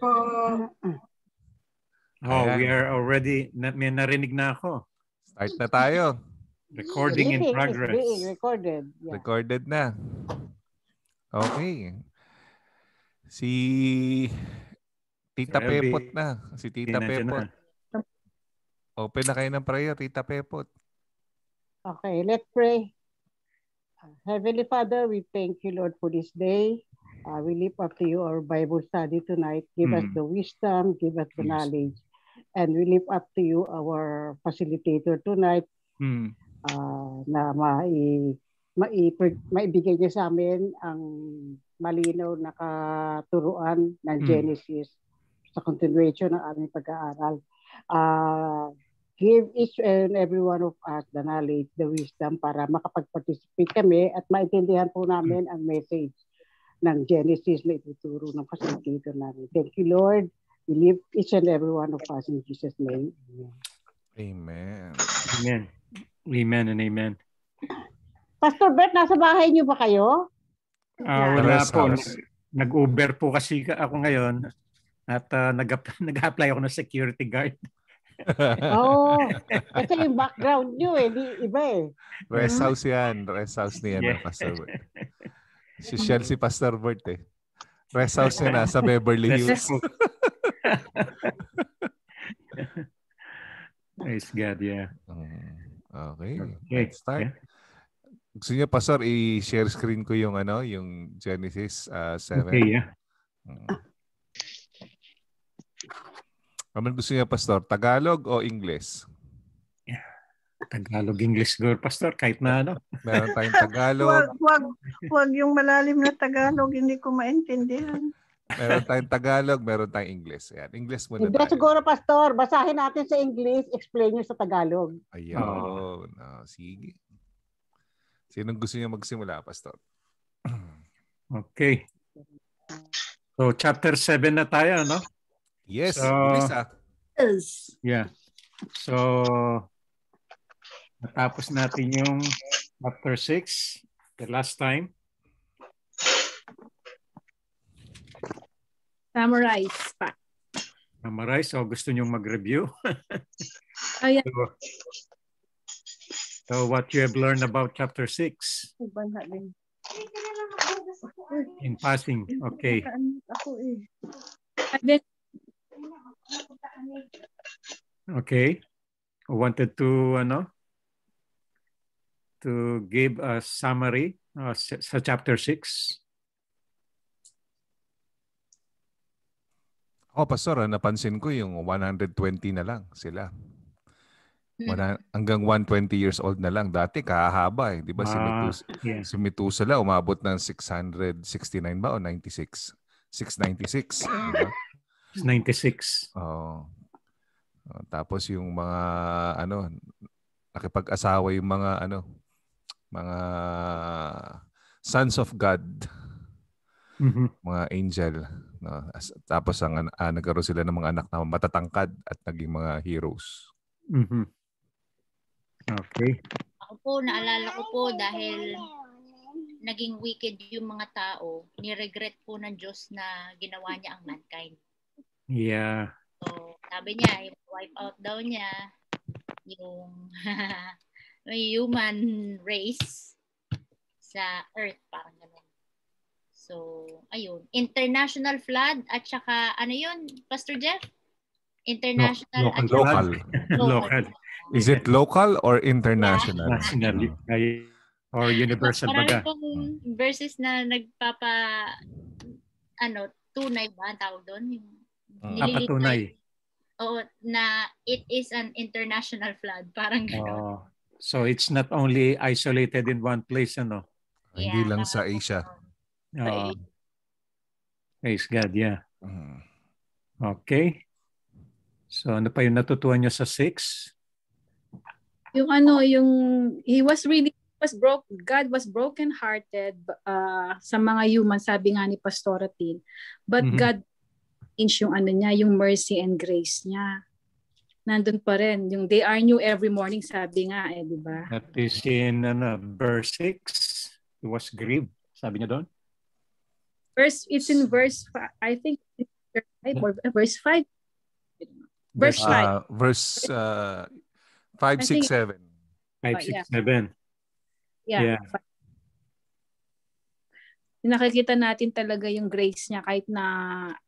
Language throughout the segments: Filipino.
po. Mm-hmm. Oh, we are already, na, may narinig na ako. Start na tayo. Recording in progress. Being recorded. Yeah. Recorded na. Okay. Si Tita Grabe. Pepot na. Si Tita Tinadya Pepot. Na. Open na kayo ng prayer, Tita Pepot. Okay, let's pray. Heavenly Father, we thank you, Lord, for this day. Uh, we lift up to you our Bible study tonight. Give mm. us hmm. the wisdom, give us the knowledge. And we lift up to you our facilitator tonight mm. uh, na mai, mai, maibigay niya sa amin ang malinaw na katuruan ng hmm. Genesis mm. sa continuation ng aming pag-aaral. Uh, give each and every one of us the knowledge, the wisdom para makapag-participate kami at maintindihan po hmm. namin ang message ng Genesis na ituturo ng facilitator namin. Thank you, Lord. We live each and every one of us in Jesus' name. Amen. Amen. Amen. Amen and amen. Pastor Bert, nasa bahay niyo ba kayo? Uh, wala po. Nag-Uber po kasi ako ngayon at uh, ah, nag-apply ako ng security guard. oh, kasi yung background niyo eh, di iba eh. Rest hmm. house yan. Rest house niya ano, yeah. na Pastor Bert. Si Shell si Pastor Bert eh. Rest house na sa Beverly Hills. Praise God, yeah. Mm, okay. Let's start. Yeah. Gusto niyo, Pastor, i-share screen ko yung ano, yung Genesis uh, ah, 7. Okay, yeah. Mm. Ano gusto niya, Pastor? Tagalog o English? Tagalog English girl pastor kahit na ano. Meron tayong Tagalog. wag, wag, wag yung malalim na Tagalog hindi ko maintindihan. meron tayong Tagalog, meron tayong English. Ayan, English muna Hindi, tayo. siguro, Pastor, basahin natin sa English, explain nyo sa Tagalog. Ayun. Oh. No, sige. Sinong gusto niya magsimula, Pastor? Okay. So, chapter 7 na tayo, no? Yes, so, Lisa. Yes. Yeah. So, Natapos natin yung chapter 6, the last time. Summarize pa. Summarize. So oh, gusto nyo mag-review? oh, yeah. so, so what you have learned about chapter 6? In passing. Okay. Okay. I Wanted to, ano? Uh, to give a summary uh, sa chapter 6? Ako, oh, Pastor, ah, napansin ko yung 120 na lang sila. Hmm. Wala, hanggang 120 years old na lang. Dati kahaba eh. Di ba si, ah, Metus- yeah. si Metusala umabot ng 669 ba o 96? 696. Diba? 96. Oh. Tapos yung mga ano, nakipag-asawa yung mga ano, mga sons of God, mm-hmm. mga angel. No? As, tapos ang, ah, nagkaroon sila ng mga anak na matatangkad at naging mga heroes. Mm-hmm. Okay. Ako po, naalala ko po dahil naging wicked yung mga tao, niregret po ng Diyos na ginawa niya ang mankind. Yeah. So, sabi niya, wipe out daw niya yung human race sa Earth. Parang ganun. So, ayun. International flood at saka ano yun, Pastor Jeff? International. No, local. Local. local. local. Is it local or international? National. Or universal baga. versus na nagpapa ano, tunay ba ang tawag doon? Yung uh, Oo, na it is an international flood. Parang gano'n. Oh. So it's not only isolated in one place, ano? Yeah, Hindi lang sa Asia. Oo. Uh, praise God, yeah. Mm. Okay. So ano pa yung natutuan nyo sa 6? Yung ano, yung he was really was broke God was broken hearted uh, ah, sa mga human sabi nga ni Pastor Tin. But mm-hmm. God inch yung ano niya, yung mercy and grace niya nandun pa rin. Yung they are new every morning, sabi nga eh, di ba? That is in ano, verse 6. He was grieved. Sabi niya doon? Verse, it's in verse, I think, verse 5 hmm. verse 5 uh, verse 5 6 7 5 6 yeah. 7 yeah, yeah. Nakikita natin talaga yung grace niya kahit na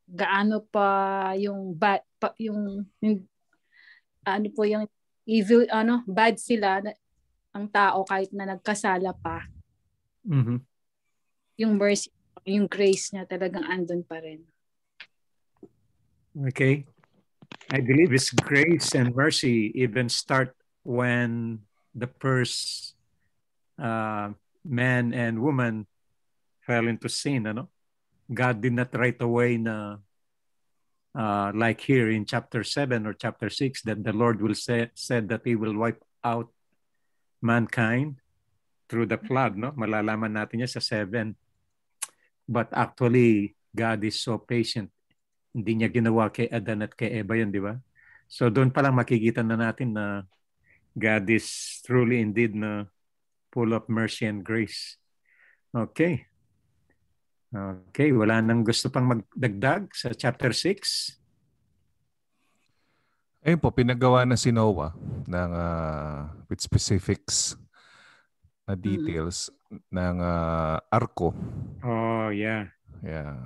gaano pa yung ba, pa, yung, yung ano po yung evil, ano, bad sila, ang tao kahit na nagkasala pa. Mm-hmm. Yung mercy, yung grace niya talagang andon pa rin. Okay. I believe His grace and mercy even start when the first uh, man and woman fell into sin. Ano? God did not right away na uh, like here in chapter 7 or chapter 6 that the lord will say said that he will wipe out mankind through the flood no malalaman natin niya sa 7 but actually god is so patient hindi niya ginawa kay Adan at kay Eva yun, di ba? So doon pa lang makikita na natin na God is truly indeed na full of mercy and grace. Okay. Okay, wala nang gusto pang magdagdag sa chapter 6? Ayun po, pinagawa na si Noah ng, uh, with specifics na mm. details mm. ng uh, arko. Oh, yeah. Yeah.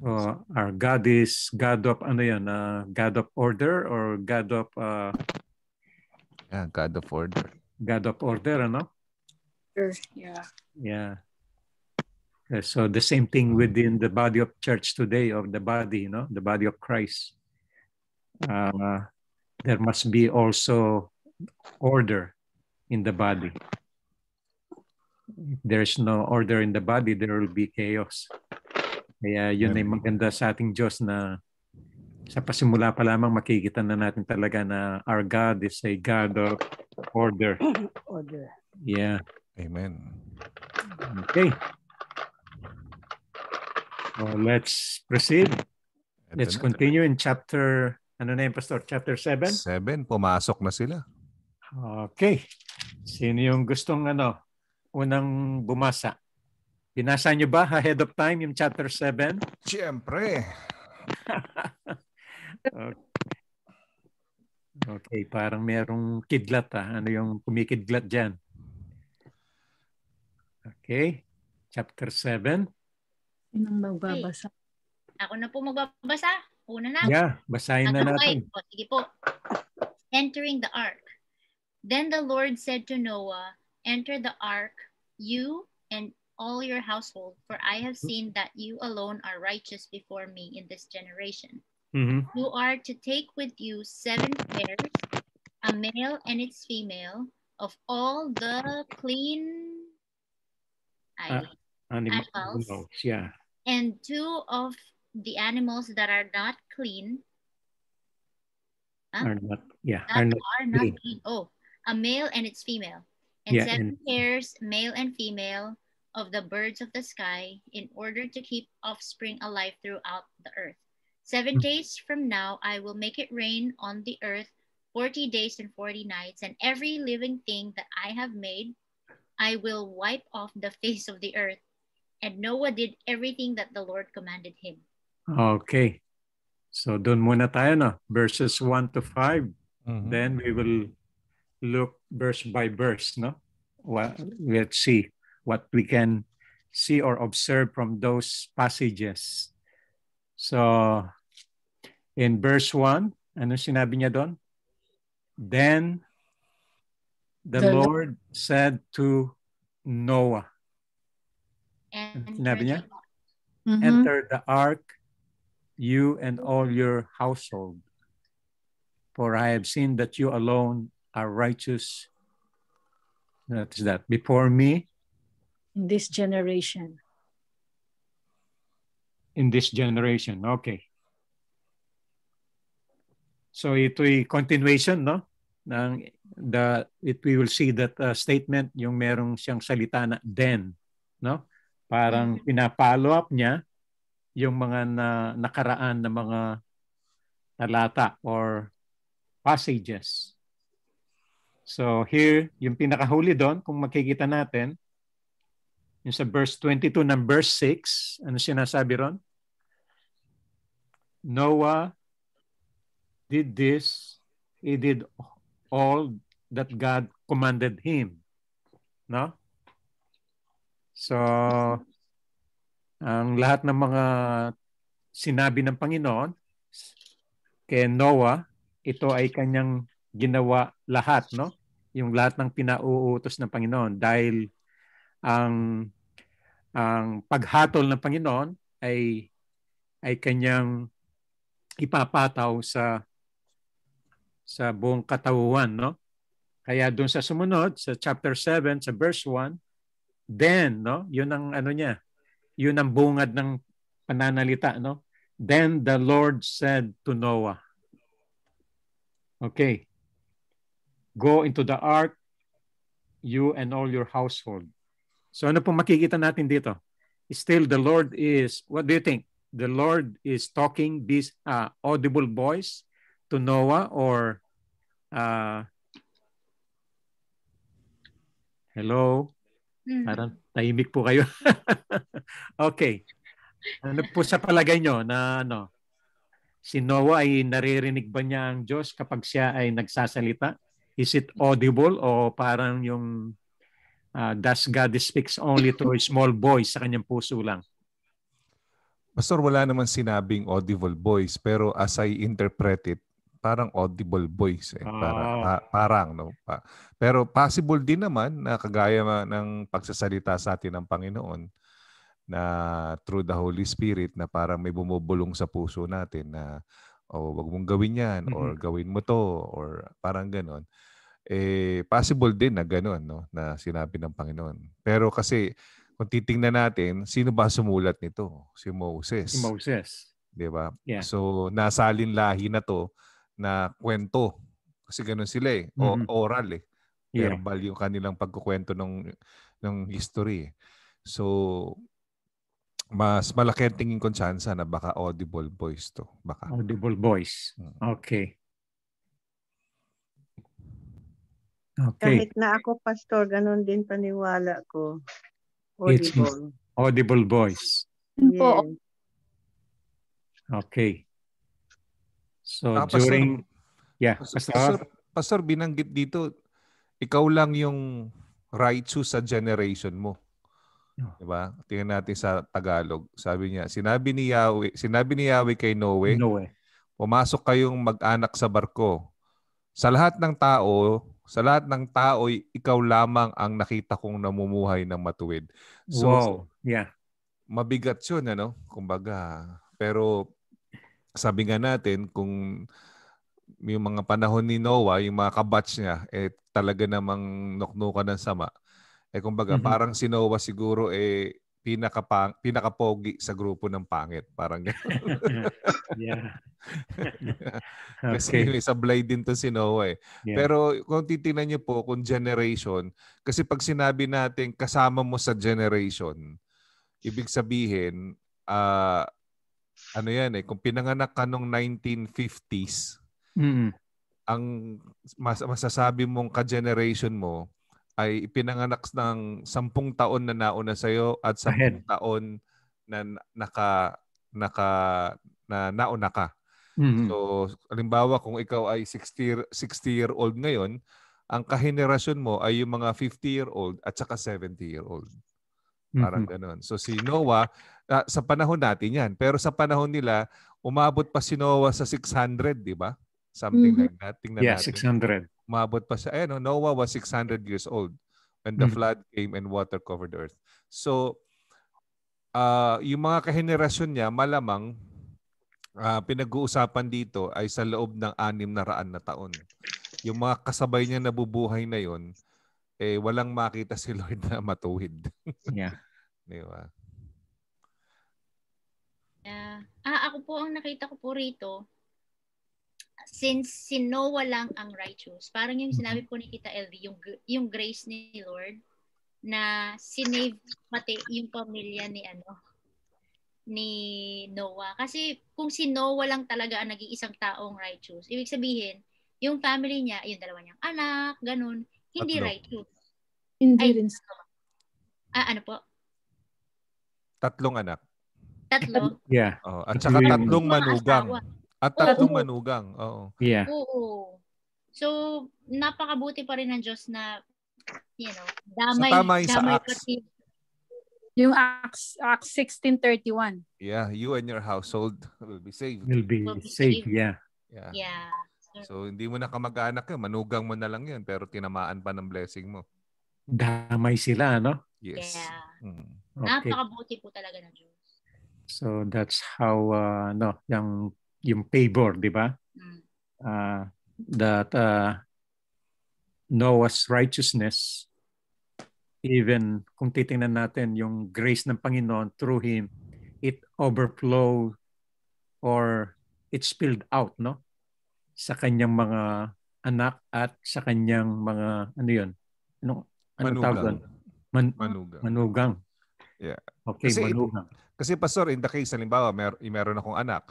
So, our God is God of ano yan? Uh, ah, God of order or God of... Uh, yeah, God of order. God of order, ano? Sure, yeah. Yeah. Uh, so the same thing mm. within the body of church today, of the body, you know, the body of Christ. Uh, there must be also order in the body. If there's no order in the body, there will be chaos. Kaya yun ay mm. maganda sa ating Diyos na sa pasimula pa lamang makikita na natin talaga na our God is a God of order. Order. Yeah. Amen. Okay. Uh, let's proceed. let's continue in chapter, ano na yun, Pastor? Chapter 7? 7. Pumasok na sila. Okay. Sino yung gustong ano, unang bumasa? Binasa nyo ba ahead of time yung chapter 7? Siyempre. okay. okay, parang merong kidlat ah. Ano yung kumikidlat dyan? Okay, chapter 7. Sinong magbabasa? Okay. Ako na po magbabasa. Una na. Yeah, basahin na natin. Po. Sige po. Entering the ark. Then the Lord said to Noah, Enter the ark, you and all your household, for I have hmm. seen that you alone are righteous before me in this generation. Mm-hmm. You are to take with you seven pairs, a male and its female, of all the clean uh, animals. animals. Yeah and two of the animals that are not clean huh? are not yeah not, are not, are not clean. clean. oh a male and its female and yeah, seven and... pairs male and female of the birds of the sky in order to keep offspring alive throughout the earth 7 mm-hmm. days from now i will make it rain on the earth 40 days and 40 nights and every living thing that i have made i will wipe off the face of the earth And Noah did everything that the Lord commanded him. Okay. So doon muna tayo no, verses 1 to 5. Mm-hmm. Then we will look verse by verse, no? Well, let's see what we can see or observe from those passages. So, in verse 1, ano sinabi niya doon? Then the, the Lord said to Noah, And Nabinya, mm-hmm. enter the ark, you and all your household. For I have seen that you alone are righteous. That is that before me. In this generation. In this generation, okay. So ito'y continuation, no? ng the it we will see that uh, statement yung merong siyang salita na then no Parang mm. pinapollow up niya yung mga na, nakaraan na mga talata or passages. So here, yung pinakahuli doon, kung makikita natin, yung sa verse 22 ng verse 6, ano sinasabi ron? Noah did this, he did all that God commanded him. No? So, ang lahat ng mga sinabi ng Panginoon kay Noah, ito ay kanyang ginawa lahat, no? Yung lahat ng pinauutos ng Panginoon dahil ang ang paghatol ng Panginoon ay ay kanyang ipapataw sa sa buong katauhan, no? Kaya doon sa sumunod sa chapter 7 sa verse 1, Then, no? Yun ang ano niya. Yun ang bungad ng pananalita, no? Then the Lord said to Noah, Okay, go into the ark, you and all your household. So ano pong makikita natin dito? Still, the Lord is, what do you think? The Lord is talking this uh, audible voice to Noah or uh, hello? Mm. Parang tahimik po kayo. okay. Ano po sa palagay nyo na ano, si Noah ay naririnig ba niya ang Diyos kapag siya ay nagsasalita? Is it audible o parang yung uh, does God speaks only to a small voice sa kanyang puso lang? Pastor, wala naman sinabing audible voice pero as I interpret it, parang audible voice eh. Para, ah. pa, parang no. Pa, pero possible din naman na kagaya ng pagsasalita sa atin ng Panginoon na through the Holy Spirit na parang may bumubulong sa puso natin na oh, wag mong gawin 'yan mm-hmm. or gawin mo 'to or parang ganoon Eh possible din na ganoon no na sinabi ng Panginoon. Pero kasi kung titingnan natin, sino ba sumulat nito? Si Moses. Si Moses. 'Di ba? Yeah. So nasalin lahi na 'to na kwento. Kasi ganun sila eh. O, mm-hmm. Oral eh. Yeah. Verbal yung kanilang pagkukwento ng, ng history eh. So, mas malaki ang tingin ko chance na baka audible voice to. Baka. Audible voice. Mm. Okay. Okay. Kahit na ako pastor, ganun din paniwala ko. Audible. It's audible voice. Yes. Okay. So ah, during pastor, yeah, pastor, pastor, pastor binanggit dito ikaw lang yung righteous sa generation mo. 'Di ba? Tingnan natin sa Tagalog. Sabi niya, sinabi ni Yahweh, sinabi ni Yahweh kay Noe, Noe. Pumasok kayong mag-anak sa barko. Sa lahat ng tao, sa lahat ng tao, ikaw lamang ang nakita kong namumuhay ng matuwid. So, wow. Yeah. Mabigat 'yun ano, kumbaga. Pero sabi nga natin kung yung mga panahon ni Noah, yung mga kabatch niya, eh talaga namang nuknukan ng sama. Eh kumbaga mm-hmm. parang si Noah siguro eh pinaka pinakapogi sa grupo ng pangit, parang gano'n. yeah. okay. Kasi okay. sablay din to si Noah eh. Yeah. Pero kung titingnan niyo po kung generation, kasi pag sinabi natin kasama mo sa generation, ibig sabihin uh, ano yan eh, kung pinanganak ka nung 1950s, mm-hmm. ang mas, masasabi mong ka-generation mo ay ipinanganak ng sampung taon na nauna sa'yo at sampung taon na naka, naka, na nauna ka. Mm-hmm. So, halimbawa kung ikaw ay 60 60-year-old ngayon, ang kahenerasyon mo ay yung mga 50-year-old at saka 70-year-old. Parang mm-hmm. ganun. So si Noah Uh, sa panahon natin yan. Pero sa panahon nila, umabot pa si Noah sa 600, di ba? Something mm-hmm. like that. Tingnan yeah, natin. 600. Umabot pa siya. Ayan, oh, Noah was 600 years old when the mm-hmm. flood came and water covered earth. So, uh, yung mga kahenerasyon niya, malamang uh, pinag-uusapan dito ay sa loob ng anim na raan na taon. Yung mga kasabay niya na bubuhay na yon, eh, walang makita si Lord na matuwid. yeah. Di ba? Ah, ako po ang nakita ko po rito, since si Noah lang ang righteous, parang yung mm-hmm. sinabi po ni Kita LV, yung, yung grace ni Lord, na sinave pati yung pamilya ni ano ni Noah. Kasi kung si Noah lang talaga ang nag-iisang taong righteous, ibig sabihin, yung family niya, yung dalawa niyang anak, ganun, hindi Tatlo. righteous. Hindi Ay, rin. Ah, ano po? Tatlong anak. Tatlo? Yeah. Oh, at saka tatlong manugang. At tatlong manugang. Oo. Yeah. Oo. So, napakabuti pa rin ng Diyos na, you know, damay, sa damay sa acts. Pati. Yung Acts, Acts 16.31. Yeah, you and your household will be saved. Will be, will be saved, saved. yeah. Yeah. yeah. So, hindi mo na kamag-anak yun. Manugang mo na lang yun. Pero tinamaan pa ng blessing mo. Damay sila, no? Yes. Yeah. Mm. Okay. Napakabuti po talaga ng Diyos. So that's how uh, no yung yung favor, 'di ba? Hmm. Uh, that uh, Noah's righteousness even kung titingnan natin yung grace ng Panginoon through him, it overflow or it spilled out no sa kanyang mga anak at sa kanyang mga ano yun? Ano, ano manugang. tawag doon? Man, manugang. Manugang. Yeah. Okay, kasi kasi pastor, in the case, halimbawa, mer meron akong anak,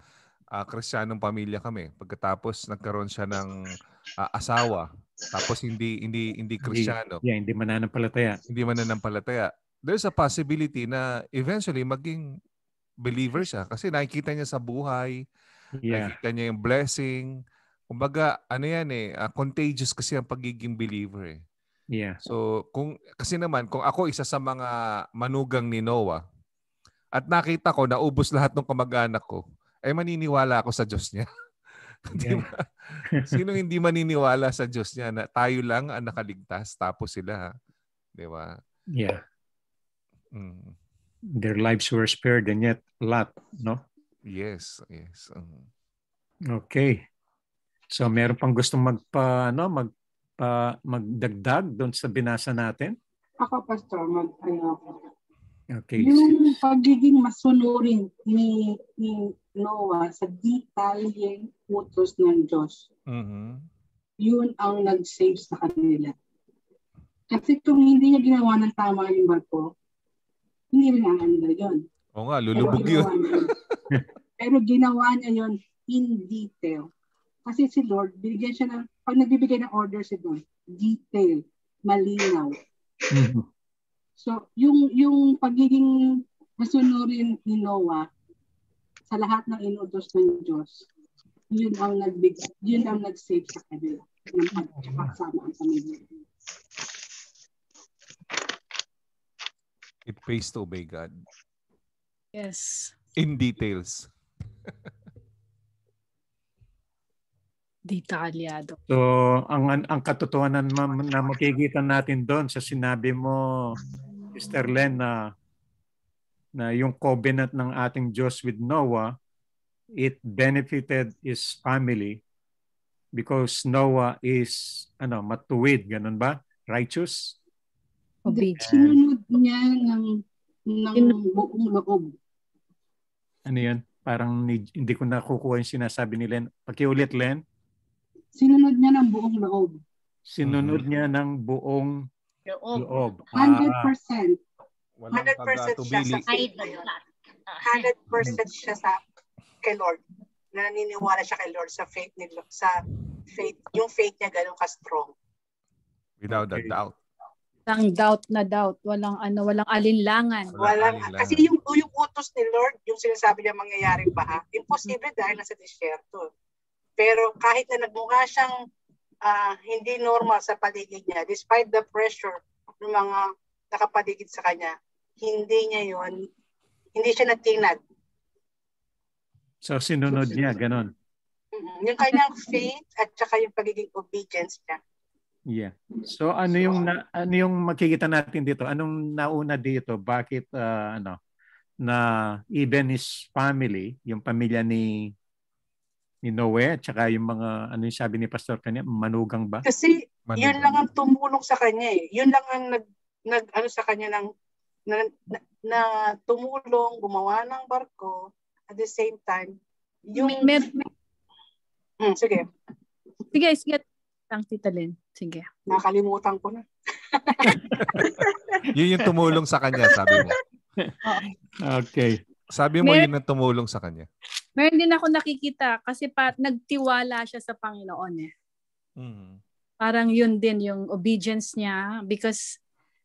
uh, ah, kristyanong pamilya kami. Pagkatapos nagkaroon siya ng uh, asawa, tapos hindi hindi hindi kristyano. Yeah, hindi mananampalataya. Hindi mananampalataya. There's a possibility na eventually maging believer siya kasi nakikita niya sa buhay, yeah. nakikita niya yung blessing. Kumbaga, ano yan eh, uh, contagious kasi ang pagiging believer eh. Yeah. So, kung kasi naman kung ako isa sa mga manugang ni Noah at nakita ko na ubos lahat ng kamag-anak ko, ay maniniwala ako sa Diyos niya. Di ba? Sino hindi maniniwala sa Diyos niya na tayo lang ang nakaligtas tapos sila, 'di ba? Yeah. Mm. Their lives were spared and yet lot, no? Yes, yes. Um. Okay. So meron pang gustong magpa ano mag uh, magdagdag doon sa binasa natin? Ako, Pastor, mag, ano, Okay. Yung pagiging masunurin ni, ni Noah sa detalyeng utos ng Diyos, uh-huh. yun ang nag-save sa kanila. Kasi kung hindi niya ginawa ng tama yung barko, hindi rin nila ano yun. Oo nga, lulubog pero yun. Ano pero ginawa niya yun in detail. Kasi si Lord, binigyan siya ng pag nagbibigay ng order si Don, detail, malinaw. Mm-hmm. So, yung yung pagiging masunurin ni Noah sa lahat ng inutos ng Diyos, yun ang nagbig yun ang nag-save sa kanila ng pagkakasama ang pamilya. It pays to obey God. Yes. In details. detalyado. So, ang ang katotohanan ma'am na makikita natin doon sa sinabi mo Sister Len na na yung covenant ng ating Diyos with Noah it benefited his family because Noah is ano matuwid ganun ba righteous obedient sinunod niya ng ng buong loob ano yan parang hindi ko nakukuha yung sinasabi ni Len pakiulit Len Sinunod niya ng buong loob. Sinunod mhm. niya ng buong loob. loob. Ah. 100%. Walang 100% siya sa faith. 100% siya sa kay Lord. Naniniwala siya kay Lord sa faith ni Lord, sa faith, yung faith niya ganun ka strong. Without a doubt. Walang doubt na doubt, walang ano, walang alinlangan. Walang, alinlangan. kasi yung yung utos ni Lord, yung sinasabi niya mangyayaring baha, imposible dahil nasa disyerto. Pero kahit na nagmukha siyang uh, hindi normal sa paligid niya, despite the pressure ng mga nakapaligid sa kanya, hindi niya yon hindi siya natinag. So sinunod niya, ganun. Mm-hmm. Yung kanyang faith at saka yung pagiging obedience niya. Yeah. So ano yung ah, na, ano yung makikita natin dito? Anong nauna dito? Bakit uh, ano na even his family, yung pamilya ni ni Noe at saka yung mga ano yung sabi ni pastor kanya manugang ba? Kasi manugang. yun lang ang tumulong sa kanya eh. Yun lang ang nag, nag ano sa kanya ng na, na, na tumulong gumawa ng barko at the same time yung may, may, mm, sige. Sige, sige. Lang tita Lynn. Sige. Nakalimutan ko na. yun yung tumulong sa kanya, sabi mo. okay. Sabi mo Mer- yun ang tumulong sa kanya. Meron din ako nakikita kasi pa, nagtiwala siya sa Panginoon eh. Mm-hmm. Parang yun din yung obedience niya because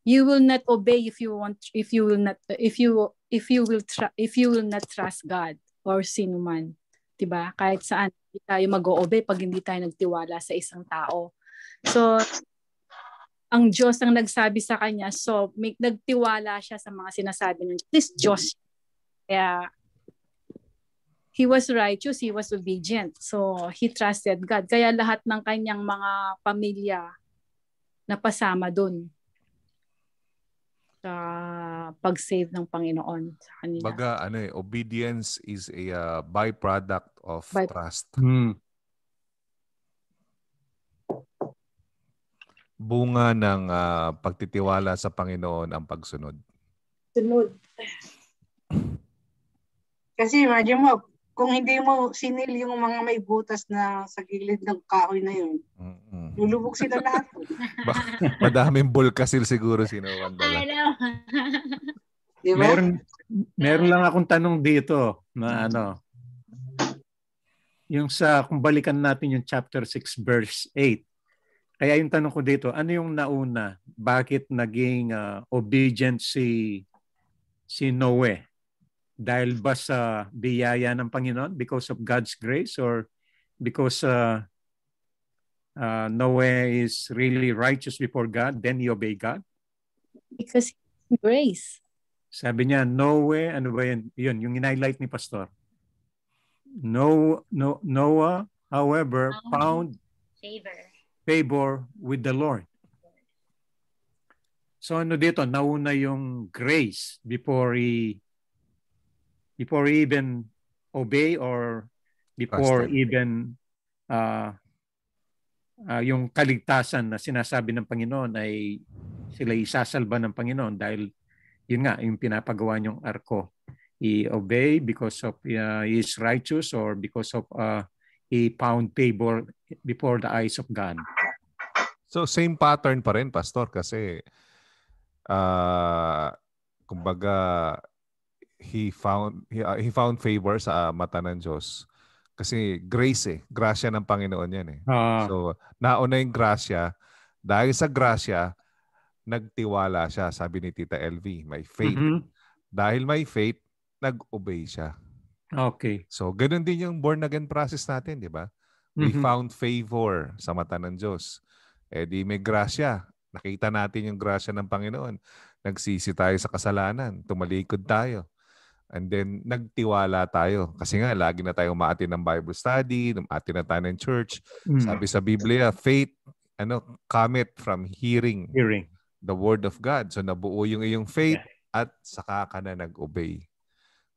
you will not obey if you want if you will not if you if you will tr- if you will not trust God or sino man. 'Di ba? Kahit saan hindi tayo mag-obey pag hindi tayo nagtiwala sa isang tao. So ang Diyos ang nagsabi sa kanya. So, make, nagtiwala siya sa mga sinasabi ng Diyos. This Diyos. Kaya, he was righteous, he was obedient. So he trusted God. Kaya lahat ng kanyang mga pamilya napasama doon sa pag-save ng Panginoon sa kanila. Baga, ano eh, obedience is a uh, byproduct of By- trust. Hmm. Bunga ng uh, pagtitiwala sa Panginoon ang pagsunod. Sunod. Kasi imagine mo, kung hindi mo sinil yung mga may butas na sa gilid ng kahoy na yun, mm-hmm. lulubog sila lahat. Ba- madaming bulkasil siguro sinuwan ba? I know. diba? Meron, meron lang akong tanong dito na ano, yung sa, kung balikan natin yung chapter 6 verse 8, kaya yung tanong ko dito, ano yung nauna? Bakit naging uh, obedient si, si Noe? dahil ba sa biyaya ng Panginoon because of God's grace or because uh, uh, Noah is really righteous before God, then you obey God? Because grace. Sabi niya, Noah, ano ba yun? Yun, yung in-highlight ni Pastor. No, no, Noah, however, found favor. favor with the Lord. So ano dito, nauna yung grace before he before we even obey or before Pastor. even uh, uh, yung kaligtasan na sinasabi ng Panginoon ay sila isasalba ng Panginoon dahil yun nga, yung pinapagawa niyong arko. I-obey because of uh, he is righteous or because of uh, he found favor before the eyes of God. So same pattern pa rin, Pastor, kasi uh, kumbaga he found he, uh, he found favor sa mata ng Diyos kasi grace eh grasya ng Panginoon yan eh uh, so nauna yung grasya dahil sa grasya nagtiwala siya sabi ni Tita LV may faith mm-hmm. dahil may faith nag-obey siya okay so ganoon din yung born again process natin di ba we mm-hmm. found favor sa mata ng Diyos eh di may grasya nakita natin yung grasya ng Panginoon nagsisi tayo sa kasalanan tumalikod tayo And then, nagtiwala tayo. Kasi nga, lagi na tayo umaatin ng Bible study, umaatin na tayo ng church. Mm. Sabi sa Biblia, faith ano, cometh from hearing, hearing the word of God. So, nabuo yung iyong faith yeah. at saka ka na nag-obey.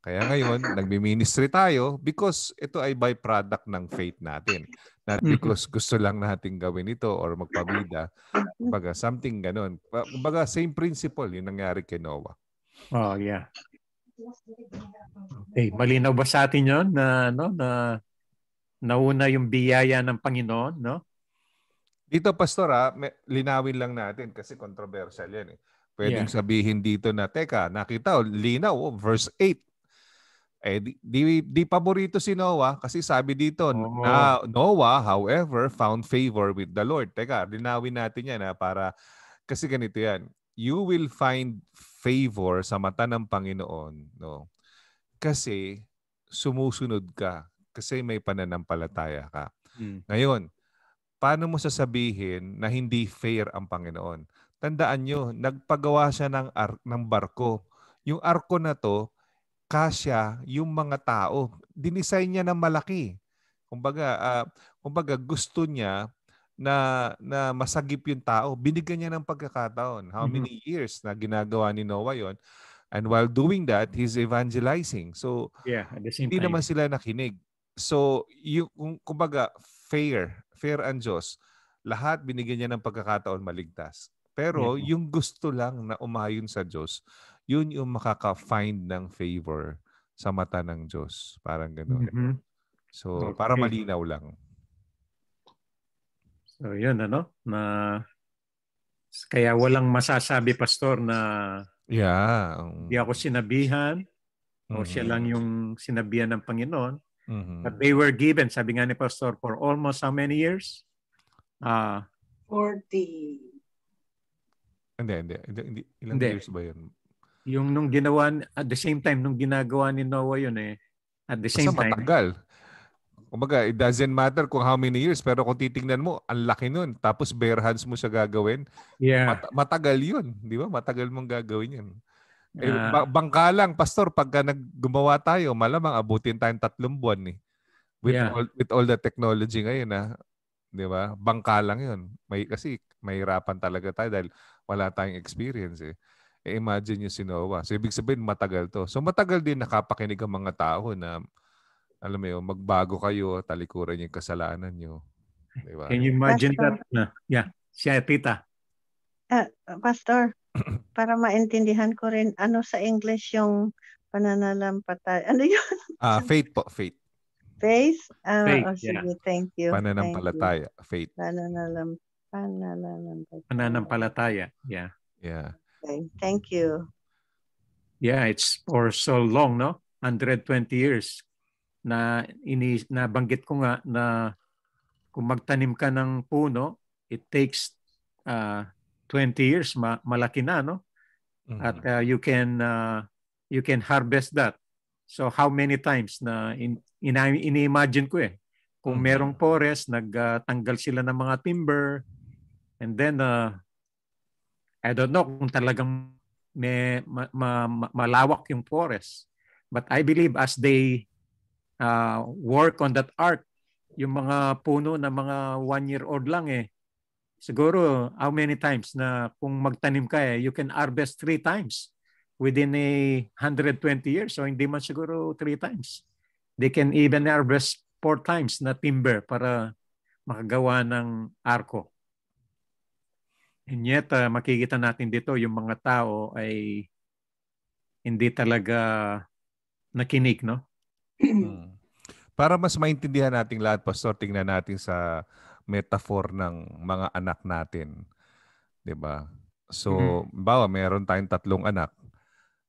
Kaya ngayon, nagmi-ministry tayo because ito ay byproduct ng faith natin. Not hmm. because gusto lang natin gawin ito or magpabida. Kumbaga, something ganun. Kumbaga, same principle yung nangyari kay Noah. Oh, yeah. Okay, malinaw ba sa atin 'yon na no na nauna yung biyaya ng Panginoon, no? Dito pastor, ah, linawin lang natin kasi controversial 'yan eh. Pwedeng yeah. sabihin dito na teka, nakita oh, linaw oh, verse 8. Eh di, di, di paborito si Noah kasi sabi dito oh. na Noah however found favor with the Lord. Teka, linawin natin 'yan ha, ah, para kasi ganito 'yan. You will find favor sa mata ng Panginoon, no? Kasi sumusunod ka kasi may pananampalataya ka. Mm. Ngayon, paano mo sasabihin na hindi fair ang Panginoon? Tandaan nyo, nagpagawa siya ng, ar- ng barko. Yung arko na to, kasya yung mga tao. Dinisign niya ng malaki. Kumbaga, uh, kumbaga gusto niya na na masagip yung tao. Binigyan niya ng pagkakataon. How mm-hmm. many years na ginagawa ni Noah 'yon? And while doing that, he's evangelizing. So yeah, at the same hindi time. naman sila nakinig. So yung kung, kumbaga fair, fair and Diyos. Lahat binigyan niya ng pagkakataon maligtas. Pero yeah. yung gusto lang na umayon sa Diyos, yun yung makaka-find ng favor sa mata ng Diyos. Parang ganoon. Mm-hmm. So okay. para malinaw lang. So yun ano na kaya walang masasabi pastor na yeah, um, di ako sinabihan mm-hmm. o siya lang yung sinabihan ng Panginoon. Mm-hmm. But they were given, sabi nga ni pastor, for almost how many years? Ah, uh, 40. Hindi, hindi, hindi. Ilang hindi. years ba yun? Yung nung ginawa, at the same time, nung ginagawa ni Noah yun eh, at the same Basta time. matagal. Kumbaga, it doesn't matter kung how many years, pero kung titingnan mo, ang laki nun. Tapos bare hands mo siya gagawin. Yeah. Mat- matagal yun. Di ba? Matagal mong gagawin yun. Eh, uh, bangka lang, Pastor, pagka naggumawa tayo, malamang abutin tayong tatlong buwan eh. With, yeah. all, with all the technology ngayon ah. Di ba? Bangka lang yun. May, kasi mahirapan talaga tayo dahil wala tayong experience eh. eh imagine yung si Noah. So, ibig sabihin, matagal to. So, matagal din nakapakinig ang mga tao na alam mo yun, magbago kayo, talikuran yung kasalanan nyo. Diba? Can you imagine Pastor, that? Uh, yeah, siya, tita. Uh, Pastor, para maintindihan ko rin, ano sa English yung pananalampatay? Ano yun? Ah, uh, faith po, faith. Faith? Uh, faith, oh, sige, yeah. thank you. Pananampalataya, thank you. faith. Pananalam, pananalampataya. Pananampalataya, yeah. Yeah. Okay, thank you. Yeah, it's for so long, no? 120 years na ini nabanggit ko nga na kung magtanim ka ng puno, it takes uh, ah, 20 years ma- malaki na no. Mm-hmm. At uh, you can uh, you can harvest that. So how many times na in, in, ini-imagine ko eh kung mm-hmm. merong forest nagtanggal uh, sila ng mga timber and then uh, I don't know kung talagang may ma, ma, ma, malawak yung forest. But I believe as they uh, work on that arc. Yung mga puno na mga one-year-old lang eh. Siguro, how many times na kung magtanim ka eh, you can harvest three times within a 120 years. So hindi man siguro three times. They can even harvest four times na timber para makagawa ng arko. And yet, uh, makikita natin dito yung mga tao ay hindi talaga nakinig, no? Hmm. Para mas maintindihan nating lahat, Pastor, tingnan natin sa metaphor ng mga anak natin. 'Di ba? So, mm-hmm. bawa meron tayong tatlong anak.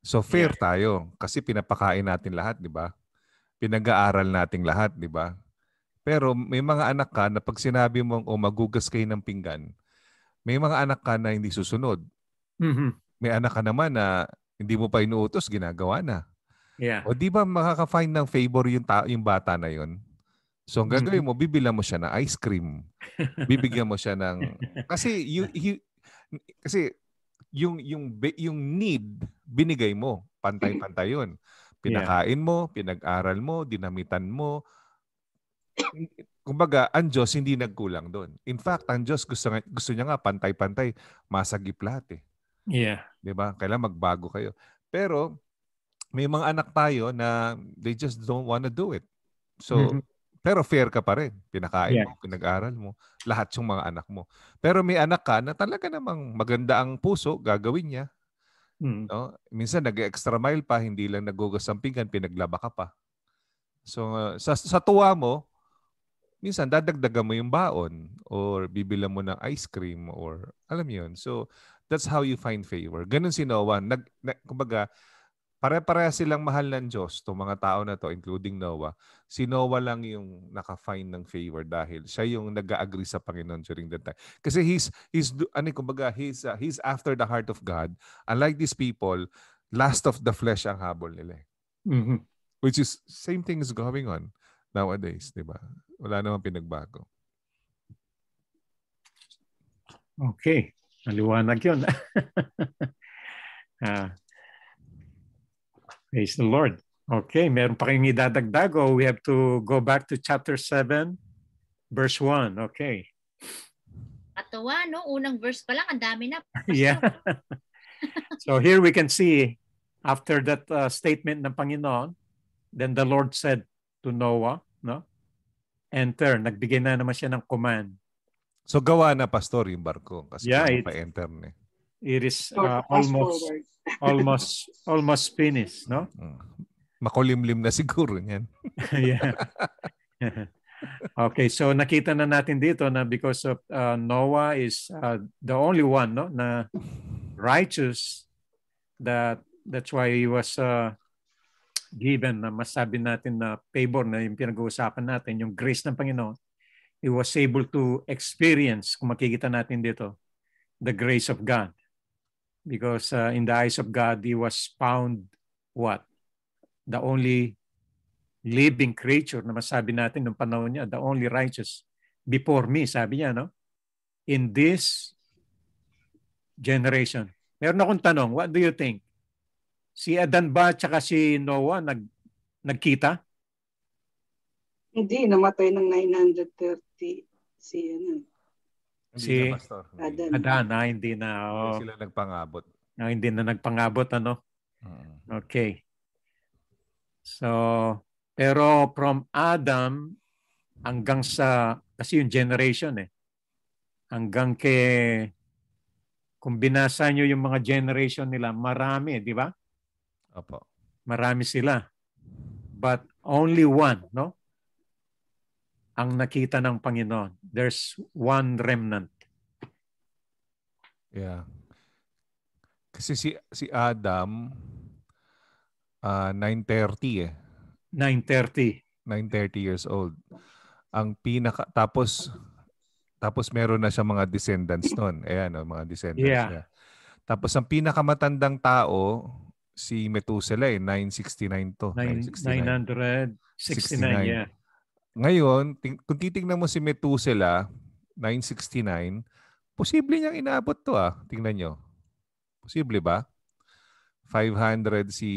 So fair yeah. tayo kasi pinapakain natin lahat, 'di ba? Pinag-aaral natin lahat, 'di ba? Pero may mga anak ka na pag sinabi mong o oh, magugas kayo ng pinggan, may mga anak ka na hindi susunod. Mm-hmm. May anak ka naman na hindi mo pa inuutos, ginagawa na. Yeah. O di ba makaka-find ng favor yung, ta- yung bata na yon? So ang gagawin mo, bibilan mo siya ng ice cream. Bibigyan mo siya ng kasi you, you kasi yung yung yung need binigay mo, pantay-pantay 'yon. Pinakain mo, pinag-aral mo, dinamitan mo. Kumbaga, ang Diyos hindi nagkulang doon. In fact, ang Diyos gusto, gusto niya nga pantay-pantay, masagiplat eh. Yeah. 'Di ba? Kailangan magbago kayo. Pero may mga anak tayo na they just don't want to do it. So, mm-hmm. pero fair ka pa rin. Pinakain yeah. mo, pinag-aral mo, lahat yung mga anak mo. Pero may anak ka na talaga namang maganda ang puso, gagawin niya. Mm-hmm. No? Minsan nag-extra mile pa, hindi lang pinggan, pinaglaba ka pa. So, uh, sa, sa tuwa mo, minsan dadagdagan mo yung baon or bibilan mo ng ice cream or alam yun. So, that's how you find favor. Ganun si Noah. Nag, na, kumbaga, Pare-pareha silang mahal ng Diyos, to mga tao na to, including Noah. Si Noah lang yung naka-find ng favor dahil siya yung nag-agree sa Panginoon during that time. Kasi he's, he's ano, kumbaga, he's, uh, he's after the heart of God. Unlike these people, last of the flesh ang habol nila. Eh. Mm-hmm. Which is, same thing is going on nowadays, di ba? Wala namang pinagbago. Okay. Maliwanag yun. ah, Praise the Lord. Okay, meron pa kayong idadagdag o we have to go back to chapter 7, verse 1. Okay. Katawa, no? Unang verse pa lang, ang dami na. yeah. so here we can see, after that uh, statement ng Panginoon, then the Lord said to Noah, no? Enter. Nagbigay na naman siya ng command. So gawa na, Pastor, yung barko. Kasi yeah, it, pa-enter na. It is uh, almost almost almost finished, no? Mm. Makulimlim na siguro niyan. yeah. okay, so nakita na natin dito na because of uh, Noah is uh, the only one no na righteous that that's why he was uh, given na masabi natin na favor na yung pinag-uusapan natin yung grace ng Panginoon he was able to experience kung makikita natin dito the grace of God because uh, in the eyes of God, he was found what? The only living creature na masabi natin nung panahon niya, the only righteous before me, sabi niya, no? In this generation. Meron akong tanong, what do you think? Si Adan ba at si Noah nag, nagkita? Hindi, namatay ng 930 si ano si na, Pastor. Adan. Adan, hindi na. Oh. Hindi sila nagpangabot. Ah, hindi na nagpangabot, ano? uh Okay. So, pero from Adam hanggang sa, kasi yung generation eh, hanggang kay, kung binasa nyo yung mga generation nila, marami, di ba? Opo. Marami sila. But only one, no? ang nakita ng Panginoon. There's one remnant. Yeah. Kasi si si Adam uh, ah, 9:30 eh. 9:30. 9:30 years old. Ang pinaka tapos tapos meron na siya mga descendants noon. Ayan, oh, mga descendants yeah. niya. Tapos ang pinakamatandang tao si Methuselah eh, 969 to. 9, 969. 969, yeah. Ngayon, ting- kung titingnan mo si Methuselah, 969, posible niyang inaabot to ah. Tingnan nyo. Posible ba? 500 si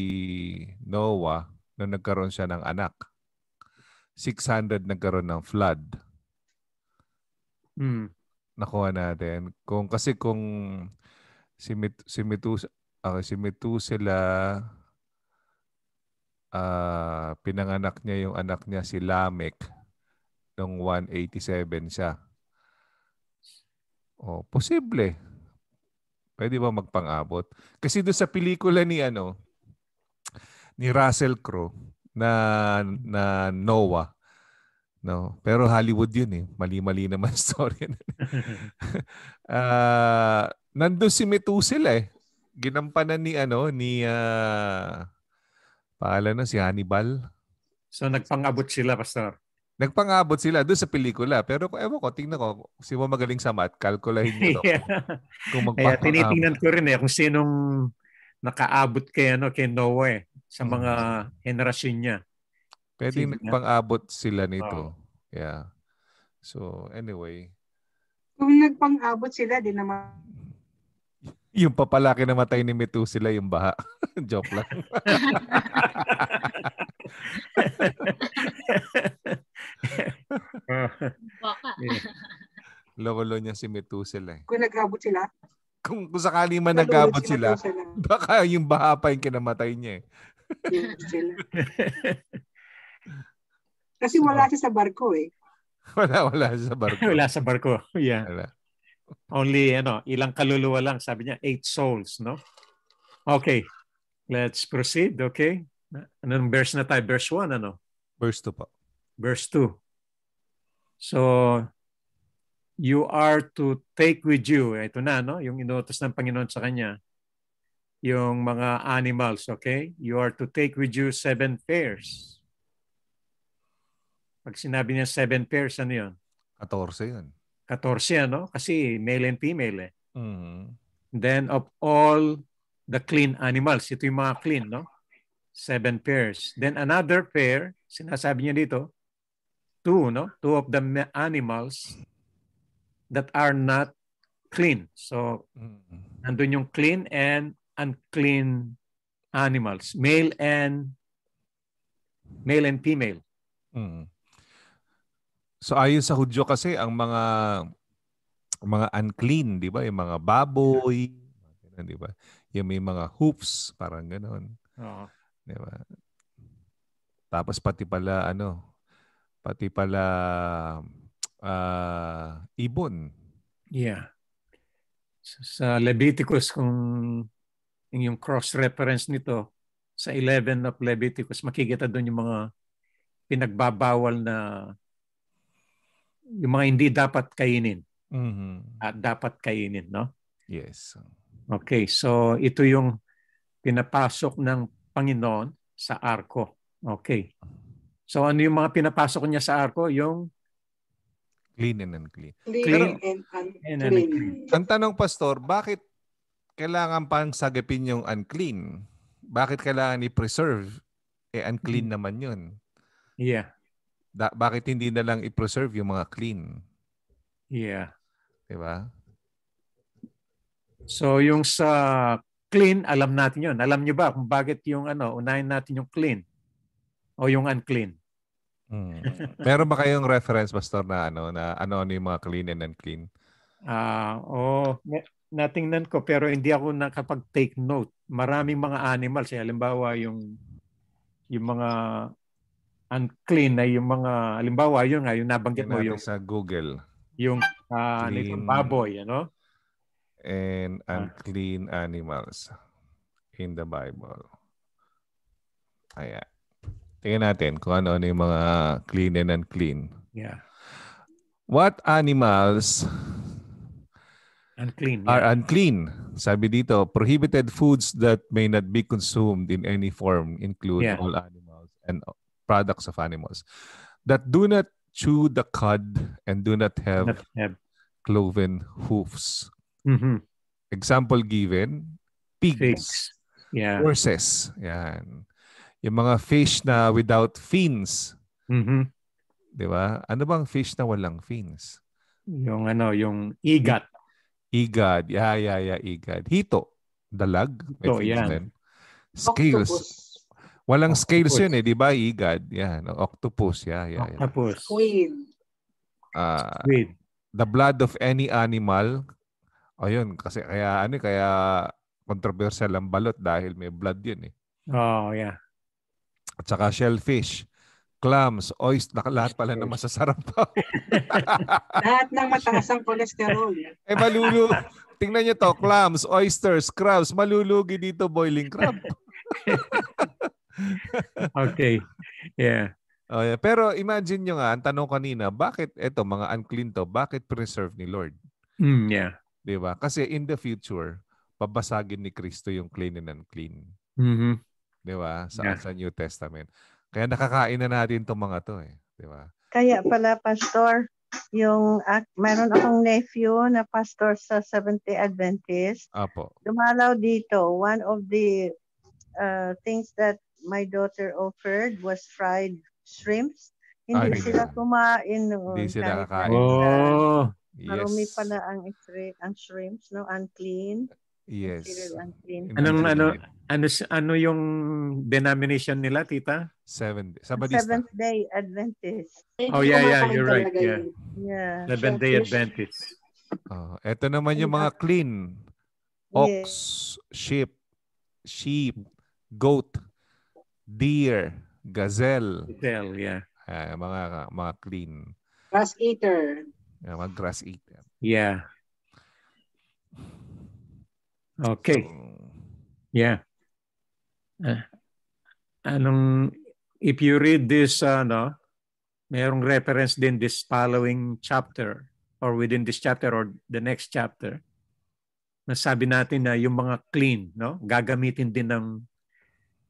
Noah nung nagkaroon siya ng anak. 600 nagkaroon ng flood. Hmm. Nakuha natin. Kung kasi kung si Met, si Metus, okay, si Metusela uh, pinanganak niya yung anak niya si Lamek nung 187 siya. Oh, posible. Pwede ba magpang-abot? Kasi do sa pelikula ni ano ni Russell Crowe na na Noah No, pero Hollywood 'yun eh. Mali-mali naman story. uh, ah, nandoon si Methuselah eh. Ginampanan ni ano ni uh, Paala na si Hannibal. So nagpangabot sila, Pastor? Nagpangabot sila doon sa pelikula. Pero ewan ko, tingnan ko, si mo magaling sa math, kalkulahin nyo to. yeah. kung magpapangabot. Kaya tinitingnan ko rin eh kung sinong nakaabot kay, ano, kay Noah eh, sa mga hmm. henerasyon niya. Pwede Sino nagpangabot na? sila nito. Oh. Yeah. So anyway. Kung nagpangabot sila, din naman yung papalaki na matay ni Mitu sila yung baha. Joke lang. Baka. Lolo niya si Mitu sila. Eh. Kung nagabot sila? Kung, kung sakali man nagabot sila, sila, baka yung baha pa yung kinamatay niya eh. Kasi wala siya sa barko eh. Wala, wala siya sa barko. wala sa barko. Yeah. Wala. Only ano, ilang kaluluwa lang. Sabi niya, eight souls, no? Okay. Let's proceed, okay? Anong verse na tayo? Verse 1, ano? Verse 2 pa. Verse 2. So, you are to take with you, ito na, no? Yung inutos ng Panginoon sa kanya, yung mga animals, okay? You are to take with you seven pairs. Pag sinabi niya seven pairs, ano yun? 14 yun. 14 ano? Kasi male and female eh. Mm-hmm. Then of all the clean animals, ito yung mga clean, no? Seven pairs. Then another pair, sinasabi niya dito, two, no? Two of the animals that are not clean. So, mm-hmm. nandun yung clean and unclean animals, male and male and female. Mm-hmm. So ayon sa Hudyo kasi ang mga mga unclean, 'di ba? Yung mga baboy, ganun, 'di ba? Yung may mga hoofs, parang ganoon. Oo. 'Di ba? Tapos pati pala ano, pati pala uh, ibon. Yeah. Sa Leviticus kung yung cross-reference nito sa 11 of Leviticus, makikita doon yung mga pinagbabawal na yung mga hindi dapat kainin. Mm-hmm. At ah, dapat kainin, no? Yes. Okay, so ito yung pinapasok ng Panginoon sa arko. Okay. So ano yung mga pinapasok niya sa arko? Yung clean and unclean. Clean, clean and unclean. And unclean. Ang tanong, Pastor, bakit kailangan pang sagipin yung unclean? Bakit kailangan i-preserve? Eh, unclean mm-hmm. naman yun. Yeah. Da- bakit hindi na lang i-preserve yung mga clean? Yeah. Di ba? So yung sa clean, alam natin yun. Alam nyo ba kung bakit yung ano, unahin natin yung clean o yung unclean? Hmm. Meron ba kayong reference, Pastor, na ano, na ano, ano yung mga clean and unclean? Ah, uh, oh, natingnan ko pero hindi ako nakapag-take note. Maraming mga animals, eh, halimbawa yung yung mga unclean ay yung mga halimbawa yun nga yung nabanggit mo yung sa Google yung uh, clean, baboy ano and ah. unclean ah. animals in the Bible. Ayan. Tingnan natin kung ano-ano yung mga clean and unclean. Yeah. What animals unclean, yeah. are unclean? Sabi dito, prohibited foods that may not be consumed in any form include yeah. all animals and products of animals that do not chew the cud and do not have, not have. cloven hoofs. Mm-hmm. Example given, pigs. Figs. Yeah. Horses. Yan. Yung mga fish na without fins. Mm-hmm. Di ba? Ano bang fish na walang fins? Yung ano, yung igat. Igad. Yeah, yeah, yeah. Igad. Hito. Dalag. Hito, yan. Scales. Octopus. Walang octopus. scales yun eh, di ba? Igad. Yan. Octopus. Yeah, yeah, yeah. Octopus. Squid. Uh, Squid. The blood of any animal. yun, kasi kaya ano eh, kaya controversial ang balot dahil may blood yun eh. Oh, yeah. At saka shellfish clams, oyster, lahat pala na masasarap pa. lahat ng mataas ang kolesterol. Eh malulu, tingnan niyo to, clams, oysters, crabs, malulugi dito boiling crab. okay. Yeah. Oh, yeah. Pero imagine nyo nga, ang tanong kanina, bakit eto mga unclean to, bakit preserve ni Lord? Mm, yeah. 'Di ba? Kasi in the future, babasagin ni Kristo yung clean and unclean. Mm-hmm. 'Di ba? Sa, yeah. sa New Testament. Kaya nakakain na natin 'tong mga 'to eh, 'di ba? Kaya pala pastor, yung uh, meron akong nephew na pastor sa Seventh-day Adventist. Apo. Dumalaw dito. One of the uh, things that my daughter offered was fried shrimps. Hindi Ay, sila kumain noon. Hindi sila kakain. Oh, yes. Marumi pala ang, ang shrimps, no? Unclean. Yes. Unclean. Anong, ano, ano, ano yung denomination nila, tita? Seventh, Sabadista. Seventh Day Adventist. Oh, yeah, yeah. You're right. Yeah. yeah. Seventh Day Adventist. Oh, eto naman yung mga clean. Ox, yeah. sheep, sheep, goat, deer, gazelle. Gazelle, yeah. Uh, mga mga clean. Grass eater. Yeah, mga grass eater. Yeah. Okay. Yeah. Uh, anong if you read this ano, uh, merong reference din this following chapter or within this chapter or the next chapter. Nasabi natin na yung mga clean, no? Gagamitin din ng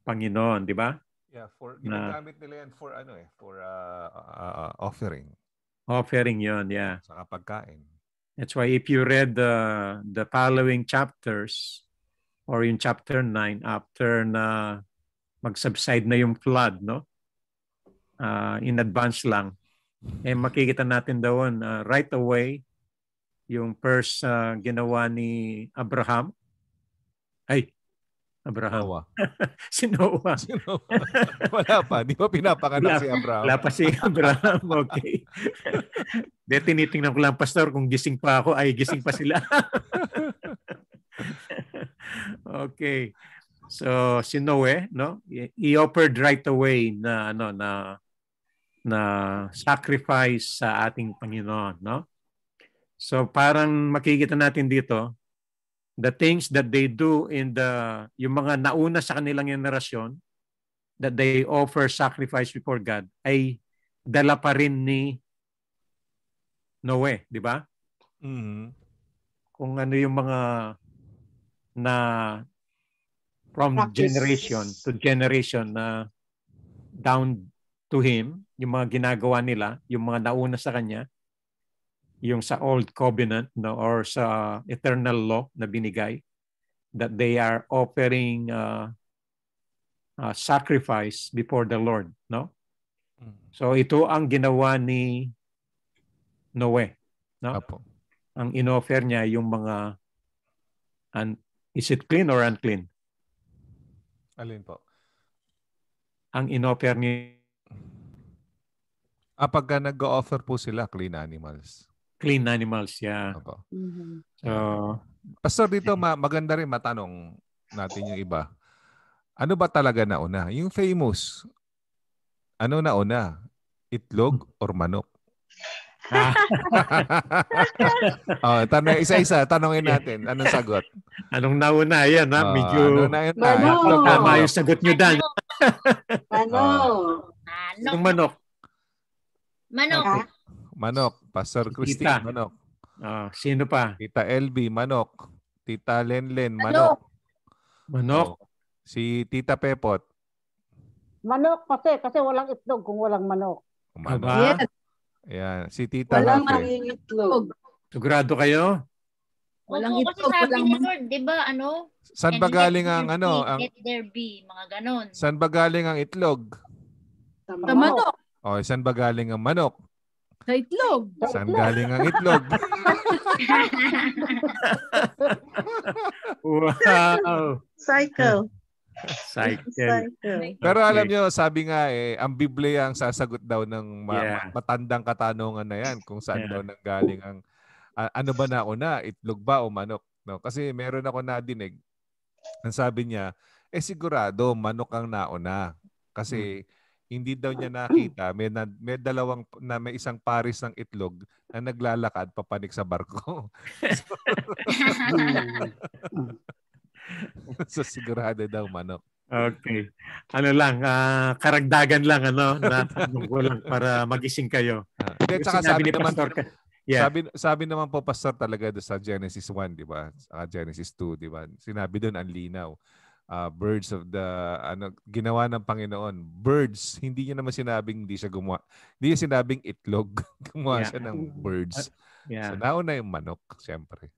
Panginoon, di ba? Yeah, for ginagamit nila yan for ano eh, for uh, uh, uh offering. Offering 'yon, yeah. Sa pagkain. That's why if you read the the following chapters or in chapter 9 after na mag-subside na yung flood, no? Uh, in advance lang. Eh makikita natin doon uh, ah, right away yung first uh, ginawa ni Abraham. Ay, Abraham. Noah. si Noah. Si Noah. Wala pa. Di ba pinapanganak si Abraham? Wala pa si Abraham. Okay. De, tinitingnan ko lang, Pastor, kung gising pa ako, ay gising pa sila. okay. So, si Noe, no? He offered right away na, ano, na, na sacrifice sa ating Panginoon, no? So, parang makikita natin dito, the things that they do in the yung mga nauna sa kanilang generasyon that they offer sacrifice before God ay dala pa rin ni Noe, di ba? Mm-hmm. Kung ano yung mga na from Practice. generation to generation na down to him, yung mga ginagawa nila, yung mga nauna sa kanya, yung sa old covenant no or sa eternal law na binigay that they are offering uh, uh, sacrifice before the Lord no mm. so ito ang ginawa ni Noe no Apo. ang inoffer niya yung mga and is it clean or unclean alin po ang inoffer ni Ah, nag-offer po sila, clean animals clean animals, yeah. Opo. Mm-hmm. So, Pastor, dito ma- maganda rin matanong natin yung iba. Ano ba talaga na una? Yung famous, ano na una? Itlog or manok? Ah. oh, tanong isa-isa, tanongin natin. Anong sagot? Anong nauna? Yan ha, oh, medyo... Anong nauna? Ah, manok. tama yung sagot nyo, Dan. manok. oh. Manok. Yung manok. Manok manok. Pastor Christine, Tita. manok. Ah, sino pa? Tita LB, manok. Tita Lenlen, manok. Manok. Oh. Si Tita Pepot. Manok kasi, kasi walang itlog kung walang manok. Manok. Yes. Ayan. Si Tita Walang Rafe. magiging itlog. Sigurado kayo? Walang Walang itlog, kasi sabi ni Lord, di ba, ano? San ba galing ang ano? Ang, Let there be, mga ganon. saan ba galing ang itlog? Sa manok. manok. O, oh, saan ba galing ang manok? Sa itlog. Saan galing ang itlog? wow. Cycle. Cycle. Pero alam nyo, sabi nga eh, ang Biblia ang sasagot daw ng ma- yeah. matandang katanungan na yan kung saan yeah. daw nanggaling ang uh, ano ba na una, itlog ba o manok? No? Kasi meron ako nadinig. Ang sabi niya, eh sigurado manok ang nauna. Kasi hmm hindi daw niya nakita may na, may dalawang na may isang paris ng itlog na naglalakad papanik sa barko. so, so sigurado daw manok. Okay. Ano lang, uh, karagdagan lang ano na ko lang para magising kayo. Uh, then, saka sabi, ni naman, ka- yeah. sabi, sabi naman po Pastor talaga doon sa Genesis 1, di ba? Sa Genesis 2, di ba? Sinabi doon, ang linaw uh, birds of the ano ginawa ng Panginoon. Birds, hindi niya naman sinabing hindi siya gumawa. Hindi niya sinabing itlog, gumawa yeah. siya ng mm-hmm. birds. Uh, yeah. So nauna yung manok, siyempre.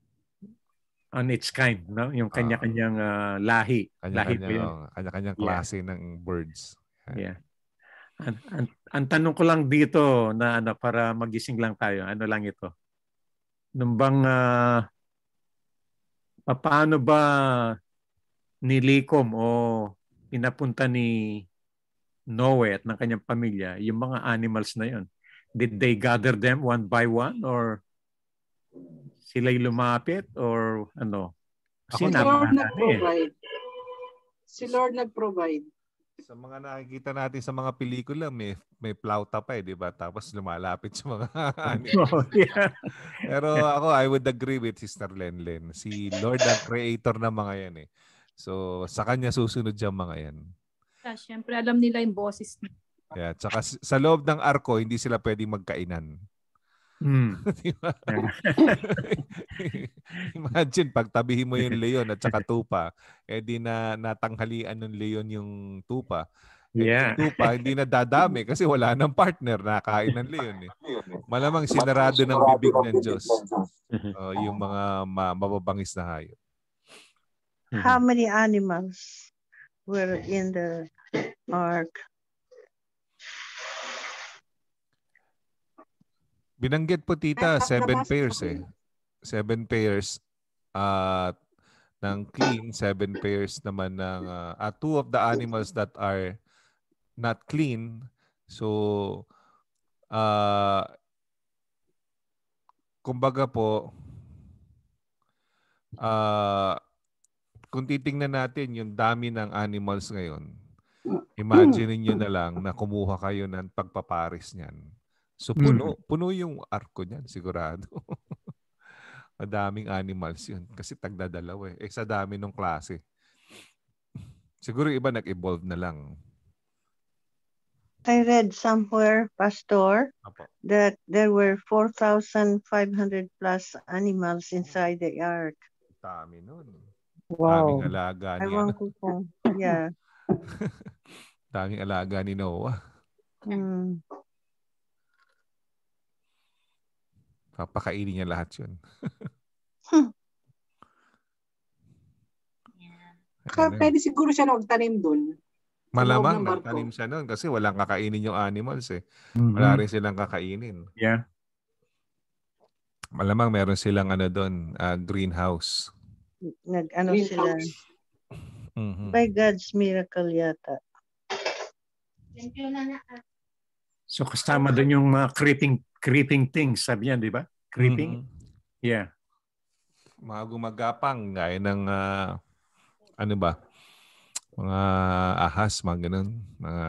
On its kind, no? yung ah. kanya-kanyang uh, lahi. Kanya-kanyang, lahi oh, kanya-kanyang klase yeah. ng birds. Yeah. yeah. Ang, ang, ang tanong ko lang dito na ano para magising lang tayo. Ano lang ito? Nung bang uh, paano ba nilikom o pinapunta ni Noe at ng kanyang pamilya, yung mga animals na yon, did they gather them one by one or sila'y lumapit or ano? si Lord eh. nag-provide. Si Lord nag-provide. Sa mga nakikita natin sa mga pelikula, may may plauta pa eh, di ba? Tapos lumalapit sa mga oh, yeah. Pero ako, I would agree with Sister Lenlen. Si Lord ang creator ng mga yan eh. So, sa kanya susunod yung mga yan. Yeah, Siyempre, alam nila yung boses niya. Yeah, tsaka sa loob ng arko, hindi sila pwedeng magkainan. Mm. Imagine pag tabihin mo yung leon at saka tupa, eh di na natanghalian ng leon yung tupa. Eh, yeah. Yung tupa, hindi na dadami kasi wala nang partner na kain ng leon. Eh. Malamang sinarado ng bibig ng Diyos uh, yung mga mababangis na hayop. Mm-hmm. How many animals were in the ark? Binanggit po tita, seven pairs eh. Seven pairs at uh, ng clean, seven pairs naman ng uh, uh, two of the animals that are not clean. So uh, kumbaga po uh, kung titingnan natin yung dami ng animals ngayon, hmm. imagine niyo na lang na kumuha kayo ng pagpaparis niyan. So hmm. puno, mm. puno yung arko niyan, sigurado. Madaming animals yun kasi tagdadalaw eh. Eh sa dami ng klase. Siguro iba nag-evolve na lang. I read somewhere, Pastor, Apo. that there were 4,500 plus animals inside the ark. Dami nun. Wow. Daming alaga niya. Ewan ano. ko po. Yeah. Daming alaga ni Noah. Mm. Papakainin niya lahat yun. yeah. Kaya pwede siguro siya na magtanim doon. Malamang nagtanim siya noon kasi walang kakainin yung animals eh. Mm-hmm. Wala rin silang kakainin. Yeah. Malamang meron silang ano doon, uh, ah, greenhouse nag ano sila. Mm-hmm. By God's miracle yata. So kasama doon yung mga uh, creeping creeping things, sabi niya, di ba? Creeping? Mm-hmm. Yeah. Mga gumagapang, gaya ng uh, ano ba? Mga ahas, mga ganun. Mga,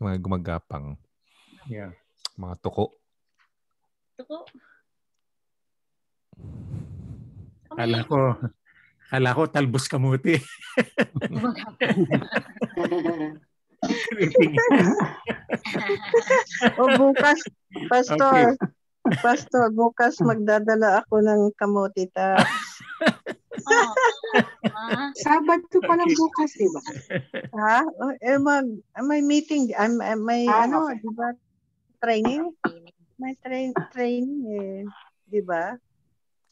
mga gumagapang. Yeah. Mga tuko. Tuko. Kala ko, kala ko talbos kamuti. o bukas, pastor. Okay. Pastor, bukas magdadala ako ng kamote tax. oh, Sabado pa lang bukas, di ba? ha? Oh, eh, mag, may meeting. I'm, um, um, may ah, ano, okay. di ba? Training? May train, training eh. Di ba?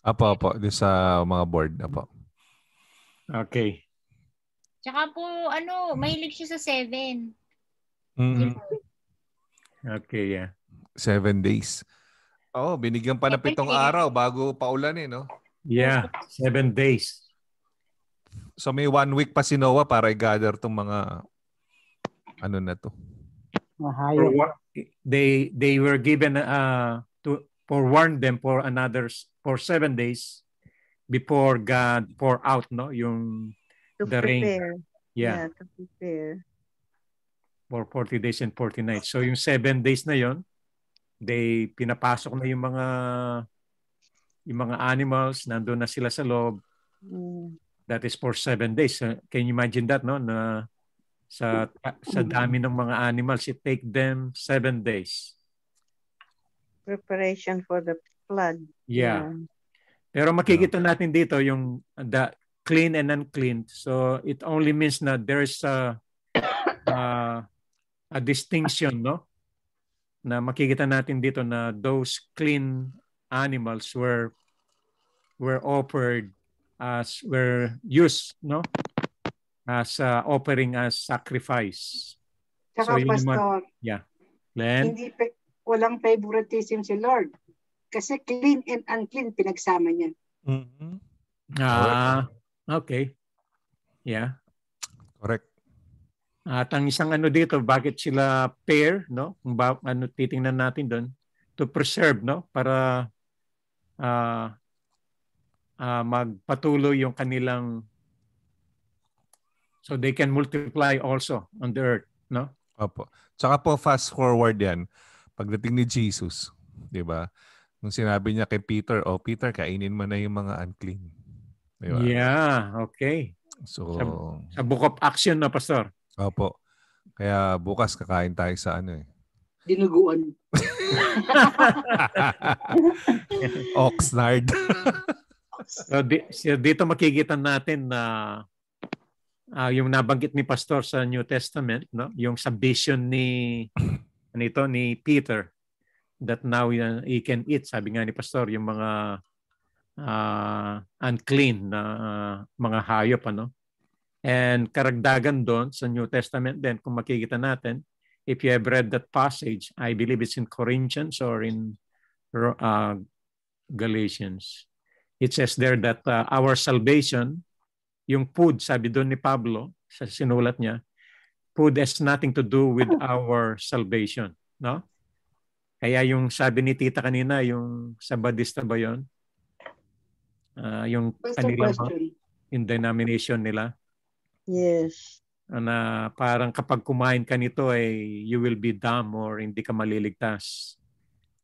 Apo, apo. Di sa mga board, apo. Okay. Tsaka po, ano, mahilig siya sa seven. Mm-hmm. Okay, yeah. Seven days. Oo, oh, binigyan pa na pitong araw bago paulan eh, no? Yeah, seven days. So may one week pa si Noah para i-gather tong mga ano na to. For, they they were given uh to forewarn them for another for seven days before God pour out no yung to the prepare. rain. Yeah. yeah. to prepare. For 40 days and 40 nights. So yung seven days na yon, they pinapasok na yung mga yung mga animals, nandoon na sila sa loob. Mm. That is for seven days. Can you imagine that, no? Na sa sa mm. dami ng mga animals, it take them seven days. Preparation for the flood. Yeah. Um, Pero makikita natin dito yung uh, the clean and unclean. So it only means na there's a, uh, a distinction, no? Na makikita natin dito na those clean animals were were offered as were used, no? As uh, offering as sacrifice. Saka so, pastor, naman, yeah. Then, hindi pe, walang favoritism si Lord. Kasi clean and unclean pinagsama niya. Mm-hmm. Ah, okay. Yeah. Correct. At ang isang ano dito, bakit sila pair, no? Kung ba, ano titingnan natin doon to preserve, no? Para uh, uh, magpatuloy yung kanilang so they can multiply also on the earth, no? Opo. Tsaka po fast forward yan pagdating ni Jesus, 'di ba? Nung sinabi niya kay Peter, oh Peter, kainin mo na yung mga unclean. Diba? Yeah, okay. So, sa, sa book of action na, Pastor. Opo. Kaya bukas kakain tayo sa ano eh. Dinuguan. Oxnard. so, di, so dito makikita natin na uh, yung nabanggit ni pastor sa New Testament, no, yung sa vision ni nito ni Peter that now he can eat sabi nga ni pastor yung mga uh, unclean na uh, mga hayop ano and karagdagan doon sa New Testament din kung makikita natin if you have read that passage I believe it's in Corinthians or in uh, Galatians it says there that uh, our salvation yung food sabi doon ni Pablo sa sinulat niya food has nothing to do with our salvation no kaya yung sabi ni tita kanina, yung sa Badista ba yun? Uh, yung Western kanila, question. yung denomination nila. Yes. Ah, na parang kapag kumain ka nito ay eh, you will be dumb or hindi ka maliligtas.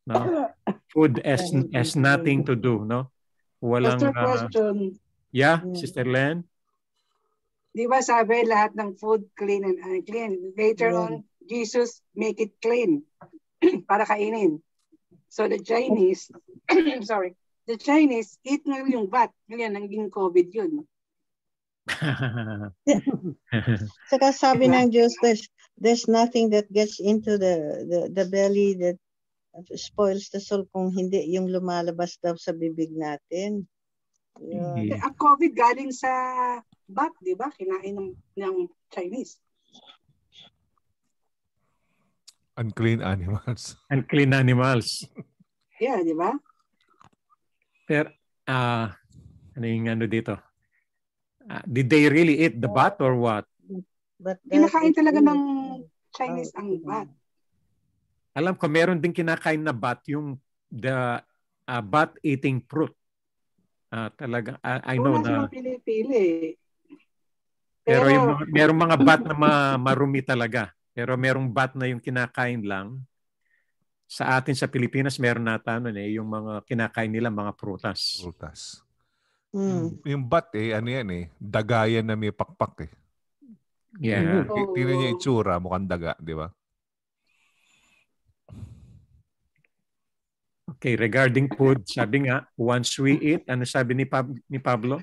No? Food has, has nothing to do, no? Walang... Pastor, uh, ah, question. Yeah, yeah, mm. Sister Len? Di ba sabi lahat ng food clean and unclean? Later yeah. on, Jesus make it clean. para kainin. So the Chinese, sorry, the Chinese eat ngayon yung bat. Ngayon, naging COVID yun. Saka sabi diba? ng Diyos, there's, there's nothing that gets into the, the, the belly that spoils the soul kung hindi yung lumalabas daw sa bibig natin. Yun. Yeah. Ang COVID galing sa bat, di ba? Kinain ng, ng Chinese. Unclean animals. Unclean animals. yeah, di ba? Pero, uh, ano yung ano dito? Uh, did they really eat the bat or what? Kinakain talaga ng Chinese ang uh, bat. Alam ko, meron din kinakain na bat yung the uh, bat eating fruit. Uh, talaga, uh, I know oh, na. pili-pili. Pero, pero yung, merong mga bat na ma, marumi talaga. Pero merong bat na yung kinakain lang. Sa atin sa Pilipinas, meron nata nun eh, yung mga kinakain nila, mga prutas. Prutas. Mm. Yung bat eh, ano yan eh, dagayan na may pakpak eh. Yeah. Mm-hmm. Oh. Tingnan niya itsura, mukhang daga, di ba? Okay, regarding food, sabi nga, once we eat, ano sabi ni, Pab- ni Pablo?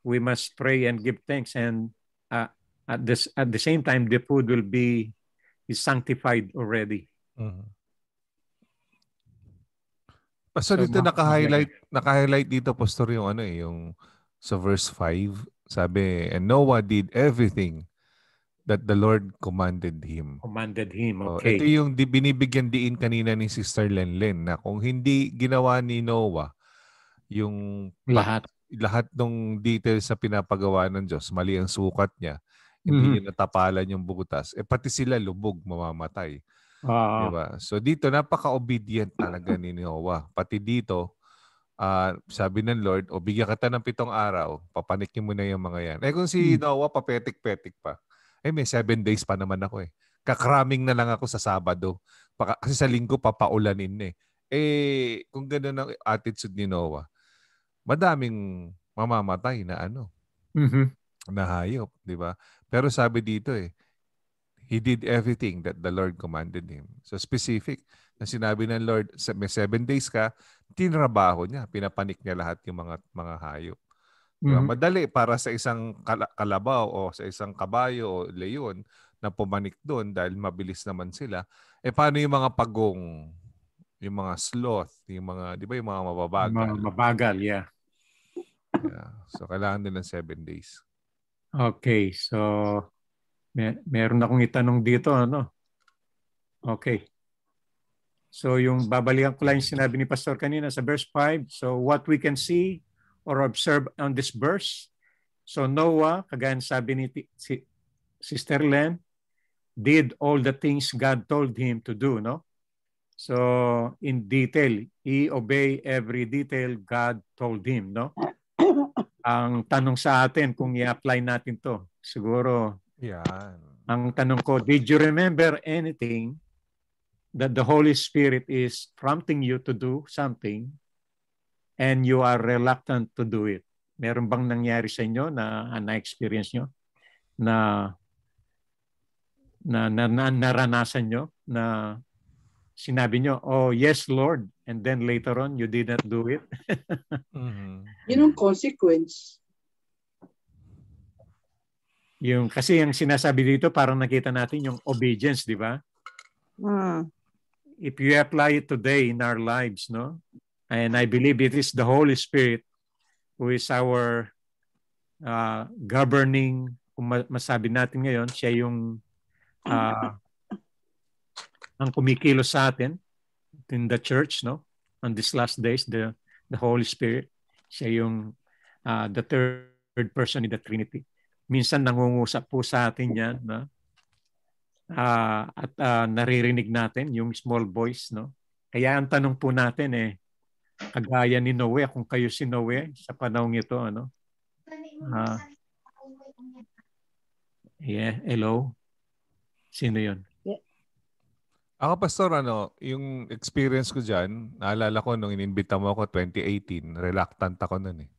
We must pray and give thanks and uh, at this at the same time the food will be is sanctified already. Mm-hmm. Ah, so, so dito naka-highlight, naka-highlight dito pastor yung ano eh, yung sa verse 5, sabi, and Noah did everything that the Lord commanded him. Commanded him, oh, okay. Oh, ito yung di, binibigyan diin kanina ni Sister Lenlen na kung hindi ginawa ni Noah yung lahat lahat ng details sa pinapagawa ng Diyos, mali ang sukat niya, hindi mm-hmm. natapalan yung butas, eh pati sila lubog mamamatay. Ah. Diba? So dito napaka-obedient talaga ni Noah. Pati dito, uh, sabi ng Lord, o bigyan kita ng pitong araw, papanikin mo na yung mga yan. Eh kung si hmm. Noah papetik-petik pa, eh may seven days pa naman ako eh. Kakraming na lang ako sa Sabado. Paka, kasi sa linggo papaulanin eh. Eh, kung gano'n ang attitude ni Noah, madaming mamamatay na ano. Mm-hmm na hayop, di ba? Pero sabi dito eh, he did everything that the Lord commanded him. So specific na sinabi ng Lord, may seven days ka, tinrabaho niya, pinapanik niya lahat yung mga mga hayop. Diba? Mm-hmm. Madali para sa isang kalabaw o sa isang kabayo o leyon na pumanik doon dahil mabilis naman sila. Eh paano yung mga pagong, yung mga sloth, yung mga, di ba yung mga mababagal? Mga mababagal, yeah. yeah. So kailangan din ng seven days. Okay, so may, meron akong itanong dito. Ano? Okay. So yung babalikan ko lang yung sinabi ni Pastor kanina sa verse 5. So what we can see or observe on this verse. So Noah, kagaya sabi ni si, Sister Len, did all the things God told him to do, no? So in detail, he obey every detail God told him, no? ang tanong sa atin kung i-apply natin to, siguro, yeah. ang tanong ko, did you remember anything that the Holy Spirit is prompting you to do something and you are reluctant to do it? Meron bang nangyari sa inyo na ah, na-experience nyo? Na na, na, na naranasan nyo na sinabi nyo, oh yes Lord, and then later on you did not do it? mm-hmm. Yun ang consequence. Yung, kasi yung sinasabi dito, parang nakita natin yung obedience, di ba? Mm. If you apply it today in our lives, no? And I believe it is the Holy Spirit who is our uh, governing, kung masabi natin ngayon, siya yung uh, ang kumikilos sa atin in the church, no? On these last days, the, the Holy Spirit, siya yung uh, the third person in the Trinity. Minsan nangungusap po sa atin yan, no? Uh, at uh, naririnig natin yung small voice, no? Kaya ang tanong po natin eh, kagaya ni Noe, kung kayo si Noe sa panahong ito, ano? Uh, yeah, hello. Sino yon? Ako, Pastor, ano, yung experience ko dyan, naalala ko nung ininbita mo ako 2018, reluctant ako nun eh.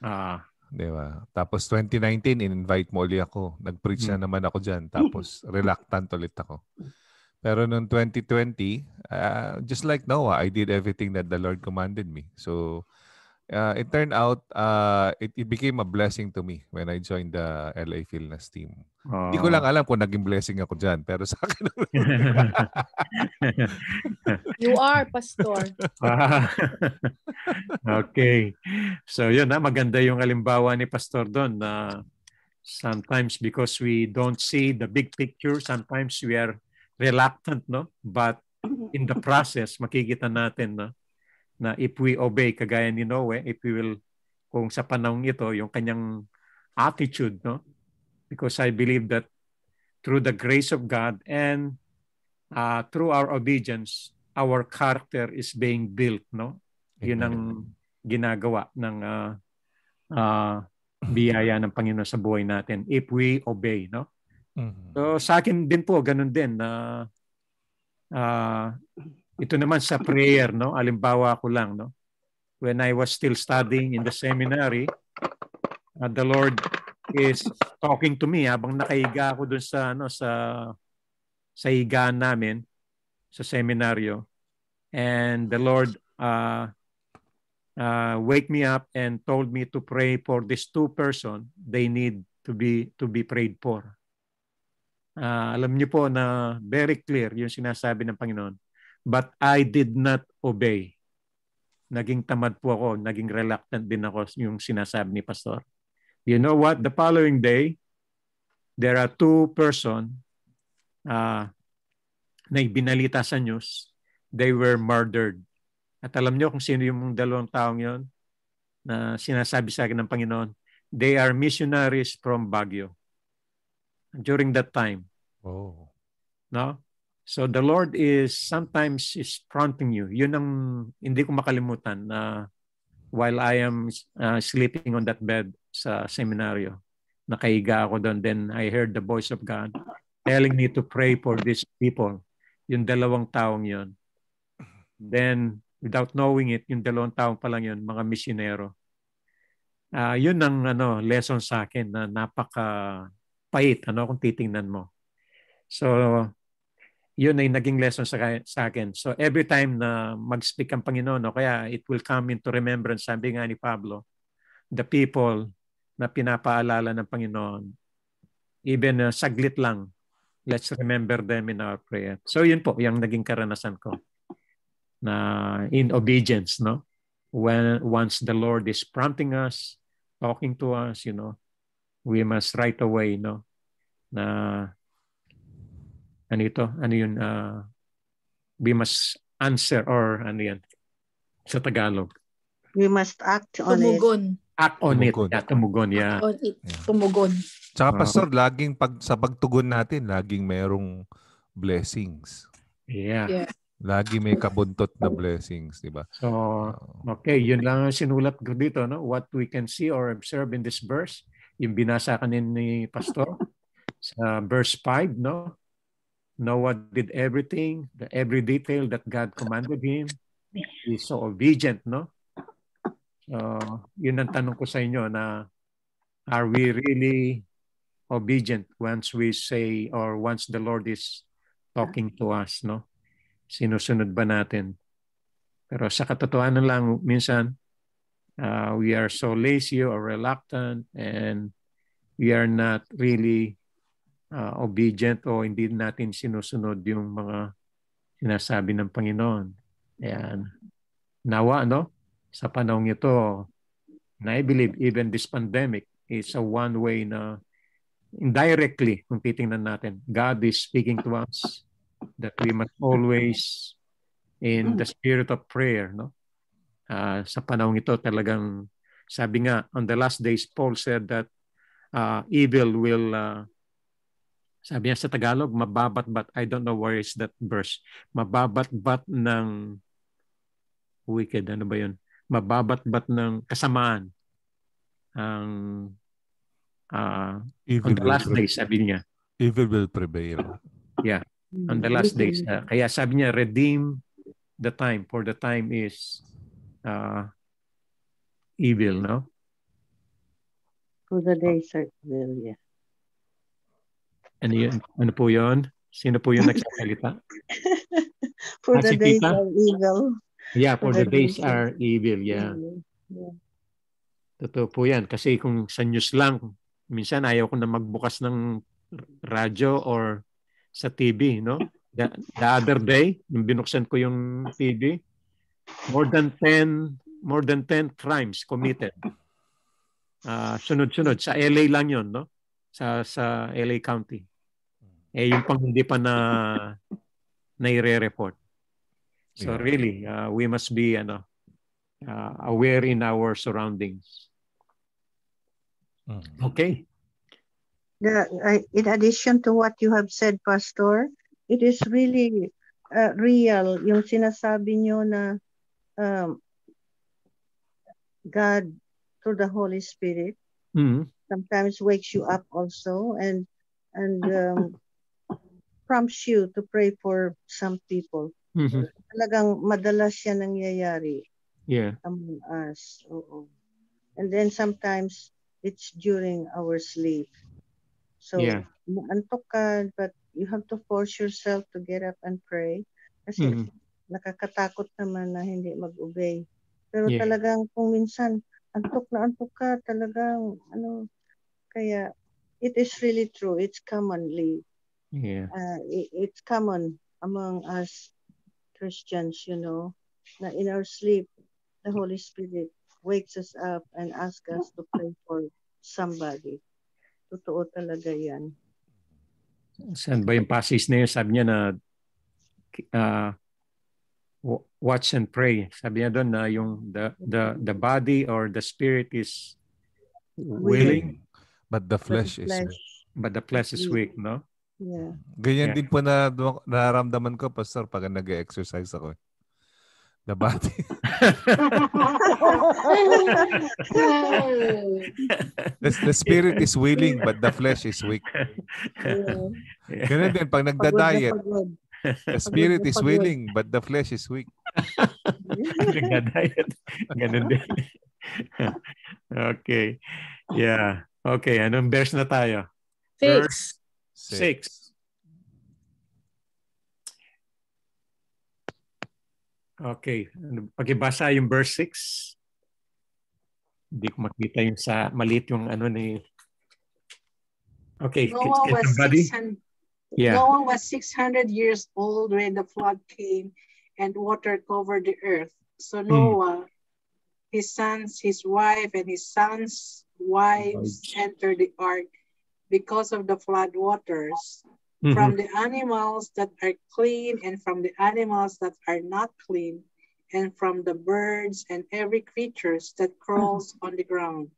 Ah. Di ba? Tapos 2019, in-invite mo ulit ako. Nag-preach hmm. na naman ako dyan. Tapos reluctant ulit ako. Pero nung 2020, uh, ah, just like Noah, I did everything that the Lord commanded me. So, uh, it turned out, uh, it, it became a blessing to me when I joined the LA Fitness team. Hindi ko lang alam kung naging blessing ako dyan. Pero sa akin... you are, Pastor. okay. So yun na, ah, maganda yung alimbawa ni Pastor doon na sometimes because we don't see the big picture, sometimes we are reluctant, no? But in the process, makikita natin na, na if we obey, kagaya ni Noe, if we will, kung sa panahon ito, yung kanyang attitude, no? because I believe that through the grace of God and uh, through our obedience, our character is being built, no? Yun ang ginagawa ng uh, uh, biyaya ng Panginoon sa buhay natin if we obey, no? Mm-hmm. So sa akin din po ganun din na uh, uh, ito naman sa prayer, no? Alimbawa ko lang, no? When I was still studying in the seminary, uh, the Lord is talking to me habang nakahiga ako dun sa ano sa sa higa namin sa seminaryo and the Lord uh, uh, wake me up and told me to pray for this two person they need to be to be prayed for. Uh, alam niyo po na very clear yung sinasabi ng Panginoon. But I did not obey. Naging tamad po ako, naging reluctant din ako yung sinasabi ni Pastor. You know what? The following day, there are two person uh, na ibinalita sa news. They were murdered. At alam niyo kung sino yung dalawang taong yon na sinasabi sa akin ng Panginoon. They are missionaries from Baguio during that time. Oh. No? So the Lord is sometimes is prompting you. Yun ang hindi ko makalimutan na uh, while I am uh, sleeping on that bed sa seminaryo. Nakahiga ako doon. Then I heard the voice of God telling me to pray for these people. Yung dalawang taong yon. Then, without knowing it, yung dalawang taong pa lang yun, mga misyonero. Uh, yun ang ano, lesson sa akin na napaka pait ano, kung titingnan mo. So, yun ay naging lesson sa, sa akin. So every time na mag-speak ang Panginoon, no, kaya it will come into remembrance, sabi nga ni Pablo, the people na pinapaalala ng Panginoon, even uh, saglit lang, let's remember them in our prayer. So yun po, yung naging karanasan ko na in obedience, no? When once the Lord is prompting us, talking to us, you know, we must right away, no, na ano ito? Ano yun? Uh, we must answer or ano yan? Sa Tagalog. We must act on tumugon. it. Act on tumugon. it. Yeah, tumugon. Yeah. Act on it. Tumugon. Tsaka ah. pastor, uh, laging pag, sa pagtugon natin, laging merong blessings. Yeah. yeah. Lagi may kabuntot na blessings, di ba? So, okay, yun lang ang sinulat ko dito, no? What we can see or observe in this verse, yung binasa kanin ni Pastor sa verse 5, no? Noah did everything, the, every detail that God commanded him. He's so obedient, no? Uh, yun ang tanong ko sa inyo na are we really obedient once we say or once the Lord is talking to us, no? Sinusunod ba natin? Pero sa katotohanan lang, minsan, uh, we are so lazy or reluctant and we are not really uh, obedient o hindi natin sinusunod yung mga sinasabi ng Panginoon. Ayan. Nawa, no? Sa panahong ito, na I believe even this pandemic is a one way na indirectly, kung titingnan natin, God is speaking to us that we must always in the spirit of prayer, no? Uh, sa panahong ito talagang sabi nga on the last days Paul said that uh, evil will uh, sabi niya sa Tagalog, mababat-bat. I don't know where is that verse. Mababat-bat ng wicked. Ano ba yun? Mababat-bat ng kasamaan. Ang uh, Evil on the last pre- days, sabi niya. Evil will prevail. Yeah. On the last days. Uh, kaya sabi niya, redeem the time. For the time is uh, evil, no? For the days are evil, yeah. Ano, yun? ano po yun? Sino po yung nagsasalita? for ah, the si days Tita? are evil. Yeah, for, for the, the days, days are evil. Yeah. yeah. Totoo po yan. Kasi kung sa news lang, minsan ayaw ko na magbukas ng radyo or sa TV, no? The, the other day, nung binuksan ko yung TV, more than 10 more than 10 crimes committed. Uh, sunod-sunod sa LA lang 'yon, no? Sa sa LA County eh yung pang hindi pa na naire-report. So yeah. really, uh, we must be ano uh, aware in our surroundings. Mm-hmm. Okay. The, uh, in addition to what you have said, Pastor, it is really uh, real yung sinasabi nyo na um, God through the Holy Spirit mm-hmm. sometimes wakes you up also and and um, prompts you to pray for some people. Mm-hmm. Talagang madalas yan nangyayari yeah. among us. Oo. And then sometimes it's during our sleep. So, yeah. maantok ka, but you have to force yourself to get up and pray. Kasi mm-hmm. nakakatakot naman na hindi mag-obey. Pero yeah. talagang kung minsan, antok na antok ka, talagang, ano, kaya, it is really true. It's commonly Yeah. Uh, it, it's common among us Christians, you know, that in our sleep, the Holy Spirit wakes us up and asks us to pray for somebody. Totoo talaga yan. Saan ba yung passage na yun? Sabi niya na uh, watch and pray. Sabi niya doon na yung the, the, the body or the spirit is willing. willing. But the flesh, but the flesh is weak. But the flesh is weak, no? Yeah. Ganyan yeah. din po na nararamdaman ko, Pastor, pag nag-exercise ako. Eh. Nabati. the, the spirit is willing but the flesh is weak. Yeah. Ganun din, pag nagda-diet, The spirit is willing, but the flesh is weak. Nagda-diet. Ganun din. okay. Yeah. Okay. Anong verse na tayo? Six. Six. Six. Okay. Pagibasa yung verse 6. Hindi ko makita yung sa maliit yung ano ni Okay. Noah was, 600, yeah. Noah was 600 years old when the flood came and water covered the earth. So hmm. Noah, mm. his sons, his wife, and his sons' wives oh, entered the ark because of the flood waters mm-hmm. from the animals that are clean and from the animals that are not clean and from the birds and every creatures that crawls mm-hmm. on the ground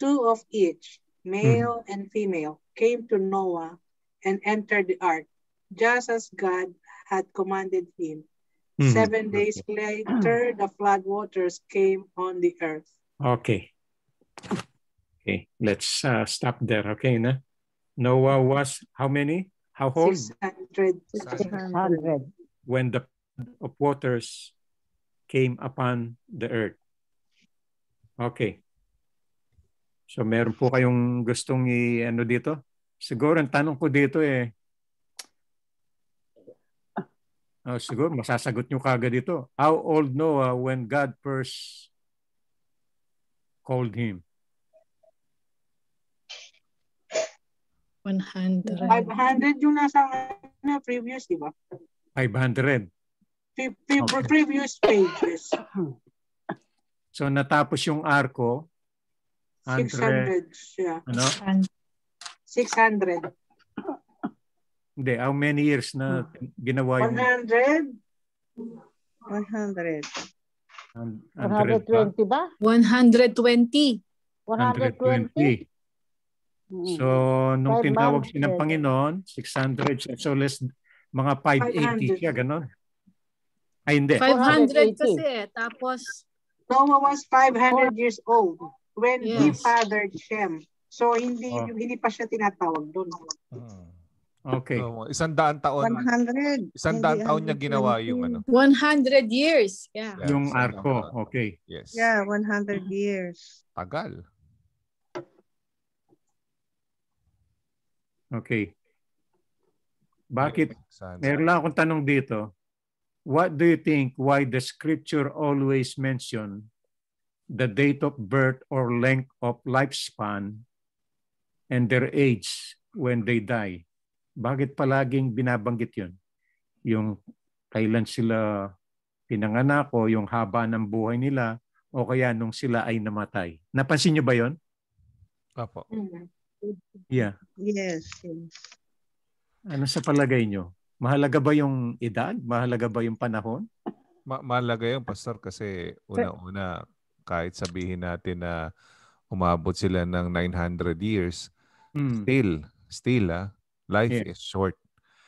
two of each male mm-hmm. and female came to noah and entered the ark just as god had commanded him mm-hmm. seven days later the flood waters came on the earth okay Okay, let's uh, stop there. Okay, na? Noah was how many? How old? 600. 600. When the of waters came upon the earth. Okay. So meron po kayong gustong i-ano dito? Siguro ang tanong ko dito eh, Oh, siguro masasagot nyo kagad dito. How old Noah when God first called him? 100. 500 yung nasa ano, previous, di ba? 500. Pre- pre- okay. Previous pages. So natapos yung arko. 600 siya. Ano? 600. Hindi, how many years na ginawa yun? 100? 100. 100. 120 ba? 120. 120. 120. Mm. So, nung Five tinawag siya ng eh. Panginoon, 600, so less, mga 580 siya, ganun. Ay, hindi. 500 kasi eh. Tapos, Noah was 500 years old when he fathered Shem. So hindi Oh. hindi pa siya tinatawag doon. Ah. Hmm. Okay. Oo, isang daan taon. 100. Isang daan taon niya ginawa yung ano. 100 years. Yeah. Yeah, Yung arko. Okay. Yes. Yeah, 100 years. Tagal. Okay. Bakit? Meron lang akong tanong dito. What do you think why the scripture always mention the date of birth or length of lifespan and their age when they die? Bakit palaging binabanggit yun? Yung kailan sila pinanganak o yung haba ng buhay nila o kaya nung sila ay namatay. Napansin nyo ba yon? Apo. Mm. Yeah. Yes, yes. Ano sa palagay nyo? Mahalaga ba yung edad? Mahalaga ba yung panahon? Ma- mahalaga yung pastor kasi una-una kahit sabihin natin na umabot sila ng 900 years, mm. still, still ah, life yeah. is short.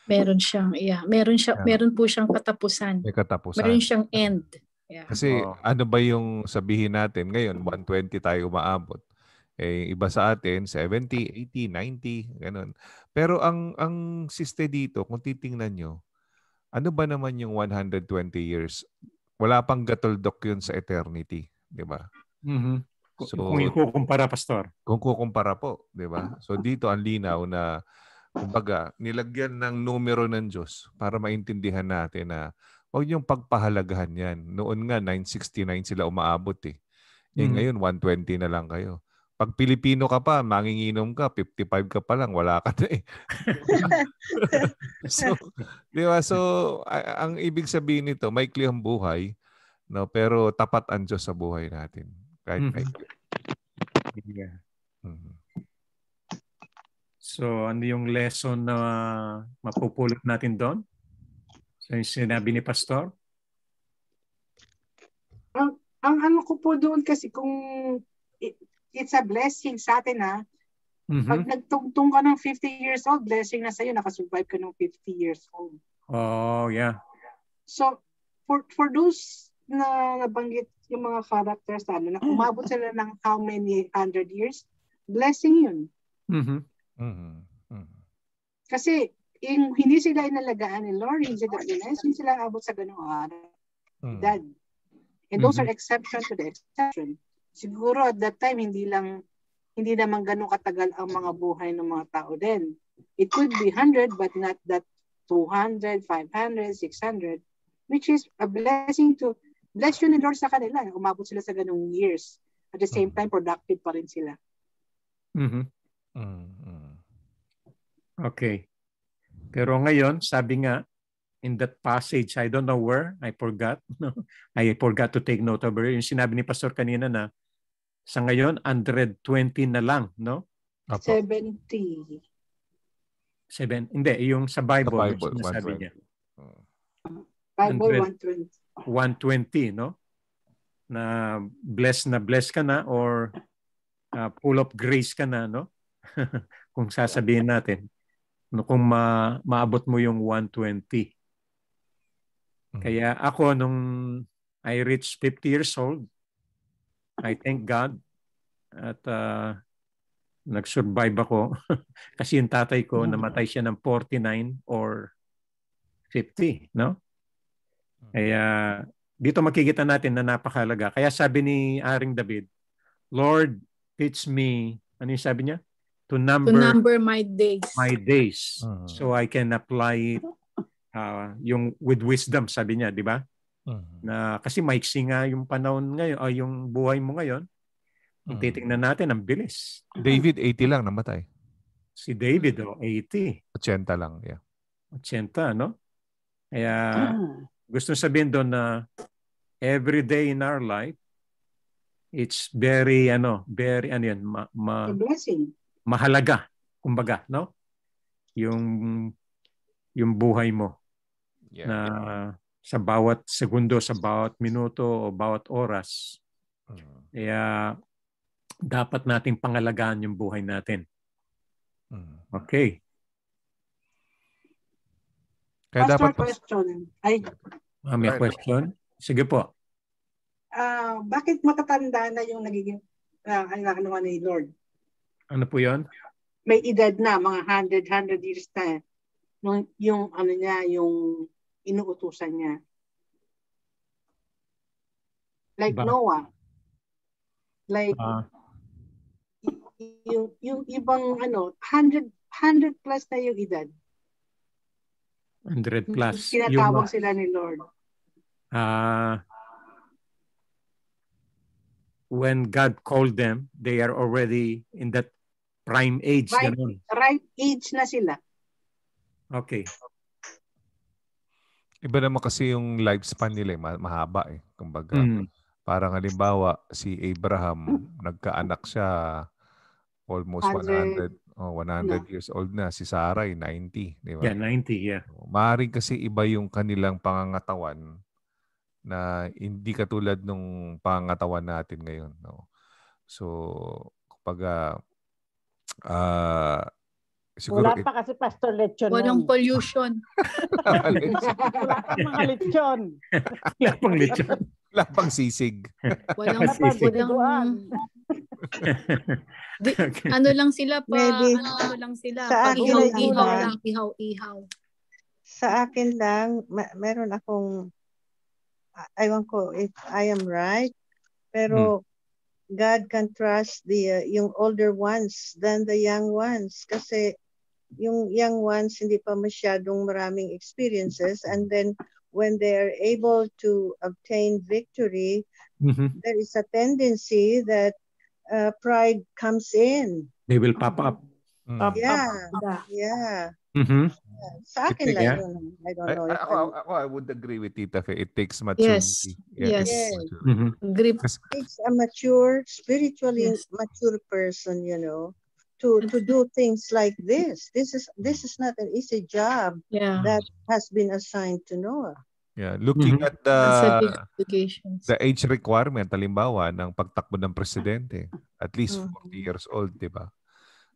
Meron siyang, yeah, meron siya, yeah. meron po siyang katapusan. May katapusan. Meron siyang end. Yeah. Kasi oh. ano ba yung sabihin natin ngayon, 120 tayo maabot. Eh, iba sa atin, 70, 80, 90, ganun. Pero ang, ang siste dito, kung titingnan nyo, ano ba naman yung 120 years? Wala pang gatoldok yun sa eternity, di ba? Mm-hmm. So, kung ikukumpara, Pastor. Kung kukumpara po, di ba? Mm-hmm. So dito ang linaw na, kumbaga, nilagyan ng numero ng Diyos para maintindihan natin na huwag niyong pagpahalagahan yan. Noon nga, 969 sila umaabot eh. Eh mm-hmm. ngayon, 120 na lang kayo pag Pilipino ka pa, manginginom ka, 55 ka pa lang, wala ka na eh. so, di ba? So, ang ibig sabihin nito, may ang buhay, no? pero tapat ang Diyos sa buhay natin. Kahit mm-hmm. may yeah. mm-hmm. So, ano yung lesson na mapupulot natin doon? So, yung sinabi ni Pastor? Ang, ang ano ko po doon kasi kung it's a blessing sa atin ha. Mm-hmm. Pag nagtungtong ka ng 50 years old, blessing na sa'yo, nakasurvive ka ng 50 years old. Oh, yeah. So, for for those na nabanggit yung mga characters, ano, na mm. umabot sila ng how many hundred years, blessing yun. Mm-hmm. Mm-hmm. mm-hmm. Kasi, in, hindi sila inalagaan ni Lord, hindi sila blessing sila abot sa ganung araw. Mm-hmm. Dad. And those mm-hmm. are exception to the exception siguro at that time hindi lang hindi naman ganun katagal ang mga buhay ng mga tao din. It could be 100 but not that 200, 500, 600 which is a blessing to bless you ni Lord sa kanila. Umabot sila sa ganung years. At the same mm-hmm. time, productive pa rin sila. Mm-hmm. Mm-hmm. Okay. Pero ngayon, sabi nga, in that passage, I don't know where, I forgot. I forgot to take note of it. Yung sinabi ni Pastor kanina na sa ngayon, 120 na lang, no? Apo. 70. Seven, hindi, yung sa Bible, sa Bible sinasabi niya. Bible 120. 120, no? Na bless na bless ka na or uh, full of grace ka na, no? kung sasabihin natin. No, kung ma- maabot mo yung 120. Hmm. Kaya ako, nung I reached 50 years old, I thank God at uh, nag-survive ako kasi yung tatay ko mm-hmm. namatay siya ng 49 or 50, no? Kaya dito makikita natin na napakalaga. Kaya sabi ni Aring David, Lord, teach me, ano yung sabi niya? To number, to number my days. My days. Uh-huh. So I can apply it uh, yung with wisdom, sabi niya, di ba? Mm-hmm. Na kasi maiksi nga yung panahon ngayon o yung buhay mo ngayon. Kung mm-hmm. titingnan natin ang bilis. David 80 lang namatay. Si David o oh, 80. 80 lang, yeah. 80, no? Kaya mm-hmm. gusto sabihin doon na every day in our life it's very ano, very ano yan, ma, ma, mahalaga kumbaga, no? Yung yung buhay mo. Yeah. Na sa bawat segundo, sa bawat minuto o bawat oras. Uh-huh. Kaya dapat nating pangalagaan yung buhay natin. Uh-huh. Okay. Kaya Pastor, dapat question. Ay. Ah, may question? Sige po. Uh, bakit matatanda na yung nagiging uh, ano, ano ni Lord? Ano po yon? May edad na, mga 100, 100 years na. Yung, yung ano niya, yung inuutusan niya. Like ba- Noah. Like uh, yung, yung ibang ano, 100 100 plus na yung edad. 100 mm, plus. Sinatawag yung, sila ni Lord. Uh, when God called them, they are already in that prime age. Right, right age na sila. Okay. Iba naman kasi yung lifespan nila, eh, mahaba eh. Kumbaga, mm. parang halimbawa, si Abraham, nagkaanak siya almost 100, 100 Oh, 100 yeah. years old na. Si Sarah ay 90, di ba? Yeah, 90, yeah. Oh, Maaring kasi iba yung kanilang pangangatawan na hindi katulad nung pangangatawan natin ngayon. No? So, kapag uh, ah, uh, Siguro, Wala pa kasi pastor lechon. Walang pollution. Wala pa mga lechon. Wala pang lechon. Wala pang sisig. Walang sisig. Walang, Di, ano lang sila pa, Maybe. ano, ano lang sila. Sa akin ihaw, ihaw lang, ihaw, ihaw. Sa akin lang, ma- meron akong, aywan ah, ko if I am right, pero hmm. God can trust the, uh, yung older ones than the young ones kasi yung young ones hindi pa masyadong maraming experiences and then when they are able to obtain victory mm-hmm. there is a tendency that uh, pride comes in they will pop up mm. pop, yeah pop, pop. yeah Mm-hmm. Yeah. Sa akin lang yeah. I don't know. I, ako, ako, I would agree with Tita Faye. It takes maturity. Yes. Yeah, yes. yes. Mm-hmm. It takes a mature, spiritually yes. mature person, you know to to do things like this. This is this is not an easy job yeah. that has been assigned to Noah. Yeah, looking mm-hmm. at the the age requirement halimbawa ng pagtakbo ng presidente, at least 40 mm-hmm. years old, 'di ba?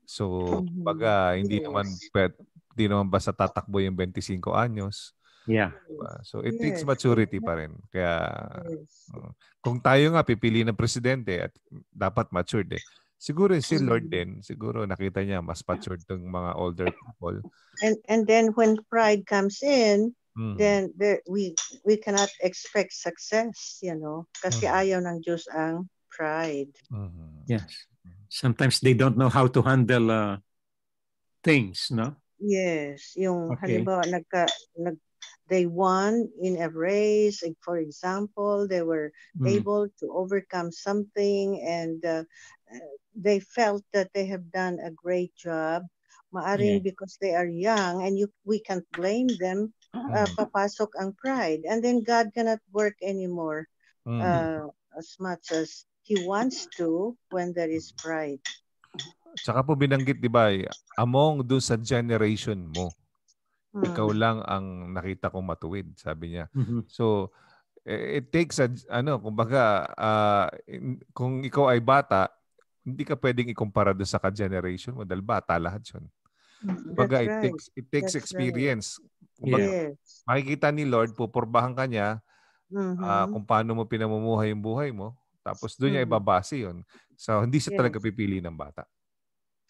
So, mm mm-hmm. baga hindi yes. naman pwede, hindi naman basta tatakbo yung 25 anyos. Yeah. Diba? So it yes. takes maturity pa rin. Kaya yes. Oh, kung tayo nga pipili ng presidente at dapat mature eh. Siguro si mm. Lord din, siguro nakita niya mas matured tong mga older people. And and then when pride comes in, mm. then there, we we cannot expect success, you know, kasi mm. ayaw ng Diyos ang pride. Mm-hmm. Yes. Sometimes they don't know how to handle uh, things, no? Yes, yung okay. halimbawa nagka nag they won in a race like for example they were mm. able to overcome something and uh, they felt that they have done a great job. Maaring yeah. because they are young and you we can't blame them, mm. papasok ang pride. And then God cannot work anymore mm. uh, as much as He wants to when there is pride. Tsaka po binanggit, di ba, eh, among dun sa generation mo, mm. ikaw lang ang nakita kong matuwid, sabi niya. Mm-hmm. So, eh, it takes a ano kumbaga uh, kung ikaw ay bata hindi ka pwedeng ikumpara doon sa ka-generation mo dahil bata lahat yun. Mm-hmm. Kumbaga, right. it takes, it takes experience. Right. yes. Makikita ni Lord, pupurbahan ka niya ah, mm-hmm. uh, kung paano mo pinamumuhay yung buhay mo. Tapos doon mm-hmm. niya ibabase yun. So, hindi siya yes. talaga pipili ng bata.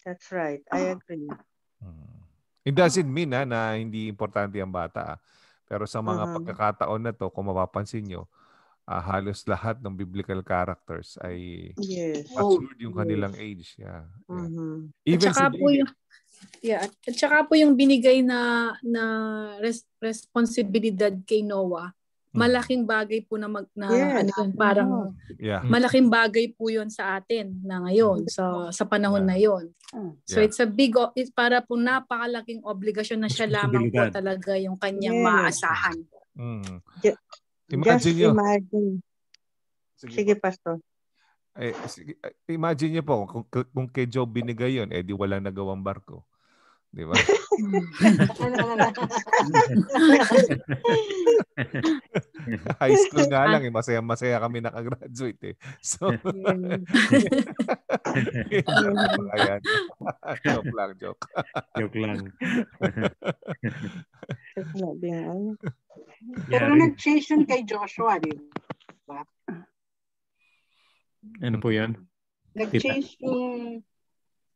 That's right. I agree. Hmm. It doesn't mean ha, na hindi importante ang bata. Ha. Pero sa mga uh-huh. pagkakataon na to, kung mapapansin nyo, uh, halos lahat ng biblical characters ay yes. Oh, matured oh, yung kanilang age. Yeah. yeah. Mm-hmm. Even at saka si po yung, yeah, at saka po yung binigay na na res- responsibilidad kay Noah. Mm. Malaking bagay po na mag na yeah, ano parang yeah. malaking bagay po 'yon sa atin na ngayon mm. sa sa panahon yeah. na 'yon. Mm. So yeah. it's a big it's para po napakalaking obligasyon na siya lamang po talaga yung kanyang yes. maasahan. Mm. Imagine Just imagine. Sige, Sige Pastor. Eh, sige, eh, imagine niyo po, kung, kung kay Job binigay yun, eh di walang nagawang barko. Di ba? High school nga lang, ah. eh. masaya-masaya kami nakagraduate eh. So, joke lang, joke. joke lang. Ano. Pero nag-change yun kay Joshua, di ba? Ano po yan? Nag-change yung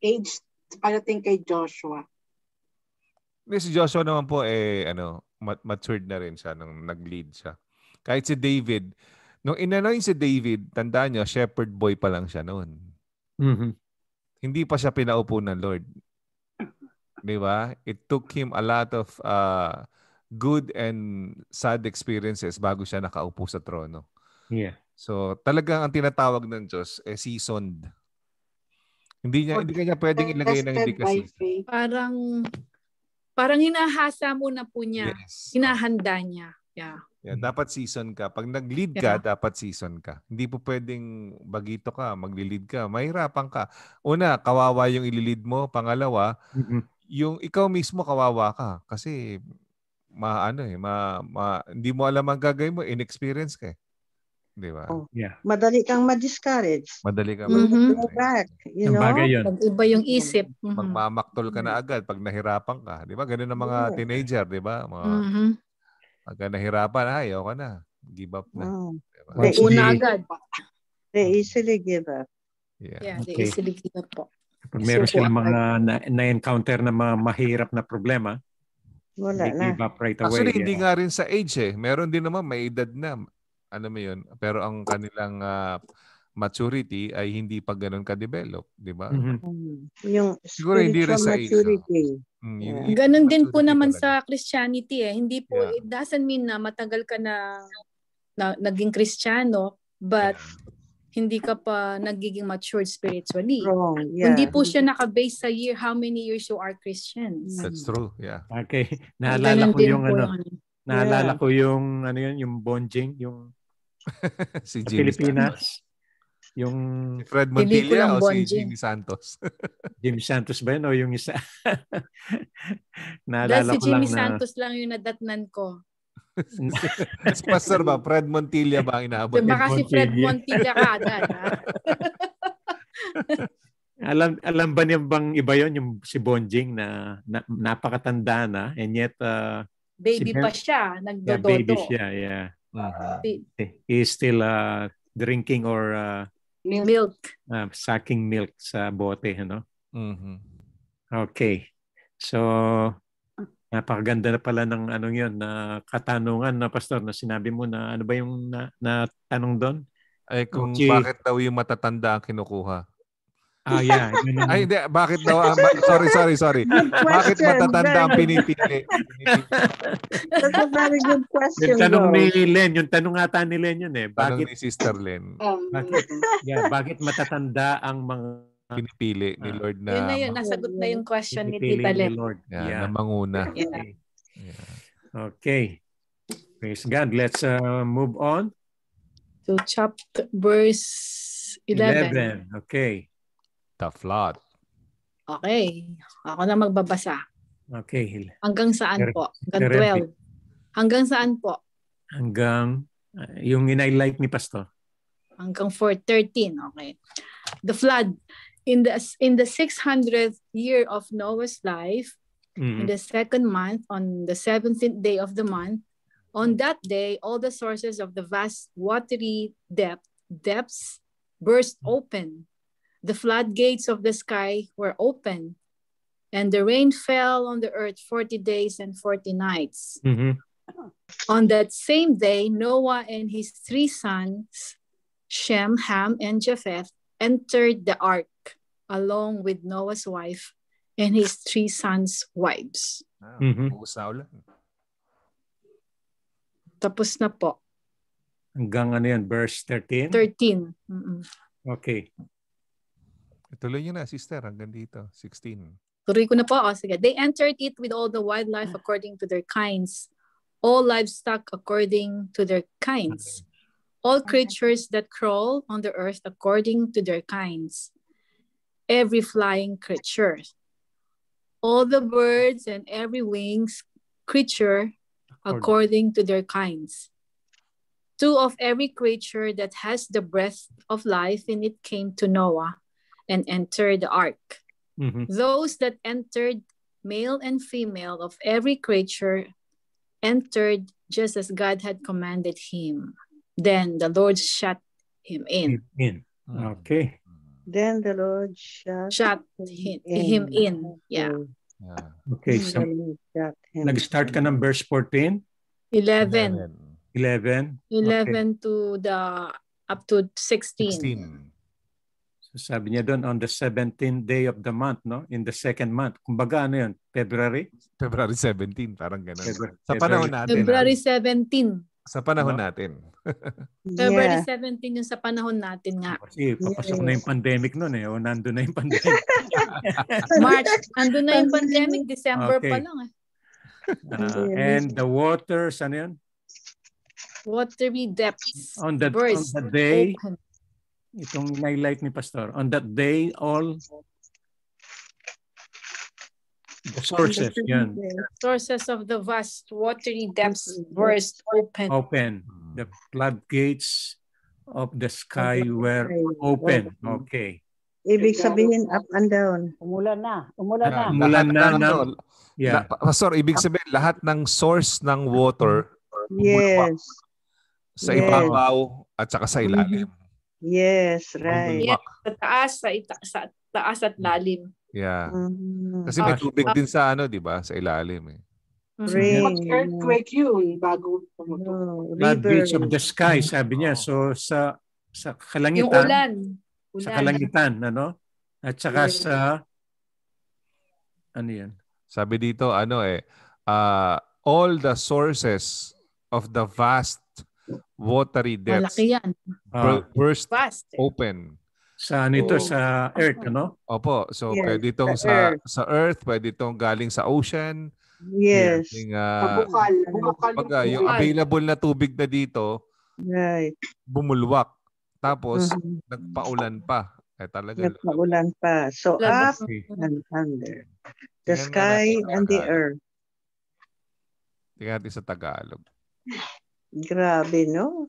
age parating kay Joshua si Joshua naman po, eh, ano, mat- matured na rin siya nung nag-lead siya. Kahit si David, nung inanoy si David, tanda niyo, shepherd boy pa lang siya noon. Mm-hmm. Hindi pa siya pinaupo ng Lord. Di ba? It took him a lot of uh, good and sad experiences bago siya nakaupo sa trono. Yeah. So, talagang ang tinatawag ng Diyos eh seasoned. Hindi niya oh, hindi kanya pwedeng ilagay ng hindi kasi. Parang Parang hinahasa mo na po niya. Yes. Hinahanda niya. Yeah. Yeah, dapat season ka. Pag nag-lead ka, yeah. dapat season ka. Hindi po pwedeng bagito ka, mag lead ka. Mahirapan ka. Una, kawawa yung ililid mo. Pangalawa, yung ikaw mismo kawawa ka. Kasi maano eh, ma, ma, hindi mo alam ang gagawin mo. Inexperience ka eh. Di ba? Oh. Yeah. Madali kang ma-discourage. Madali kang mm-hmm. ma You know? Pag-iba yung isip. Mm-hmm. Magmamaktol ka na agad pag nahirapan ka. Di ba? Ganun ang mga yeah. teenager, di ba? Mga, mm-hmm. Pagka nahirapan, ayaw ka na. Give up na. Oh. Diba? una agad. They easily give up. Yeah, yeah they easily give up po. Pag meron so, silang mga na- encounter na mga mahirap na problema, wala na. Give up right away. Actually, yeah. hindi nga rin sa age eh. Meron din naman may edad na ano mo yun, pero ang kanilang uh, maturity ay hindi pa ganun ka-develop, di ba? Mm-hmm. mm-hmm. Yung Siguro hindi rin sa Maturity. Mm, yeah. yung, ganun din po naman sa Christianity eh. Hindi po, yeah. it doesn't mean na matagal ka na, na naging Kristiyano, but yeah hindi ka pa nagiging matured spiritually. Wrong. Yeah. Hindi po siya naka-base sa year how many years you are Christian. That's true. Yeah. Okay. Naalala ko yung po ano. Yun. Naalala yeah. ko yung ano yun, yung bonjing, yung si Jimmy Pilipinas. Santos. Yung si Fred Montilla o si Jimmy Santos? Jimmy Santos ba yun o yung isa? Naalala Dahil si ko Jimmy lang Santos na... lang yung nadatnan ko. Mas pastor ba? Fred Montilla ba ang inaabot? So, baka si Fred Montilla kagad. alam alam ba niya bang iba yon yung si Bonjing na, na napakatanda na and yet uh, baby si ben, pa siya nagdododo. Yeah, baby siya, yeah uh, is still uh, drinking or uh, milk. Uh, sucking milk sa bote, ano? Mm-hmm. Okay. So, napakaganda na pala ng anong yun, na katanungan na pastor na sinabi mo na ano ba yung na, na tanong doon? Ay kung Uchi, bakit daw yung matatanda ang kinukuha? Ah, yeah. Ay, hindi. Bakit daw? Ah, sorry, sorry, sorry. Bakit matatanda ang pinipili? That's a very good question. Yung tanong though. ni Len, yung tanong ata ni Len yun eh. Bakit, tanong ni Sister Len. Um, bakit, yeah, bakit matatanda ang mga pinipili ni ah. Lord na... Yun na yun. Nasagot na yung question ni Tita Len. Ni Lord. Yeah, yeah. Na manguna. Yeah. Okay. Praise God. Let's uh, move on. To chapter verse 11. 11. Okay the flood. Okay. Ako na magbabasa. Okay. Hanggang saan po? Hanggang 12. Hanggang saan po? Hanggang uh, yung in-highlight ni Pastor. Hanggang 413. Okay. The flood. In the in the 600th year of Noah's life, mm-hmm. in the second month, on the 17th day of the month, on that day, all the sources of the vast watery depth depths burst open The floodgates of the sky were open, and the rain fell on the earth 40 days and 40 nights. Mm-hmm. On that same day, Noah and his three sons, Shem, Ham, and Japheth, entered the ark along with Noah's wife and his three sons' wives. Wow. Mm-hmm. Tapos na po. Hanggang ano yan, verse 13? 13. Mm-mm. Okay. Ituloy yun na, sister, hanggang dito, 16. Tuloy ko na po. Oh, sige. They entered it with all the wildlife ah. according to their kinds, all livestock according to their kinds, all creatures that crawl on the earth according to their kinds, every flying creature, all the birds and every winged creature according to their kinds. Two of every creature that has the breath of life in it came to Noah and entered the ark. Mm-hmm. Those that entered, male and female of every creature, entered just as God had commanded him. Then the Lord shut him in. In. Mm-hmm. Okay. Then the Lord shut, shut him, him in. Yeah. yeah. Okay. So, nag-start ka ng verse 14? 11. 11. 11 okay. to the up to 16. 16. Sabi niya doon, on the 17th day of the month, no? In the second month. Kumbaga ano yun? February? February 17, parang ganun. February, sa panahon natin. February 17. Ano? Sa panahon ano? natin. February 17 yung sa panahon natin nga. Kasi papasok na yung pandemic noon eh. O nandun na yung pandemic. March, andun na yung pandemic. December okay. pa lang eh. Uh, and the waters, ano yun? Watery depths. On the, on the day. Open itong highlight ni Pastor. On that day, all the sources, yun. Sources of the vast watery depths burst mm-hmm. open. Open. Mm-hmm. The floodgates of the sky mm-hmm. were open. Okay. Ibig sabihin up and down. Umulan na. Umulan na. Umulan na. na, na yeah. Pastor, ibig sabihin lahat ng source ng water yes. sa yes. ibabaw at saka sa ilalim. Mm-hmm. Yes, right. Yeah, sa taas, sa, ita- sa taas at lalim. Yeah. Mm-hmm. Kasi may tubig din sa ano, di ba? Sa ilalim eh. Mm-hmm. Rain. earthquake yun eh, bago pumutok. No, beach of the sky, sabi niya. So sa sa kalangitan. Yung ulan. ulan. Sa kalangitan, ano? At saka yeah. sa ano yan? Sabi dito, ano eh, uh, all the sources of the vast watery depths. Malaki yan. Uh, burst open. Sa nito, So, sa Earth, ano? Opo. So, yes, pwede itong sa, sa Earth, pwede itong galing sa ocean. Yes. Yung, uh, ah, Bukal. Bumukal. Baga, yung available na tubig na dito, right. bumulwak. Tapos, uh-huh. nagpaulan pa. Eh, talaga. Nagpaulan pa. So, up and under. The Tingnan sky and the earth. Tingnan natin sa Tagalog. Grabe, no?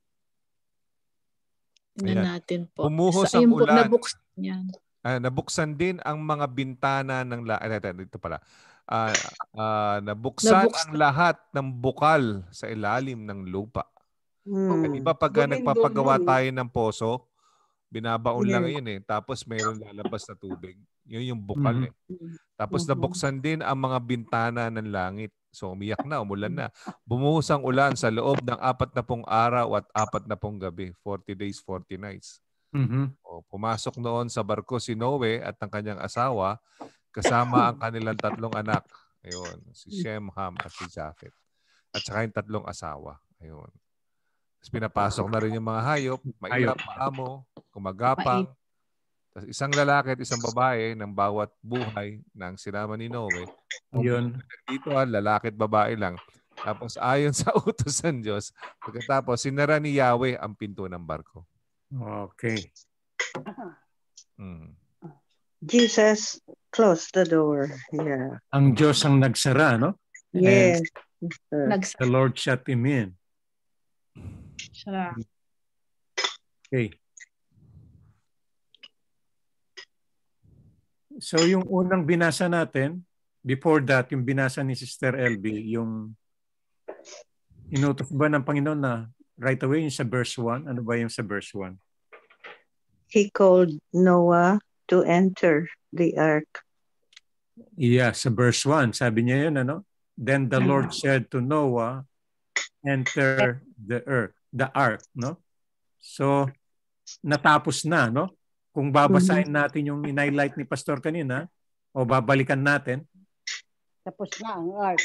Tingnan Ayan. natin po. Bumuhos Sa, ang yung, ulan. Nabuksan, yan. Uh, ah, nabuksan din ang mga bintana ng la- uh, dito pala. Uh, ah, uh, ah, nabuksan, nabuksan ang lahat ng bukal sa ilalim ng lupa. Hmm. Di ba pag nagpapagawa tayo ng poso, binabaon yeah. lang hmm. yun eh. Tapos mayroon lalabas na tubig. Yun yung bukal hmm eh. Tapos mm nabuksan din ang mga bintana ng langit. So umiyak na, umulan hmm. na. Bumuhos ang ulan sa loob ng apat na pong araw at apat na pong gabi. 40 days, 40 nights. Mm-hmm. O, pumasok noon sa barko si Noe at ang kanyang asawa kasama ang kanilang tatlong anak. Ayun, si hmm. Shem, Ham at si Japhet. At saka yung tatlong asawa. Ayun. Tapos pinapasok na rin yung mga hayop, mailap, maamo, kumagapang. Mait. Tapos isang lalaki at isang babae ng bawat buhay ng sinama ni Noe. Yun. Dito ah, lalaki at babae lang. Tapos ayon sa utos ng Diyos, pagkatapos sinara ni Yahweh ang pinto ng barko. Okay. Mm. Jesus closed the door. Yeah. Ang Diyos ang nagsara, no? Yes. And the Lord shut him in. Sara. Okay. So yung unang binasa natin, before that, yung binasa ni Sister LB, yung inutos ba ng Panginoon na right away yung sa verse 1? Ano ba yung sa verse 1? He called Noah to enter the ark. Yeah, sa verse 1, sabi niya yun, ano? Then the mm-hmm. Lord said to Noah, enter the earth, the ark, no? So, natapos na, no? kung babasahin mhm. natin yung in-highlight ni Pastor kanina o babalikan natin. Tapos na ang art.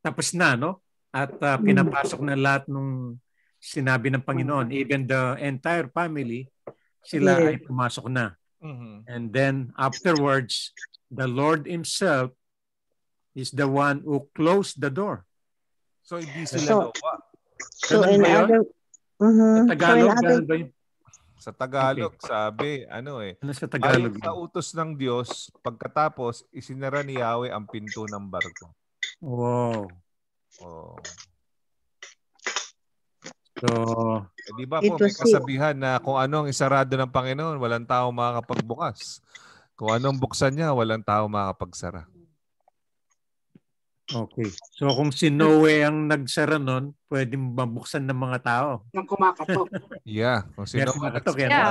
Tapos na, no? At uh, pinapasok na lahat nung sinabi ng Panginoon. Mhm. Even the entire family, sila yeah. ay pumasok na. Mm-hmm. And then afterwards, the Lord Himself is the one who closed the door. So, hindi sila so, gawa. So, in other... Mm-hmm. Tagalog, so in other, sa Tagalog, okay. sabi, ano eh. Ano sa Tagalog? Ayon sa utos ng Diyos, pagkatapos, isinara ni Yahweh ang pinto ng barko. Wow. Oh. So, eh, di ba po may kasabihan na kung ano ang isarado ng Panginoon, walang tao makakapagbukas. Kung anong buksan niya, walang tao makakapagsara. Okay. So kung si Noe ang nagsara noon, pwedeng mabuksan ng mga tao. Nang kumakatok. yeah. Kung si Noe ang nagsara, yeah.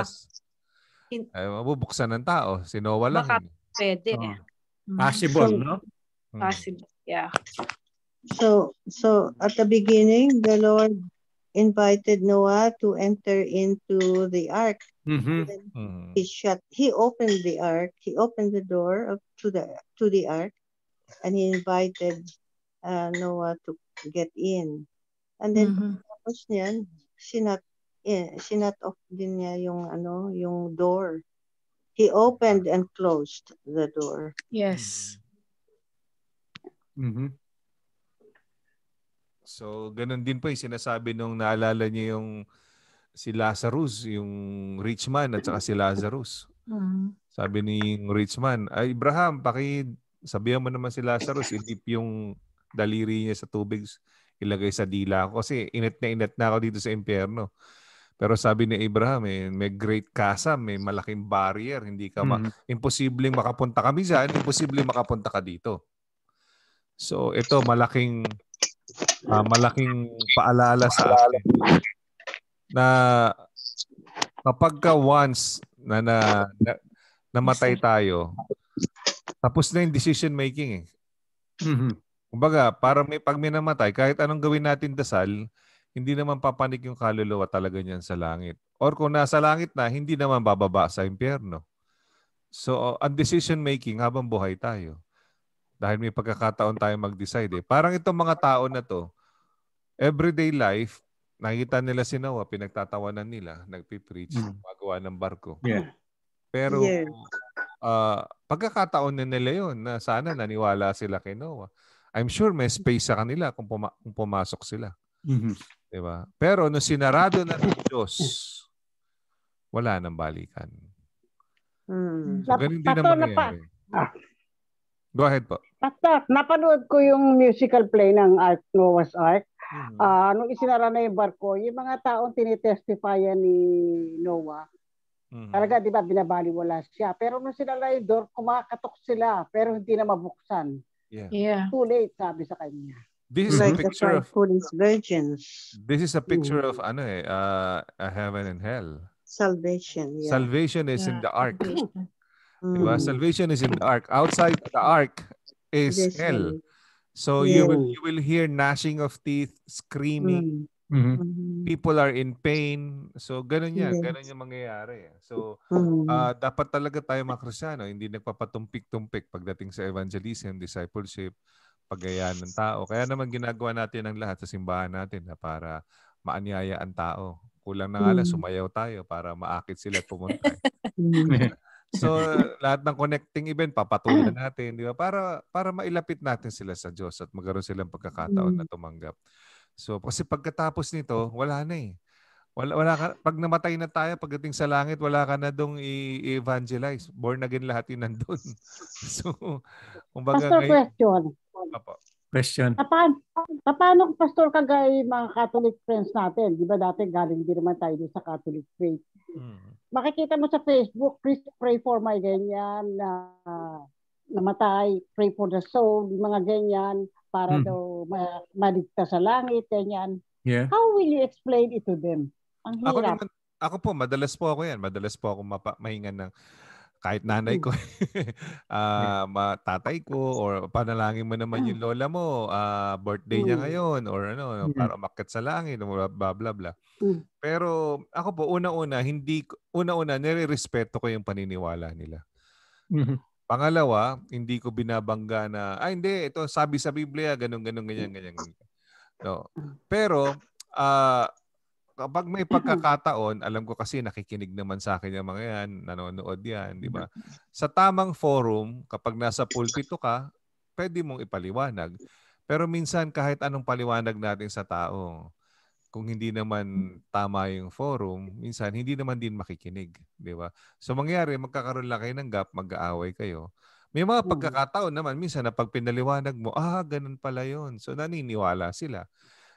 ay mabubuksan ng tao. Si Noe lang. Baka pwede. Oh. Mm. Possible, so, no? Hmm. Possible, yeah. So, so at the beginning, the Lord invited Noah to enter into the ark. Mm-hmm. Hmm. He shut. He opened the ark. He opened the door of, to the to the ark, and he invited uh, Noah to get in. And then mm-hmm. tapos niyan, sinat eh, sinat off din niya yung ano, yung door. He opened and closed the door. Yes. Mhm. So, ganun din po yung sinasabi nung naalala niya yung si Lazarus, yung rich man at saka si Lazarus. Mm-hmm. Sabi ni rich man, ay Abraham, paki sabihan mo naman si Lazarus, idip eh, yung daliri niya sa tubig, ilagay sa dila ko. Kasi init na init na ako dito sa impyerno. Pero sabi ni Abraham, eh, may great kasa, may malaking barrier, hindi ka ma- mm-hmm. imposibleng makapunta kami diyan, imposibleng makapunta ka dito. So ito malaking uh, malaking paalala sa akin na kapag ka once na, na, na namatay tayo, tapos na yung decision making eh. Mm-hmm. Kumbaga, para may, pag may namatay, kahit anong gawin natin dasal, hindi naman papanik yung kaluluwa talaga niyan sa langit. Or kung nasa langit na, hindi naman bababa sa impyerno. So, ang decision making habang buhay tayo. Dahil may pagkakataon tayo mag-decide. Eh. Parang itong mga tao na to, everyday life, nakita nila si Noah, pinagtatawanan nila, nagpipreach, mm. magawa ng barko. Yeah. Pero yeah uh, pagkakataon na nila yon na sana naniwala sila kay Noah. I'm sure may space sa kanila kung, puma- kung pumasok sila. Mm-hmm. Diba? Pero no sinarado na ng Diyos, wala nang balikan. Mm. So, ganun din naman nangyari. Ah. Go ahead po. Pastor, napanood ko yung musical play ng Art Noah's Ark. Mm-hmm. Uh, nung isinara na yung barko, yung mga taong tinitestifyan ni Noah, Mm-hmm. Talaga, di ba, binabaliwala siya. Pero nung sinala yung door, kumakatok sila, pero hindi na mabuksan. Yeah. yeah. Too late, sabi sa kanya. This is mm-hmm. a picture like of foolish virgins. This is a picture mm-hmm. of ano eh, uh, heaven and hell. Salvation. Yeah. Salvation is yeah. in the ark. Diba? Mm. Diba? Salvation is in the ark. Outside the ark is This hell. So yeah. you will you will hear gnashing of teeth, screaming, mm. Mm-hmm. mm-hmm. People are in pain. So, ganun yan. Yes. Ganun yung mangyayari. Eh. So, mm-hmm. uh, dapat talaga tayo mga Krisyano, hindi nagpapatumpik-tumpik pagdating sa evangelism, discipleship, paggayaan ng tao. Kaya naman ginagawa natin ang lahat sa simbahan natin na para maanyaya ang tao. Kulang na nga lang, mm-hmm. sumayaw tayo para maakit sila at pumunta. Eh. Mm-hmm. so, lahat ng connecting event, papatulan natin, di ba? Para, para mailapit natin sila sa Diyos at magkaroon silang pagkakataon na tumanggap. So kasi pagkatapos nito, wala na eh. Wala, wala ka, pag namatay na tayo, pagdating sa langit, wala ka na dong i-evangelize. Born again lahat yun nandun. so, kumbaga Pastor, ngayon, question. Apo. Question. Paano, paano, Pastor, kagay mga Catholic friends natin? Di ba dati galing din naman tayo sa Catholic faith. Hmm. Makikita mo sa Facebook, please pray for my ganyan na uh, namatay, pray for the soul, mga ganyan, para hmm. daw ma- maligta sa langit, ganyan. Yeah. How will you explain it to them? Ang hirap. Ako, naman, ako po, madalas po ako yan. Madalas po ako mapa- mahingan ng kahit nanay hmm. ko, uh, tatay ko, or panalangin mo naman yung lola mo, uh, birthday niya hmm. ngayon, or ano, hmm. para umakit sa langit, bla bla bla. Pero ako po, una-una, hindi, una-una, nire-respeto ko yung paniniwala nila. Mm-hmm. Pangalawa, hindi ko binabangga na, ah hindi, ito sabi sa Biblia, ganun, ganun, ganyan, ganyan. No. Pero, uh, kapag may pagkakataon, alam ko kasi nakikinig naman sa akin yung mga yan, nanonood yan, di ba? Sa tamang forum, kapag nasa pulpito ka, pwede mong ipaliwanag. Pero minsan kahit anong paliwanag natin sa tao, kung hindi naman tama yung forum, minsan hindi naman din makikinig, di ba? So mangyayari magkakaroon lang kayo ng gap, mag-aaway kayo. May mga mm. pagkakataon naman, minsan na pag mo, ah, ganun pala yon So naniniwala sila.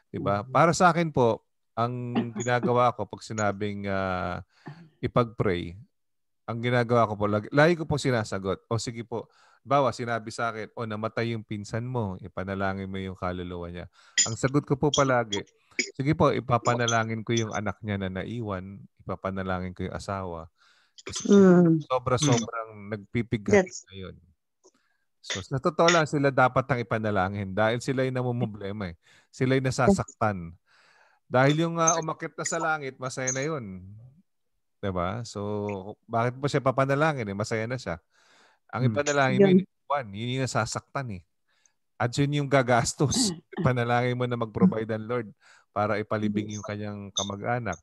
Di ba? Mm. Para sa akin po, ang ginagawa ko pag sinabing uh, ah, ipag ang ginagawa ko po, lagi, lagi ko po sinasagot, o sige po, bawa sinabi sa akin, o namatay yung pinsan mo, ipanalangin mo yung kaluluwa niya. Ang sagot ko po palagi, Sige po, ipapanalangin ko yung anak niya na naiwan. Ipapanalangin ko yung asawa. Kasi hmm. sobra-sobrang mm. nagpipighat yes. ngayon. So, sa totoo lang, sila dapat ang ipanalangin dahil sila sila'y namumblema eh. Sila yung nasasaktan. Dahil yung uh, umakit na sa langit, masaya na yun. ba? Diba? So, bakit mo siya papanalangin eh? Masaya na siya. Ang hmm. ipanalangin mo, yun, yun, yun yung nasasaktan eh. At yun yung gagastos. Panalangin mo na mag-provide ang Lord para ipalibing yung kanyang kamag-anak.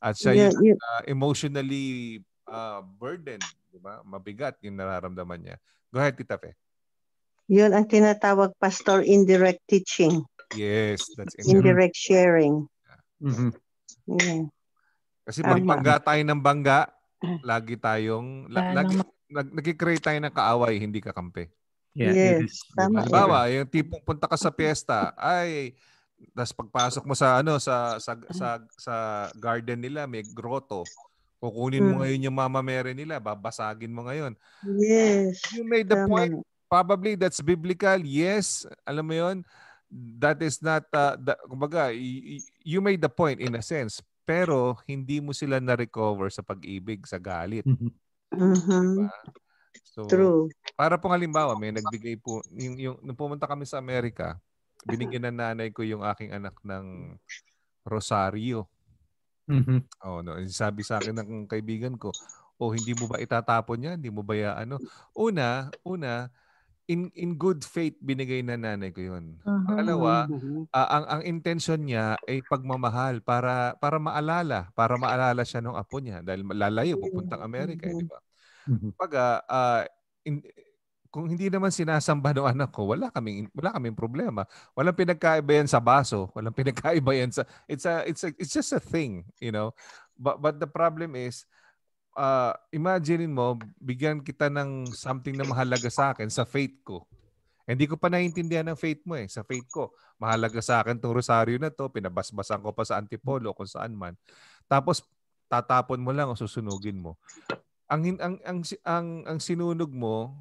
At siya yeah, yung, Uh, emotionally uh, burdened, di ba? Mabigat yung nararamdaman niya. Go ahead, Tita Pe. Yun ang tinatawag pastor indirect teaching. Yes, that's indirect, indirect sharing. Yeah. Mm-hmm. Yeah. Kasi pag bangga tayo ng bangga, mm. lagi tayong la, lagi nag, nagki-create tayo ng kaaway, hindi kakampi. Yeah, yes, tama. Halimbawa, yung tipong punta ka sa piyesta, ay tapos pagpasok mo sa ano sa sa ah. sa, sa garden nila may grotto. Kukunin mo hmm. ngayon yung mama Mary nila, babasagin mo ngayon. Yes. You made the point. Probably that's biblical. Yes, alam mo 'yon. That is not uh, the, kumbaga you made the point in a sense, pero hindi mo sila na-recover sa pag-ibig, sa galit. Mm-hmm. Diba? So, True. Para pong halimbawa, may nagbigay po yung, yung nung pumunta kami sa Amerika, binigyan ng nanay ko yung aking anak ng Rosario. Mm-hmm. Oh, no. Sabi sa akin ng kaibigan ko, oh, hindi mo ba itatapon yan? Hindi mo ba ya, ano? Una, una, in in good faith binigay na nanay ko yun. Uh-huh. uh, ang ang intention niya ay pagmamahal para para maalala, para maalala siya ng apo niya dahil lalayo pupuntang Amerika, eh, di ba? Pag mm-hmm. uh, ah, in, kung hindi naman sinasamba ng anak ko, wala kaming wala kaming problema. Walang pinagkaiba yan sa baso, walang pinagkaiba yan sa it's a it's a, it's just a thing, you know. But but the problem is uh ah, imagine mo bigyan kita ng something na mahalaga sa akin sa faith ko. Hindi ko pa naiintindihan ng faith mo eh, sa faith ko. Mahalaga sa akin tong rosaryo na to, pinabasbasan ko pa sa Antipolo kung saan man. Tapos tatapon mo lang o susunugin mo. ang ang ang, ang, ang sinunog mo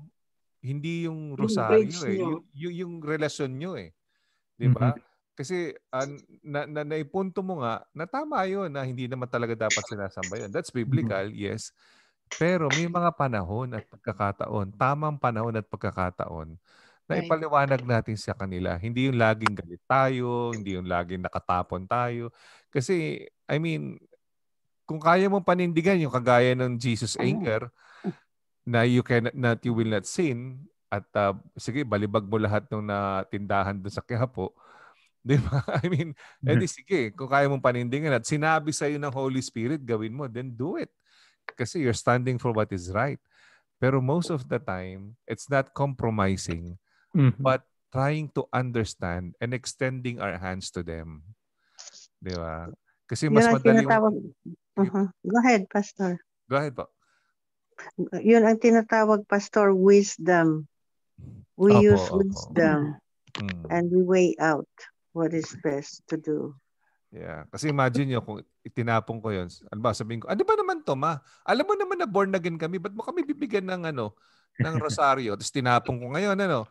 hindi yung rosaryo yung eh. Yung, yung, relasyon nyo eh. Di ba? Mm-hmm. Kasi uh, na, na, naipunto mo nga na tama yun na hindi naman talaga dapat sinasamba yun. That's biblical, mm-hmm. yes. Pero may mga panahon at pagkakataon, tamang panahon at pagkakataon na ipaliwanag natin sa kanila. Hindi yung laging galit tayo, hindi yung laging nakatapon tayo. Kasi, I mean, kung kaya mong panindigan yung kagaya ng Jesus anger, mm-hmm na you can not you will not sin at uh, sige balibag mo lahat ng natindahan doon sa Quiapo. 'Di ba? I mean, eh, mm-hmm. edi sige, kung kaya mong panindigan at sinabi sa iyo ng Holy Spirit gawin mo, then do it. Kasi you're standing for what is right. Pero most of the time, it's not compromising, mm-hmm. but trying to understand and extending our hands to them. 'Di ba? Kasi mas Yun, madali. Uh-huh. Go ahead, pastor. Go ahead po. Yun ang tinatawag, Pastor, wisdom. We opo, use wisdom opo. Mm. and we weigh out what is best to do. Yeah. Kasi imagine nyo kung itinapong ko yun. Ano ba sabihin ko, ano ba naman to ma? Alam mo naman na born again kami. but mo kami bibigyan ng ano, ng rosario Tapos tinapong ko ngayon, ano?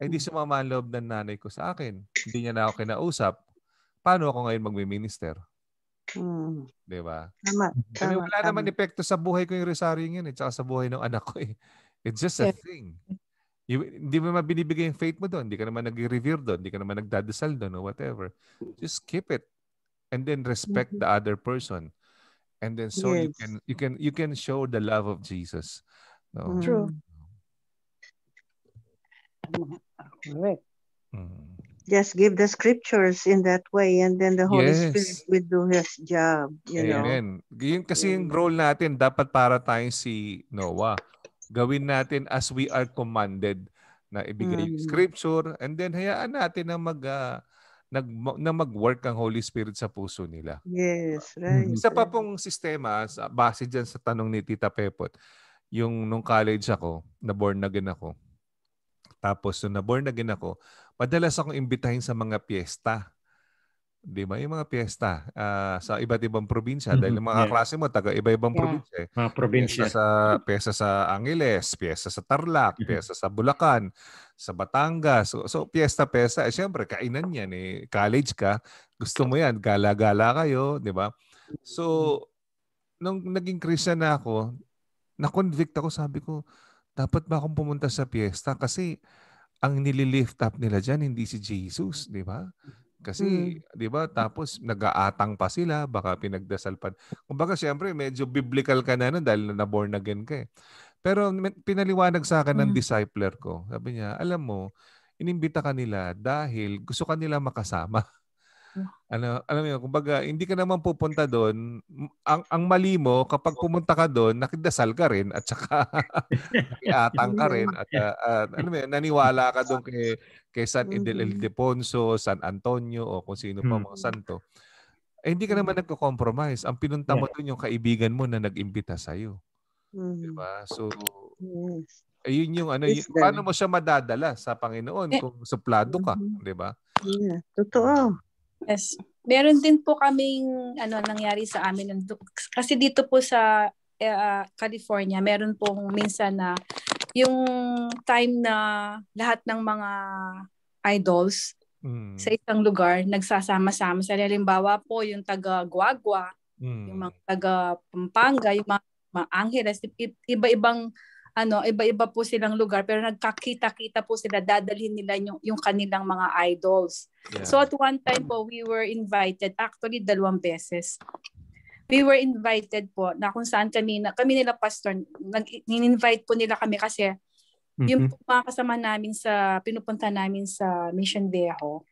Ay, hindi sumama ang loob ng nanay ko sa akin. Hindi niya na ako kinausap. Paano ako ngayon magmi-minister? Mm. Di ba? Tama. Kasi wala tama. naman epekto sa buhay ko yung rosaryong yun at eh, sa buhay ng anak ko eh. It's just a yeah. thing. You, hindi mo naman binibigay yung faith mo doon. Hindi ka naman nag-revere doon. Hindi ka naman nagdadasal doon or whatever. Just keep it. And then respect mm-hmm. the other person. And then so yes. you can you can you can show the love of Jesus. No? Mm. True. Correct. Mm-hmm just give the scriptures in that way and then the Holy yes. Spirit will do his job, you Amen. know. Yun kasi yung role natin dapat para tayong si Noah. Gawin natin as we are commanded na ibigay mm. yung scripture and then hayaan natin na mag uh, nag na mag-work ang Holy Spirit sa puso nila. Yes, mm. right. Isa pa pong sistema base diyan sa tanong ni Tita Pepot, yung nung college ako, na born again ako. Tapos nung na born again ako, madalas akong imbitahin sa mga piyesta. Di ba? Yung mga piyesta uh, sa iba't ibang probinsya. Mm-hmm. Dahil mga yeah. klase mo, taga iba't ibang yeah. probinsya. Eh. Mga probinsya. Piyesta sa, piyesta sa Angeles, piyesta sa Tarlac, mm-hmm. piyesta sa Bulacan, sa Batangas. So, so piyesta-piyesta. Eh, Siyempre, kainan yan. Eh. College ka, gusto mo yan. Gala-gala kayo, di ba? So, nung naging Christian na ako, na-convict ako, sabi ko, dapat ba akong pumunta sa piyesta? Kasi ang nililift up nila diyan hindi si Jesus, 'di ba? Kasi, mm. 'di ba? Tapos nag-aatang pa sila, baka pinagdasal pa. Kumbaga siyempre medyo biblical ka na nun dahil na born again ka eh. Pero pinaliwanag sa akin mm. ng discipler ko. Sabi niya, alam mo, inimbita ka nila dahil gusto ka nila makasama ano, alam mo kumbaga, hindi ka naman pupunta doon. Ang, ang mali mo, kapag pumunta ka doon, nakidasal ka rin at saka atang ka rin. At, uh, uh, ano mo naniwala ka doon kay, kay San mm. Ildefonso, San Antonio, o kung sino pa mga mm. santo. Eh, hindi ka naman mm. nagko-compromise. Ang pinunta mo doon yung kaibigan mo na nag-imbita sa'yo. Diba? So, ayun yung ano, yung, paano mo siya madadala sa Panginoon eh, kung suplado ka, 'di ba? Yeah, totoo. Yes. Meron din po kaming ano nangyari sa amin kasi dito po sa uh, California, meron pong minsan na yung time na lahat ng mga idols mm. sa isang lugar nagsasama-sama. Sa halimbawa po yung taga Guagua, mm. yung hmm. mga taga Pampanga, yung mga, mga Angeles, iba-ibang ano, iba-iba po silang lugar pero nagkakita-kita po sila dadalhin nila yung, yung kanilang mga idols. Yeah. So at one time po we were invited, actually dalawang beses. We were invited po na kung saan kami na, kami nila pastor nag-invite po nila kami kasi mm-hmm. yung mga kasama namin sa pinupunta namin sa Mission Viejo.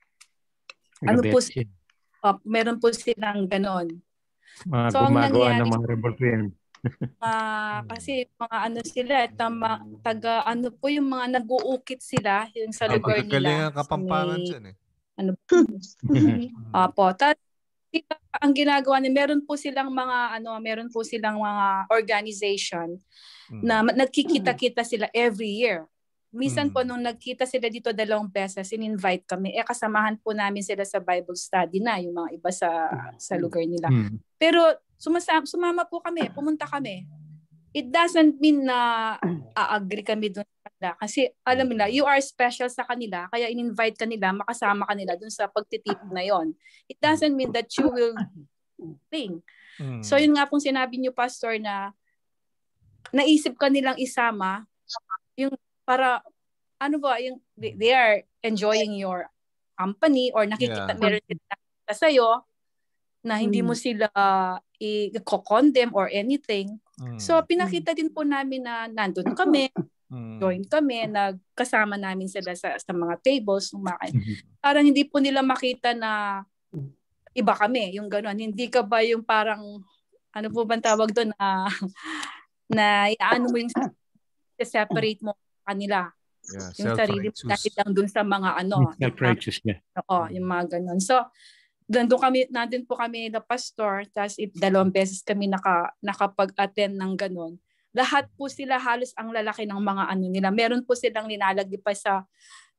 Ano po uh, meron po silang ganon. Mga so, gumagawa ng mga rebel Uh, kasi mga ano sila, tama, taga ano po yung mga nag-uukit sila yung sa ah, lugar nila. Ang ang kapampangan dyan eh. Ano po? Apo. Tapos ang ginagawa ni meron po silang mga ano, meron po silang mga organization hmm. na nagkikita-kita sila every year. Minsan mm. po nung nagkita sila dito dalawang beses, in-invite kami. Eh kasamahan po namin sila sa Bible study na, yung mga iba sa sa mm. lugar nila. Mm. Pero sumasa- sumama po kami, pumunta kami. It doesn't mean na aagree kami doon sa kanila. Kasi alam nila, you are special sa kanila, kaya in-invite kanila, makasama kanila doon sa pagtitipid na yon. It doesn't mean that you will think. Mm. So yun nga pong sinabi niyo, Pastor, na naisip kanilang isama yung para ano ba yung they, they are enjoying your company or nakikita yeah. meron sila sa iyo na hindi mm. mo hmm. sila i-condemn or anything. Mm. So pinakita din po namin na nandun kami, mm. join kami, nagkasama namin sila sa, sa mga tables, umakain. Hmm. Parang hindi po nila makita na iba kami, yung gano'n. Hindi ka ba yung parang, ano po bang tawag doon, na, na ano mo yung separate mo kanila. Yeah, yung sarili dahil lang dun sa mga ano. Self-righteous niya. Oo, yung mga ganun. So, doon kami, natin po kami na pastor, tapos it, dalawang beses kami naka, nakapag-attend ng ganun. Lahat po sila halos ang lalaki ng mga ano nila. Meron po silang linalagay pa sa,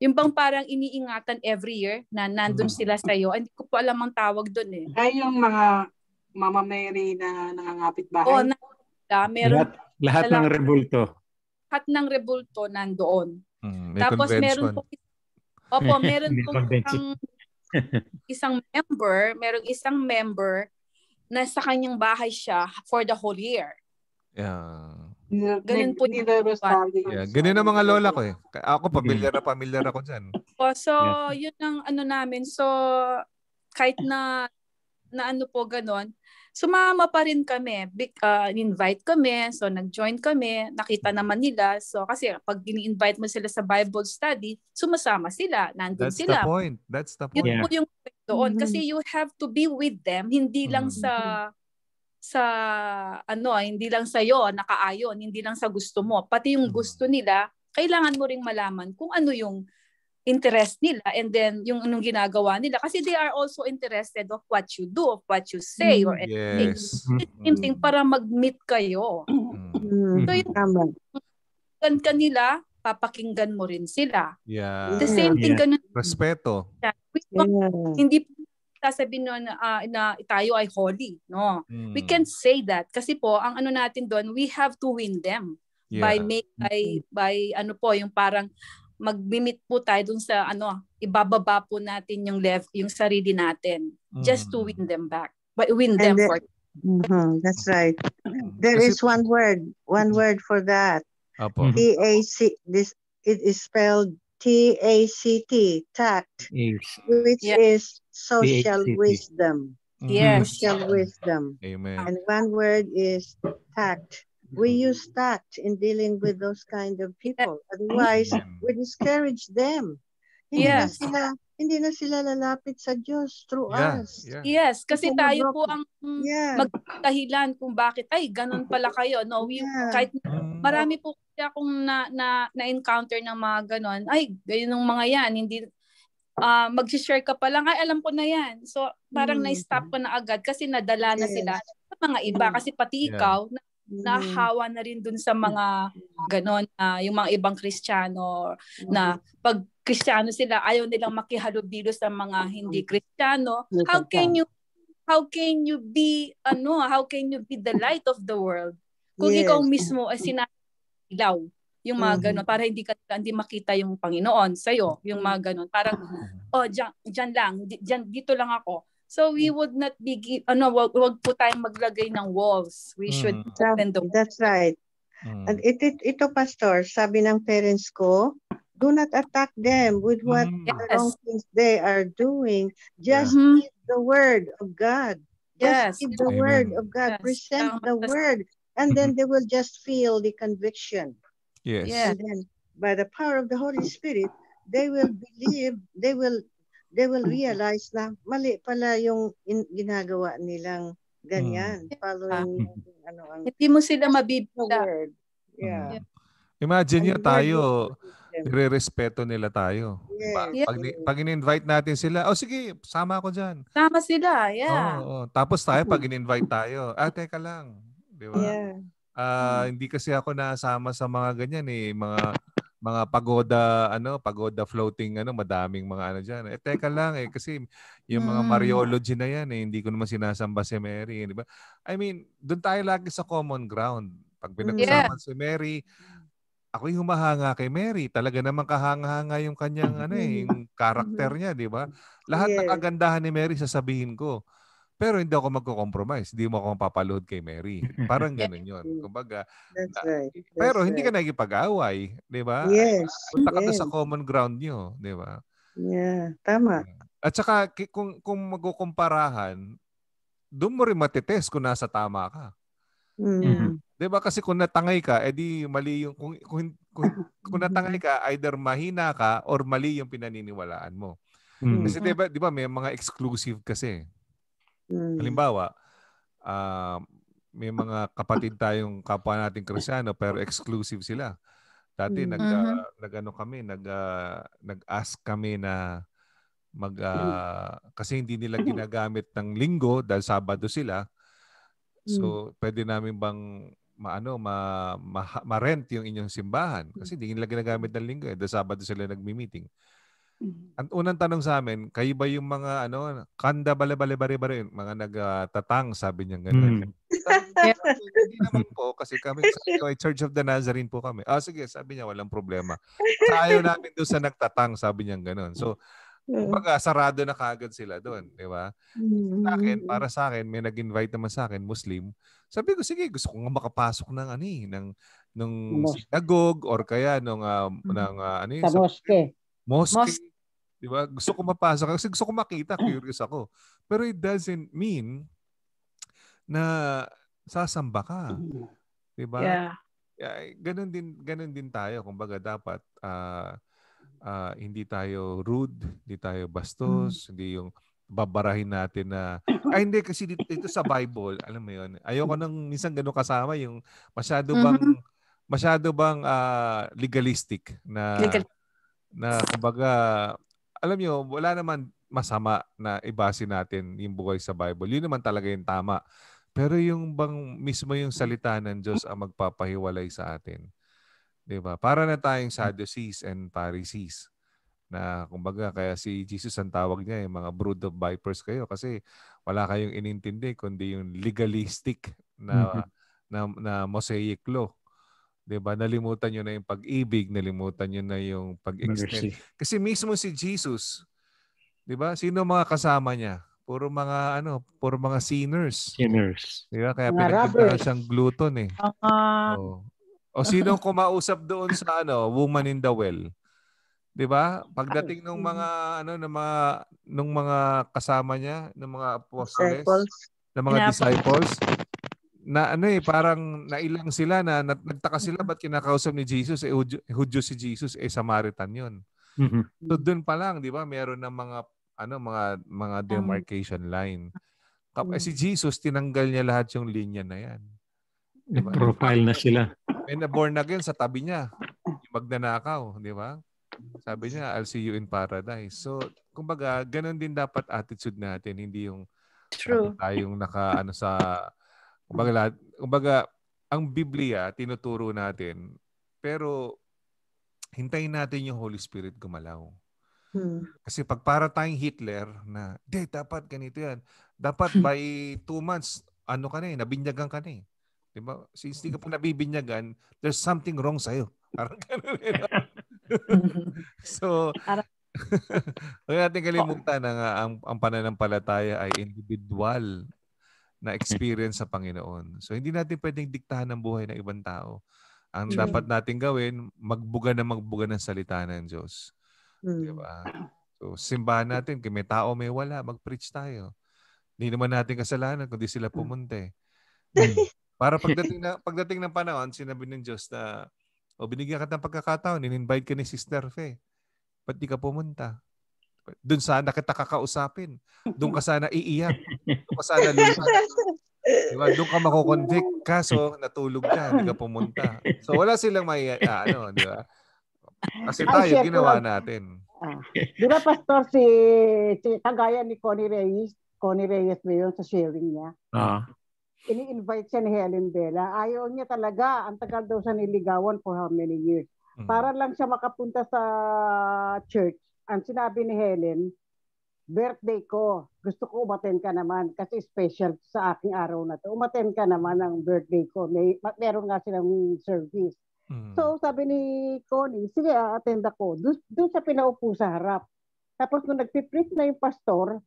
yung bang parang iniingatan every year na nandun mm. sila sa iyo. Hindi ko po alam ang tawag doon eh. Ay, yung mga Mama Mary na nangangapit bahay. Oo, na, ah, meron. Lahat, lahat ng rebulto lahat ng rebulto nandoon. Mm, may Tapos meron po Opo, meron po isang, isang member, merong isang member na sa kanyang bahay siya for the whole year. Yeah. Ganun po yung yeah. Ganun ang mga lola ko eh. Ako, hmm. pamilyar na pamilyar ako dyan. Po, so, yun ang ano namin. So, kahit na na ano po ganun, sumama pa rin kami. Uh, ah, invite kami, so nag-join kami. Nakita naman nila. So kasi pag ini-invite mo sila sa Bible study, sumasama sila. Nandun That's sila. That's the point. That's the point. Yun yeah. yung point doon. Mm-hmm. Kasi you have to be with them, hindi lang mm-hmm. sa sa ano, ah, hindi lang sa iyo ah, nakaayon, hindi lang sa gusto mo, pati yung mm-hmm. gusto nila, kailangan mo ring malaman kung ano yung interest nila and then yung anong ginagawa nila kasi they are also interested of what you do of what you say or mm, anything yes. same thing para mag-meet kayo so yung kan kanila papakinggan mo rin sila yeah. the same yeah. thing ganun respeto yeah. hindi sasabihin nun uh, na tayo ay holy. No. Mm. We can't say that kasi po ang ano natin doon, we have to win them yeah. by make by by ano po yung parang mag-meet po tayo dun sa ano, ibababa po natin yung left, yung sarili natin mm just to mm. win them back. But win them the, for mm-hmm, That's right. There is one word, one mm-hmm. word for that. Apo. T-A-C, this, it is spelled T-A-C-T, tact, yes. which yeah. is social T-A-C-T. wisdom. Yes. Social wisdom. Amen. And one word is tact we mm-hmm. use tact in dealing with those kind of people. Otherwise, mm-hmm. we discourage them. Hindi yes. na sila hindi na sila lalapit sa Diyos through yeah, us. Yeah. Yes, kasi tayo po ang yeah. magkahilan kung bakit ay ganun pala kayo. No, we, yeah. kahit mm. marami po kasi akong na, na, na-encounter ng mga ganun. Ay, ganyan ng mga yan. Hindi, uh, ah, mag-share ka pa lang, ay alam ko na yan. So parang mm. na-stop ko na agad kasi nadala na yes. sila sa mga iba. Kasi pati yeah. ikaw, na nahawa mm. na rin dun sa mga mm. ganon na uh, yung mga ibang Kristiyano mm. na pag Kristiyano sila ayaw nilang makihalubilo sa mga hindi Kristiyano how can you how can you be ano how can you be the light of the world kung yes. ikaw mismo ay sinasilaw yung mga ganon para hindi ka hindi makita yung Panginoon sa iyo yung mga ganon parang oh diyan, diyan lang diyan dito lang ako So we hmm. would not be ano wag, wag po tayong maglagay ng walls. We hmm. should mm. open the That's right. Mm. And it, it ito pastor, sabi ng parents ko, do not attack them with what mm. the wrong things they are doing. Just mm give the word of God. Just yes. give the Amen. word of God. Yes. Present the word and then mm-hmm. they will just feel the conviction. Yes. yes. And then by the power of the Holy Spirit, they will believe, they will they will mm-hmm. realize na mali pala yung in, ginagawa nilang ganyan. Mm. Following ah. ano ang Hindi mo sila mabibigla. Yeah. Mm-hmm. yeah. Imagine niyo tayo, Irerespeto nila tayo. Yes. Pa- yes. Pag, pag in-invite natin sila, oh sige, sama ako dyan. Sama sila, yeah. Oo, oh, oh. Tapos tayo, pag mm-hmm. in-invite tayo, ah, teka lang. Di ba? Yeah. Uh, hindi kasi ako nasama sa mga ganyan eh. Mga mga pagoda ano pagoda floating ano madaming mga ano diyan eh teka lang eh kasi yung mga mm. Mariology na yan eh hindi ko naman sinasamba si Mary eh, di ba I mean doon tayo lagi sa common ground pag hmm. pinag yeah. si Mary ako yung humahanga kay Mary talaga naman kahanga-hanga yung kanyang ano eh yung character niya di ba lahat yeah. ng kagandahan ni Mary sasabihin ko pero hindi ako magko-compromise. Hindi mo ako mapapalood kay Mary. Parang ganun yun. Kumbaga, That's ah, right. That's pero right. hindi ka nagipag-away. Di ba? Yes. Punta ka yes. sa common ground nyo. Di ba? Yeah. Tama. At saka, kung, kung magkukumparahan, doon mo rin matitest kung nasa tama ka. Mm. Mm-hmm. 'Di ba kasi kung natangay ka, edi mali yung kung kung, kung, kung natangay ka, either mahina ka or mali yung pinaniniwalaan mo. Mm. Kasi 'di ba, 'di ba may mga exclusive kasi. Mm. Halimbawa, uh, may mga kapatid tayong kapwa nating Kristiyano pero exclusive sila. Dati mm nag uh, nagano kami, nag uh, nag-ask kami na mag uh, kasi hindi nila ginagamit ng linggo dahil Sabado sila. So, mm. pwede namin bang maano ma, ma, ma-rent yung inyong simbahan kasi hmm. hindi nila ginagamit ng linggo eh. Dahil Sabado sila nagmi-meeting. Mm-hmm. Ang unang tanong sa amin, kayo ba yung mga ano, kanda bale bale bare bare, mga nagtatang, uh, hmm. sabi niya ganun. Hmm. hindi naman po kasi kami sa Church of the Nazarene po kami. Ah sige, sabi niya walang problema. Tayo namin doon sa nagtatang, sabi niya ganun. So, mm-hmm. kumbaga sarado na kagad sila doon, di ba? Sa akin, mm-hmm. para sa akin, may nag-invite naman sa akin, Muslim. Sabi ko, sige, gusto ko nga makapasok ng ano eh, ng, ng synagogue or kaya nung, uh, ng, uh, ano yun, sa mosque. Mosque. mosque. Di ba? Gusto ko mapasa kasi gusto ko makita, hmm. curious ako. Pero it doesn't mean na sasamba ka. Mm-hmm. Di ba? Yeah. yeah. Ganun din, ganun din tayo. Kumbaga dapat uh, uh, hindi tayo rude, hindi tayo bastos, mm-hmm. hindi yung babarahin natin na ay hindi kasi dito, dito sa Bible, alam mo 'yon. Ayoko nang minsan ganun kasama yung masyado mm-hmm. bang masyado bang uh, legalistic na Legal. na kumbaga alam nyo, wala naman masama na ibase natin yung buhay sa Bible. Yun naman talaga yung tama. Pero yung bang mismo yung salita ng Diyos ang magpapahiwalay sa atin. 'Di ba? Para na tayong Sadducees and Pharisees na kumbaga kaya si Jesus ang tawag niya yung mga brood of vipers kayo kasi wala kayong inintindi kundi yung legalistic na mm-hmm. na, na Mosaic law 'di ba? Nalimutan niyo na yung pag-ibig, nalimutan niyo na yung pag-extend. Kasi mismo si Jesus, 'di ba? Sino mga kasama niya? Puro mga ano, puro mga sinners. Sinners. 'Di ba? Kaya pinagdadala siyang gluten eh. Uh-huh. O sino kumausap doon sa ano, woman in the well? 'Di ba? Pagdating ng mga ano ng mga nung mga kasama niya, ng mga apostles, ng mga disciples, na ano eh, parang nailang sila na nagtaka sila ba't kinakausap ni Jesus, eh Hudyo, Hudyo si Jesus, eh Samaritan yun. Mm-hmm. So doon pa lang, di ba, meron ng mga, ano, mga, mga demarcation um, line. Kap- eh, si mm. Jesus, tinanggal niya lahat yung linya na yan. Diba? Profile na sila. May na-born again sa tabi niya. Magnanakaw, di ba? Sabi niya, I'll see you in paradise. So, kumbaga, ganun din dapat attitude natin. Hindi yung ano, True. Ano, tayong naka, ano, sa Kumbaga, lahat, kumbaga ang Biblia tinuturo natin pero hintayin natin yung Holy Spirit gumalaw. Hmm. Kasi pag para tayong Hitler na, de, dapat ganito yan. Dapat by two months, ano ka na eh, nabinyagan ka na eh. Diba? Since di ka pa nabibinyagan, there's something wrong sa'yo. Parang ganun eh. so, Huwag natin kalimutan oh. na nga ang, ang pananampalataya ay individual na experience sa Panginoon. So hindi natin pwedeng diktahan ang buhay ng ibang tao. Ang mm. dapat natin gawin, magbuga na magbuga ng salita ng Diyos. Mm. Di hmm. ba? So simbahan natin, kung may tao may wala, mag-preach tayo. Hindi naman natin kasalanan kundi sila hmm. pumunte. Hmm. Para pagdating na pagdating ng panahon, sinabi ng Diyos na o binigyan ka ng pagkakataon, in-invite ka ni Sister Fe. Ba't di ka pumunta? Doon sana kita kakausapin. Doon ka sana iiyak. Doon ka sana lumayan. Diba? Doon ka makukonvict. Kaso natulog ka, hindi ka pumunta. So wala silang may, ah, ano, di ba? Kasi tayo, Ay, ginawa lang. natin. Ah. Di ba, Pastor, si, si kagaya ni Connie Reyes, Connie Reyes mo yun sa sharing niya. Ah. Ini-invite siya ni Helen Bella. Ayaw niya talaga. Ang tagal daw sa niligawan for how many years. hmm Para lang siya makapunta sa church ang sinabi ni Helen, birthday ko. Gusto ko umaten ka naman kasi special sa aking araw na to. Umaten ka naman ang birthday ko. May, meron nga silang service. Mm. So sabi ni Connie, sige attend ako. Doon, doon sa pinaupo sa harap. Tapos nung nagpipreach na yung pastor,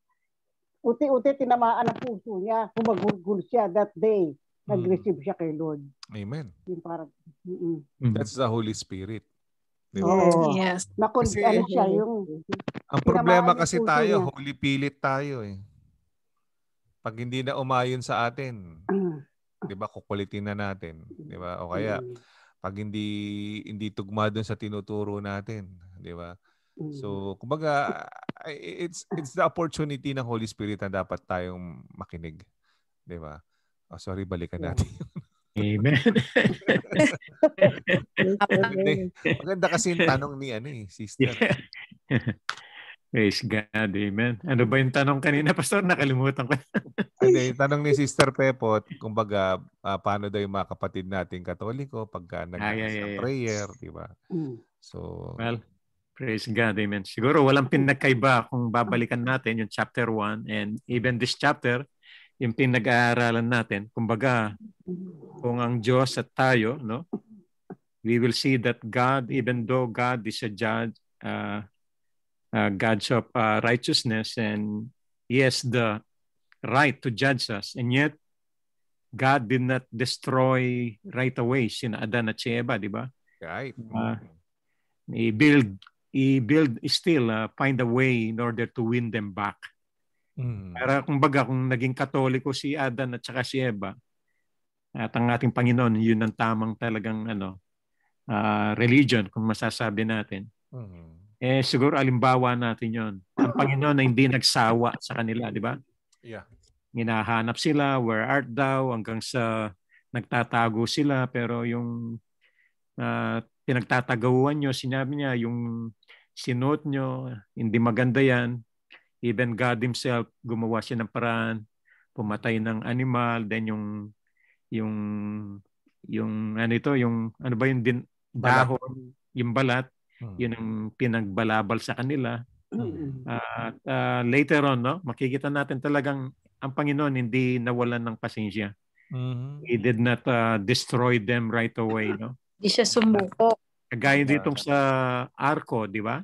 uti-uti tinamaan ang puso niya. Humagulgul siya that day. Nag-receive mm. siya kay Lord. Amen. Yung parang, mm-mm. Mm. That's the Holy Spirit. Di Oo. Yes. Nakon, Kasi, ano siya, yung... Eh. Ang problema kasi tayo, niya. holy pilit tayo eh. Pag hindi na umayon sa atin, mm. di ba, kukulitin na natin. Di ba? O kaya, mm. pag hindi hindi tugma doon sa tinuturo natin, di ba? So, mm. kumbaga, it's it's the opportunity ng Holy Spirit na dapat tayong makinig, di ba? Oh, sorry, balikan natin. Amen. Maganda, maganda kasi yung tanong ni ano eh, sister. Yeah. Praise God, amen. Ano ba yung tanong kanina, Pastor? Nakalimutan ko. okay, tanong ni Sister Pepot, kumbaga, uh, paano daw yung mga kapatid nating katoliko pagka nag ay, ay, ay, prayer, di ba? Mm. So, well, praise God, amen. Siguro walang pinagkaiba kung babalikan natin yung chapter 1 and even this chapter, yung pinag-aaralan natin. Kumbaga, kung ang Diyos at tayo, no? We will see that God, even though God is a judge, uh, uh, God of uh, righteousness, and He has the right to judge us, and yet God did not destroy right away sina Adan at si Eva, di ba? Right. Uh, i-build, he build still uh, find a way in order to win them back. Mm. Para kumbaga kung naging katoliko si Adan at saka si Eva at ang ating Panginoon, yun ang tamang talagang ano uh, religion kung masasabi natin. Mm. Eh siguro alimbawa natin yun. Ang Panginoon na hindi nagsawa sa kanila, di ba? Yeah. Ginahanap sila, where art thou hanggang sa nagtatago sila pero yung uh, pinagtatagawan nyo, sinabi niya yung sinuot nyo, hindi maganda yan, Even God himself, gumawa siya ng paraan, pumatay ng animal, then yung, yung, yung, ano ito, yung, ano ba yung din, dahon, yung balat, hmm. yun ang pinagbalabal sa kanila. Hmm. Uh, at uh, later on, no, makikita natin talagang ang Panginoon hindi nawalan ng pasensya. Mm-hmm. He did not uh, destroy them right away, no? Hindi siya sumuko. Kagaya ditong sa arko, di ba?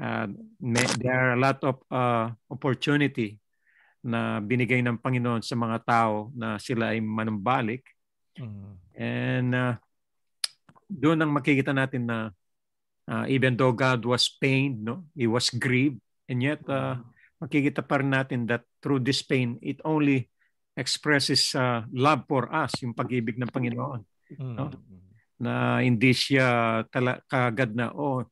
uh, may, there are a lot of uh, opportunity na binigay ng Panginoon sa mga tao na sila ay manumbalik. Mm. And uh, doon ang makikita natin na uh, even though God was pained, no, He was grieved, and yet uh, makikita pa rin natin that through this pain, it only expresses uh, love for us, yung pag-ibig ng Panginoon. Mm. No? Na hindi siya tala- kagad na, oh,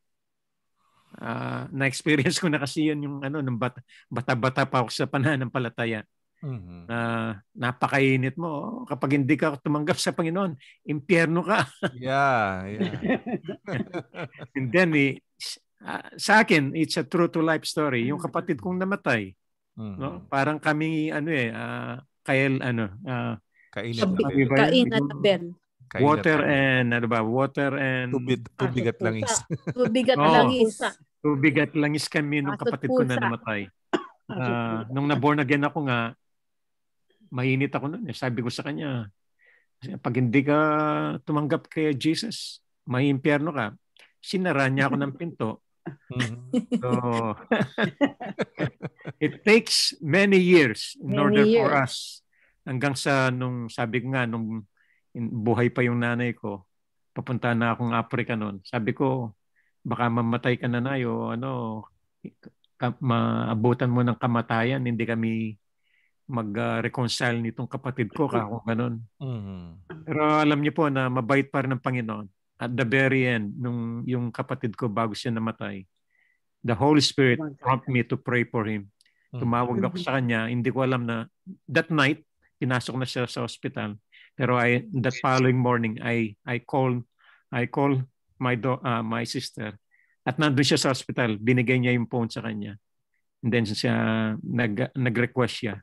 Uh, na-experience ko na kasi yun yung ano, nung bat- bata-bata pa ako sa pananampalataya. Mm-hmm. Uh, napakainit mo. Oh. Kapag hindi ka tumanggap sa Panginoon, impyerno ka. yeah, yeah. And then, eh, uh, sa akin, it's a true to life story. Yung kapatid kong namatay, mm-hmm. no? parang kami, ano eh, uh, ah, kail, ano, uh, Kainat na bell. Kainat na bell. Water and, ano ba, water and... Tubig, tubigat langis. Tubigat oh. langis. Ubigat lang is kami nung kapatid ko na namatay. Uh, nung na again ako nga, mainit ako noon. Eh. Sabi ko sa kanya, pag hindi ka tumanggap kay Jesus, may impyerno ka. Sinara niya ako ng pinto. Mm-hmm. so, it takes many years in many order years. for us. Hanggang sa nung sabi ko nga, nung buhay pa yung nanay ko, papunta na akong Africa noon. Sabi ko, baka mamatay ka na nayo ano, maabutan mo ng kamatayan, hindi kami mag-reconcile ah, nitong kapatid ko ka kung ganun. Mm-hmm. Pero alam niyo po na mabait pa rin ng Panginoon. At the very end, nung yung kapatid ko bago siya namatay, the Holy Spirit prompted me to pray for him. Mm-hmm. Tumawag ako sa kanya. Hindi ko alam na that night, pinasok na siya sa ospital. Pero I, that following morning, I, I called I call my, do, uh, my sister. At nandun siya sa hospital. Binigay niya yung phone sa kanya. And then siya, nag, nag-request siya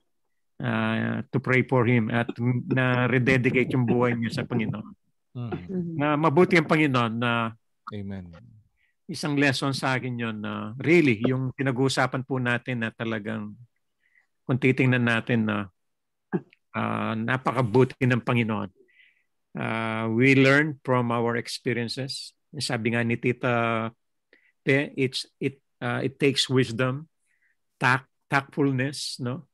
uh, to pray for him at na rededicate yung buhay niya sa Panginoon. Mm-hmm. Na mabuti ang Panginoon na Amen. Isang lesson sa akin yon na really yung pinag-uusapan po natin na talagang kung titingnan natin na uh, napakabuti ng Panginoon. Uh, we learn from our experiences. Sabi nga ni Tita Pe, it's, it, uh, it takes wisdom, tact, tactfulness, no?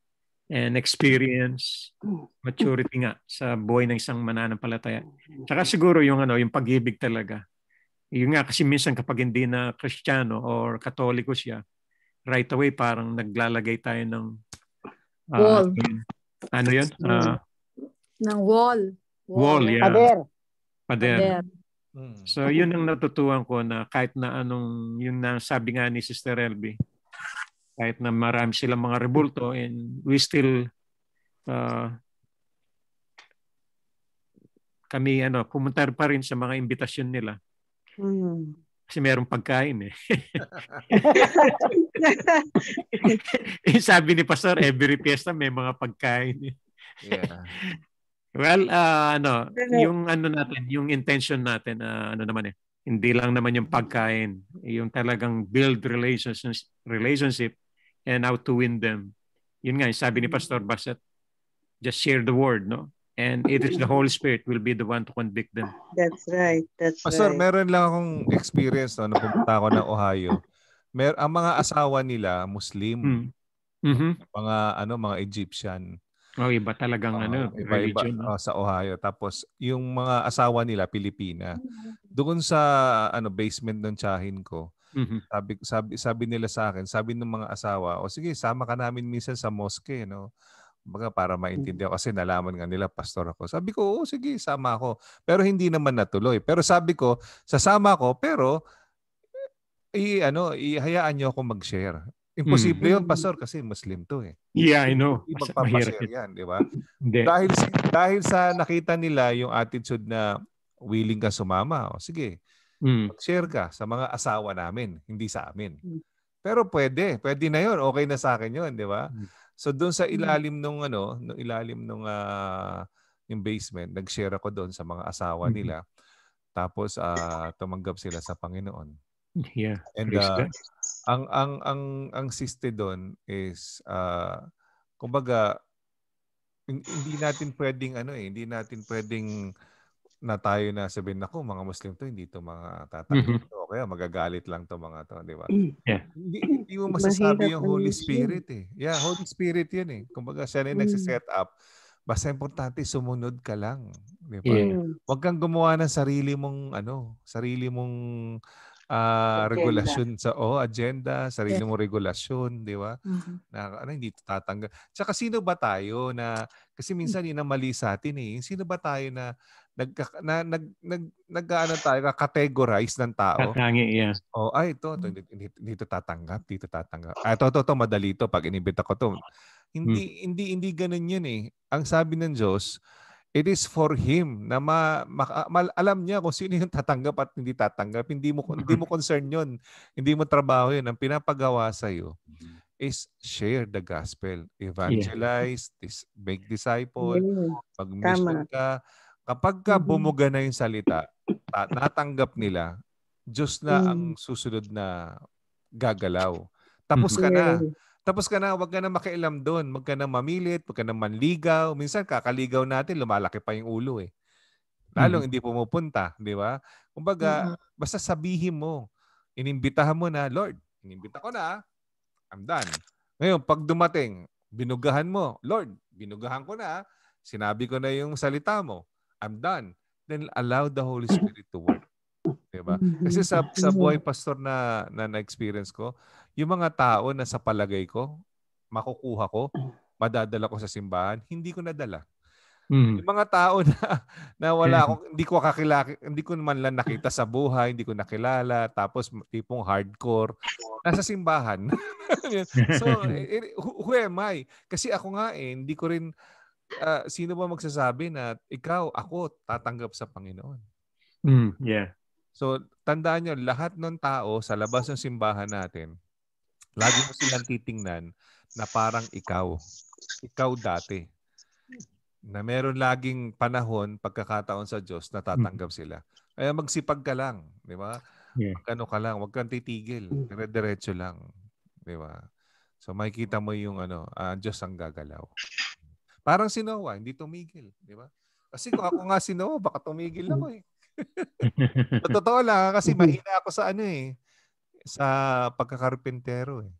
and experience, maturity nga sa buhay ng isang mananampalataya. Tsaka siguro yung ano, yung pag-ibig talaga. Yun nga kasi minsan kapag hindi na Kristiyano or Katoliko siya, right away parang naglalagay tayo ng uh, wall. Ano 'yun? Uh, ng wall. Wall, wall yeah. Pader. Pader. Pader. Mm. So yun ang natutuhan ko na kahit na anong yun na sabi nga ni Sister Elby kahit na marami silang mga rebulto and we still uh, kami ano pumunta pa rin sa mga imbitasyon nila. Mm. Kasi mayroong pagkain eh. eh. sabi ni Pastor, every fiesta may mga pagkain. Yeah. Well, uh, ano, yung ano natin, yung intention natin, uh, ano naman eh, hindi lang naman yung pagkain, yung talagang build relationship, relationship and how to win them. Yun nga, sabi ni mm. Pastor Bassett, just share the word, no? And it is the Holy Spirit will be the one to convict them. That's right. That's Pastor, right. meron lang akong experience no, nung pumunta ako ng Ohio. Mer ang mga asawa nila, Muslim. Mm. Mm-hmm. Mga ano, mga Egyptian. Oh, iba talagang uh, ano, iba, religion. Iba, uh, oh, sa Ohio. Tapos yung mga asawa nila Pilipina. Mm-hmm. Doon sa ano basement ng tiyahin ko, mm-hmm. sabi, sabi sabi nila sa akin, sabi ng mga asawa, "O oh, sige, sama ka namin minsan sa mosque, no?" Baga para maintindihan kasi nalaman nga nila pastor ako. Sabi ko, oh, sige, sama ako." Pero hindi naman natuloy. Pero sabi ko, sasama ako, pero i ano, ihayaan niyo ako mag-share. Imposible mm. yun, mm-hmm. Pastor, kasi Muslim to eh. Yeah, I know. Hindi magpapasir yan, di ba? dahil, dahil sa nakita nila yung attitude na willing ka sumama, o sige, mm. share ka sa mga asawa namin, hindi sa amin. Mm. Pero pwede, pwede na yun, okay na sa akin yun, di ba? Mm. So doon sa mm. ilalim nung ano, no ilalim nung uh, yung basement, nag-share ako doon sa mga asawa mm-hmm. nila. Tapos uh, tumanggap sila sa Panginoon. Yeah. And uh, ang ang ang ang siste doon is uh, kumbaga hindi natin pwedeng ano eh, hindi natin pwedeng na tayo na sabihin nako mga Muslim to hindi to mga tatakbo mm-hmm. kaya magagalit lang to mga to di ba mm. yeah. hindi, hindi mo masasabi Mahirap yung Holy Spirit eh yeah Holy Spirit yun eh kumbaga siya na yung mm. set up basta importante sumunod ka lang di ba yeah. wag kang gumawa ng sarili mong ano sarili mong uh, regulasyon sa oh, agenda, sarili yeah. mo regulasyon, di ba? Mm-hmm. Na ano hindi tatanggal. Tsaka sino ba tayo na kasi mm. minsan yun ang mali sa atin eh. Sino ba tayo na nag na, nag nag nag-ano tayo categorize ng tao? Katangi, yes. Oh, ay to, ito mm. hindi, hindi to tatanggap, dito tatanggap. Ay ah, to, to, to madali to pag inibita ko to. Hindi hmm. hindi hindi ganoon yun eh. Ang sabi ng Diyos, It is for him na ma, ma, ma, alam niya kung sino yung tatanggap at hindi tatanggap. Hindi mo mm-hmm. hindi mo concern 'yon. Hindi mo trabaho 'yon. Ang pinapagawa sa iyo mm-hmm. is share the gospel, evangelize, yeah. dis- make disciple, yeah. pag ka. Kapag ka mm-hmm. bumuga na yung salita, ta- natanggap nila, Diyos na mm. ang susunod na gagalaw. Tapos ka na. Yeah. Tapos ka na, huwag ka na makialam doon. Huwag ka na mamilit, huwag ka na manligaw. Minsan kakaligaw natin, lumalaki pa yung ulo eh. Lalo mm-hmm. hindi pumupunta, di ba? Kumbaga, mm-hmm. basta sabihin mo, inimbitahan mo na, Lord, inimbita ko na, I'm done. Ngayon, pag dumating, binugahan mo, Lord, binugahan ko na, sinabi ko na yung salita mo, I'm done. Then allow the Holy Spirit to work. Diba? Kasi sa, sa buhay pastor na, na na-experience ko, yung mga tao na sa palagay ko, makukuha ko, madadala ko sa simbahan, hindi ko nadala. Mm. Yung mga tao na na wala hmm. ako, hindi ko kakilala, hindi ko man lang nakita sa buhay, hindi ko nakilala, tapos tipong hardcore nasa simbahan. so, eh, eh, who am I? Kasi ako nga eh, hindi ko rin uh, sino ba magsasabi na ikaw, ako tatanggap sa Panginoon. Mm, yeah. So, tandaan niyo lahat ng tao sa labas ng simbahan natin, Lagi mo silang titingnan na parang ikaw. Ikaw dati. Na meron laging panahon, pagkakataon sa Diyos, natatanggap mm. sila. Kaya magsipag ka lang, di ba? Yeah. Ano ka lang, huwag kang titigil. Mm. Dire-diretso lang, di ba? So makikita mo yung ano, uh, Diyos ang gagalaw. Parang si Noah, hindi tumigil, di ba? Kasi kung ako nga si Noah, baka tumigil ako eh. totoo lang ah, kasi mm-hmm. mahina ako sa ano eh sa pagkakarpintero eh.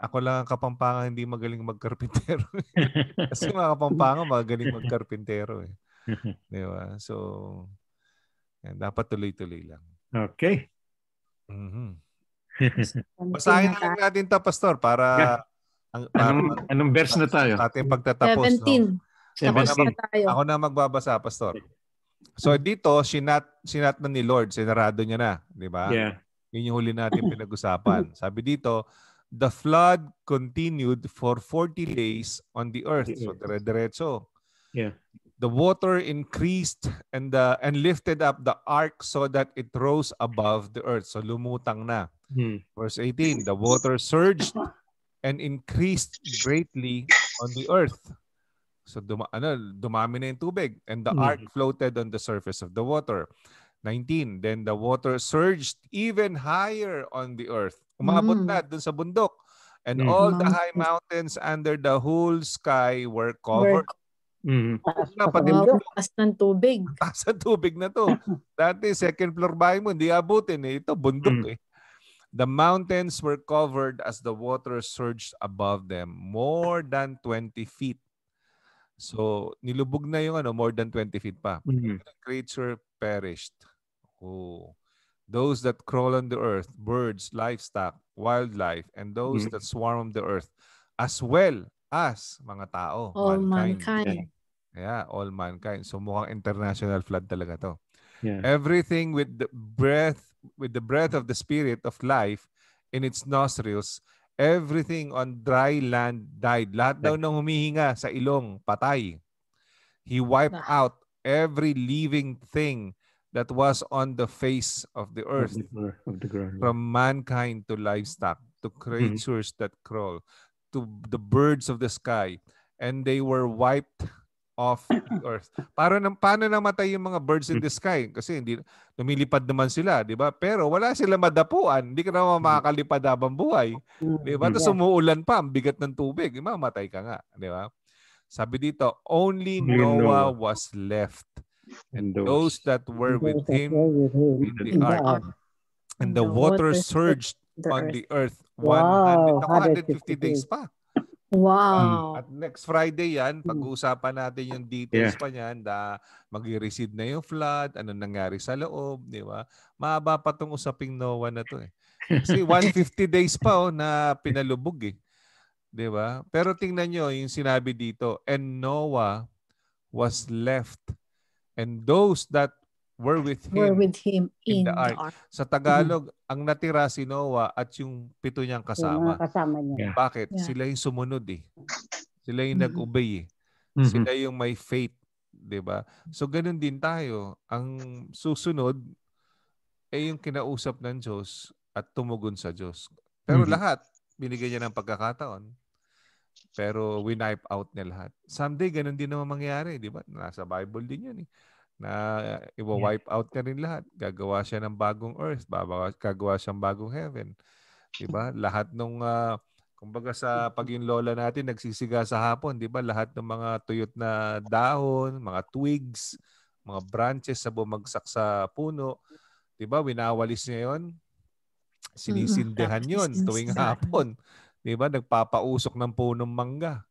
Ako lang ang Kapampangan hindi magaling magkarpintero. Eh. Kasi mga Kapampangan magaling magkarpintero eh. Di ba? So, yan, dapat tuloy-tuloy lang. Okay. Mm-hmm. Basahin na lang natin ta, Pastor, para... Yeah. Ang, para anong, anong verse na tayo? Ating pagtatapos. 17. No? 17. Ako, na, mag, ako na magbabasa, Pastor. So dito, sinat, sinat na ni Lord, sinarado niya na, di ba? Yeah. Yun yung huli natin pinag-usapan. Sabi dito, the flood continued for 40 days on the earth. So, dire-diretso. Yeah. The water increased and the, and lifted up the ark so that it rose above the earth. So, lumutang na. Hmm. Verse 18, the water surged and increased greatly on the earth. So duma ano, dumami na yung tubig and the mm. ark floated on the surface of the water. 19. Then the water surged even higher on the earth. Umabot mm. na dun sa bundok. And mm. all the high mountains under the whole sky were covered. Mm. Na, pati wow, ng tubig. Taas ng tubig na to. Dati second floor bahay mo, hindi abutin eh. Ito, bundok mm. eh. The mountains were covered as the water surged above them, more than 20 feet. So, nilubog na yung ano, more than 20 feet pa. Mm-hmm. The creature perished. Oh. Those that crawl on the earth, birds, livestock, wildlife, and those mm-hmm. that swarm on the earth, as well as mga tao. All mankind. mankind. Yeah, all mankind. So mukhang international flood talaga to. Yeah. Everything with the breath with the breath of the spirit of life in its nostrils, everything on dry land died. Lahat daw ng humihinga sa ilong, patay. He wiped out every living thing that was on the face of the earth, of the, of the ground, from mankind to livestock, to mm-hmm. creatures mm-hmm. that crawl, to the birds of the sky, and they were wiped off the earth. Para nang paano namatay yung mga birds in the mm-hmm. sky? Kasi hindi lumilipad naman sila, 'di ba? Pero wala sila madapuan, hindi ka naman mm-hmm. makakalipad habang buhay. 'Di ba? Tapos umuulan pa, ang bigat ng tubig, mamatay ka nga, 'di ba? Sabi dito, only Noah was left and those that were with him in the ark. And the water surged on the earth 100, 150 days pa. Wow. Um, at next Friday yan, hmm. pag-uusapan natin yung details yeah. pa niyan da magi-receive na yung flood, ano nangyari sa loob, di ba? Mahaba pa tong usaping Noah na to eh. Kasi 150 days pa oh na pinalubog eh. Di ba? Pero tingnan nyo yung sinabi dito, and Noah was left and those that were with him, were with him in, in the, the ark. Sa Tagalog, mm-hmm. ang natira si Noah at yung pito niyang kasama. Yung kasama niya. Yeah. Bakit? Yeah. Sila yung sumunod eh. Sila yung mm-hmm. nag-obey eh. Mm-hmm. Sila yung may faith. 'di ba? So ganun din tayo. Ang susunod ay eh, yung kinausap ng Diyos at tumugon sa Diyos. Pero mm-hmm. lahat binigyan niya ng pagkakataon. Pero we wipe out niya lahat. Someday ganun din naman mangyari, Diba? Nasa Bible din 'yan eh na eh, iwa-wipe yeah. out niya rin lahat. Gagawa siya ng bagong earth, babawa, gagawa siya ng bagong heaven. 'Di ba? lahat nung uh, kumbaga sa pag yung lola natin nagsisiga sa hapon, 'di ba? Lahat ng mga tuyot na dahon, mga twigs, mga branches sa bumagsak sa puno, 'di ba? Winawalis niya 'yon. Sinisindihan 'yon tuwing hapon. 'Di ba? Nagpapausok ng punong mangga.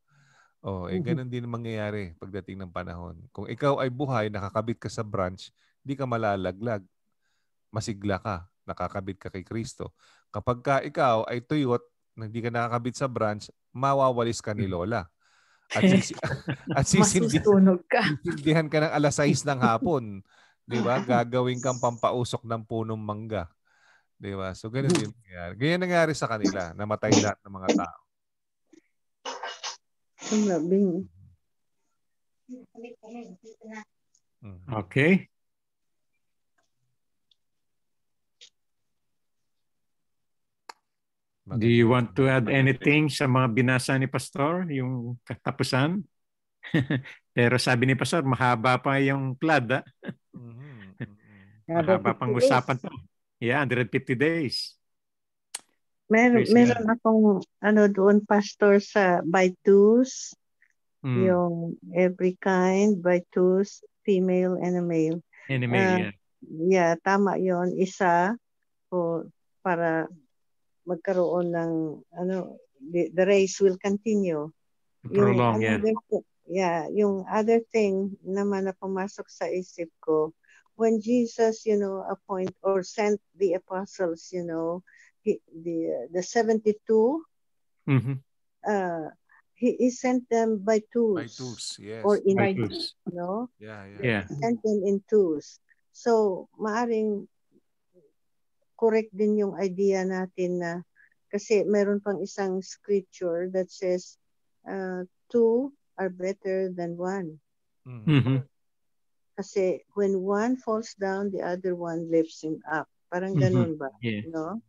Oh, eh mm. ganun din mangyayari pagdating ng panahon. Kung ikaw ay buhay, nakakabit ka sa branch, hindi ka malalaglag. Masigla ka, nakakabit ka kay Kristo. Kapag ka ikaw ay tuyot, hindi ka nakakabit sa branch, mawawalis ka ni mm. Lola. At, sis- at sisindihan, ka. sisindihan ka ng alas 6 ng hapon. Di ba? Gagawin kang pampausok ng punong mangga. Di ba? So, ganun mm. din nangyari. Ganyan nangyari sa kanila. Namatay lahat ng mga tao. Itong labing. Mm-hmm. Okay. Do you want to add anything sa mga binasa ni Pastor, yung katapusan? Pero sabi ni Pastor, mahaba pa yung plada. Ah. Mm-hmm. Mm-hmm. mahaba pang usapan to. Yeah, 150 days. Mer- Praise meron God. akong ano doon pastor sa Baitus. Mm. Yung every kind, by twos, female and a male. And a male, uh, yeah. Yeah, tama yon Isa po para magkaroon ng ano the, the race will continue. Prolong, yung, yeah. yeah, yung other thing naman na pumasok sa isip ko, when Jesus, you know, appoint or sent the apostles, you know, the the 72 mm-hmm. uh, he, he sent them by twos, by twos yes. or in by twos. no yeah yeah, yeah. He sent them in twos so maaring correct din yung idea natin na kasi meron pang isang scripture that says uh, two are better than one mm-hmm. mm-hmm. kasi when one falls down the other one lifts him up parang mm-hmm. ganun mm-hmm. ba yeah. no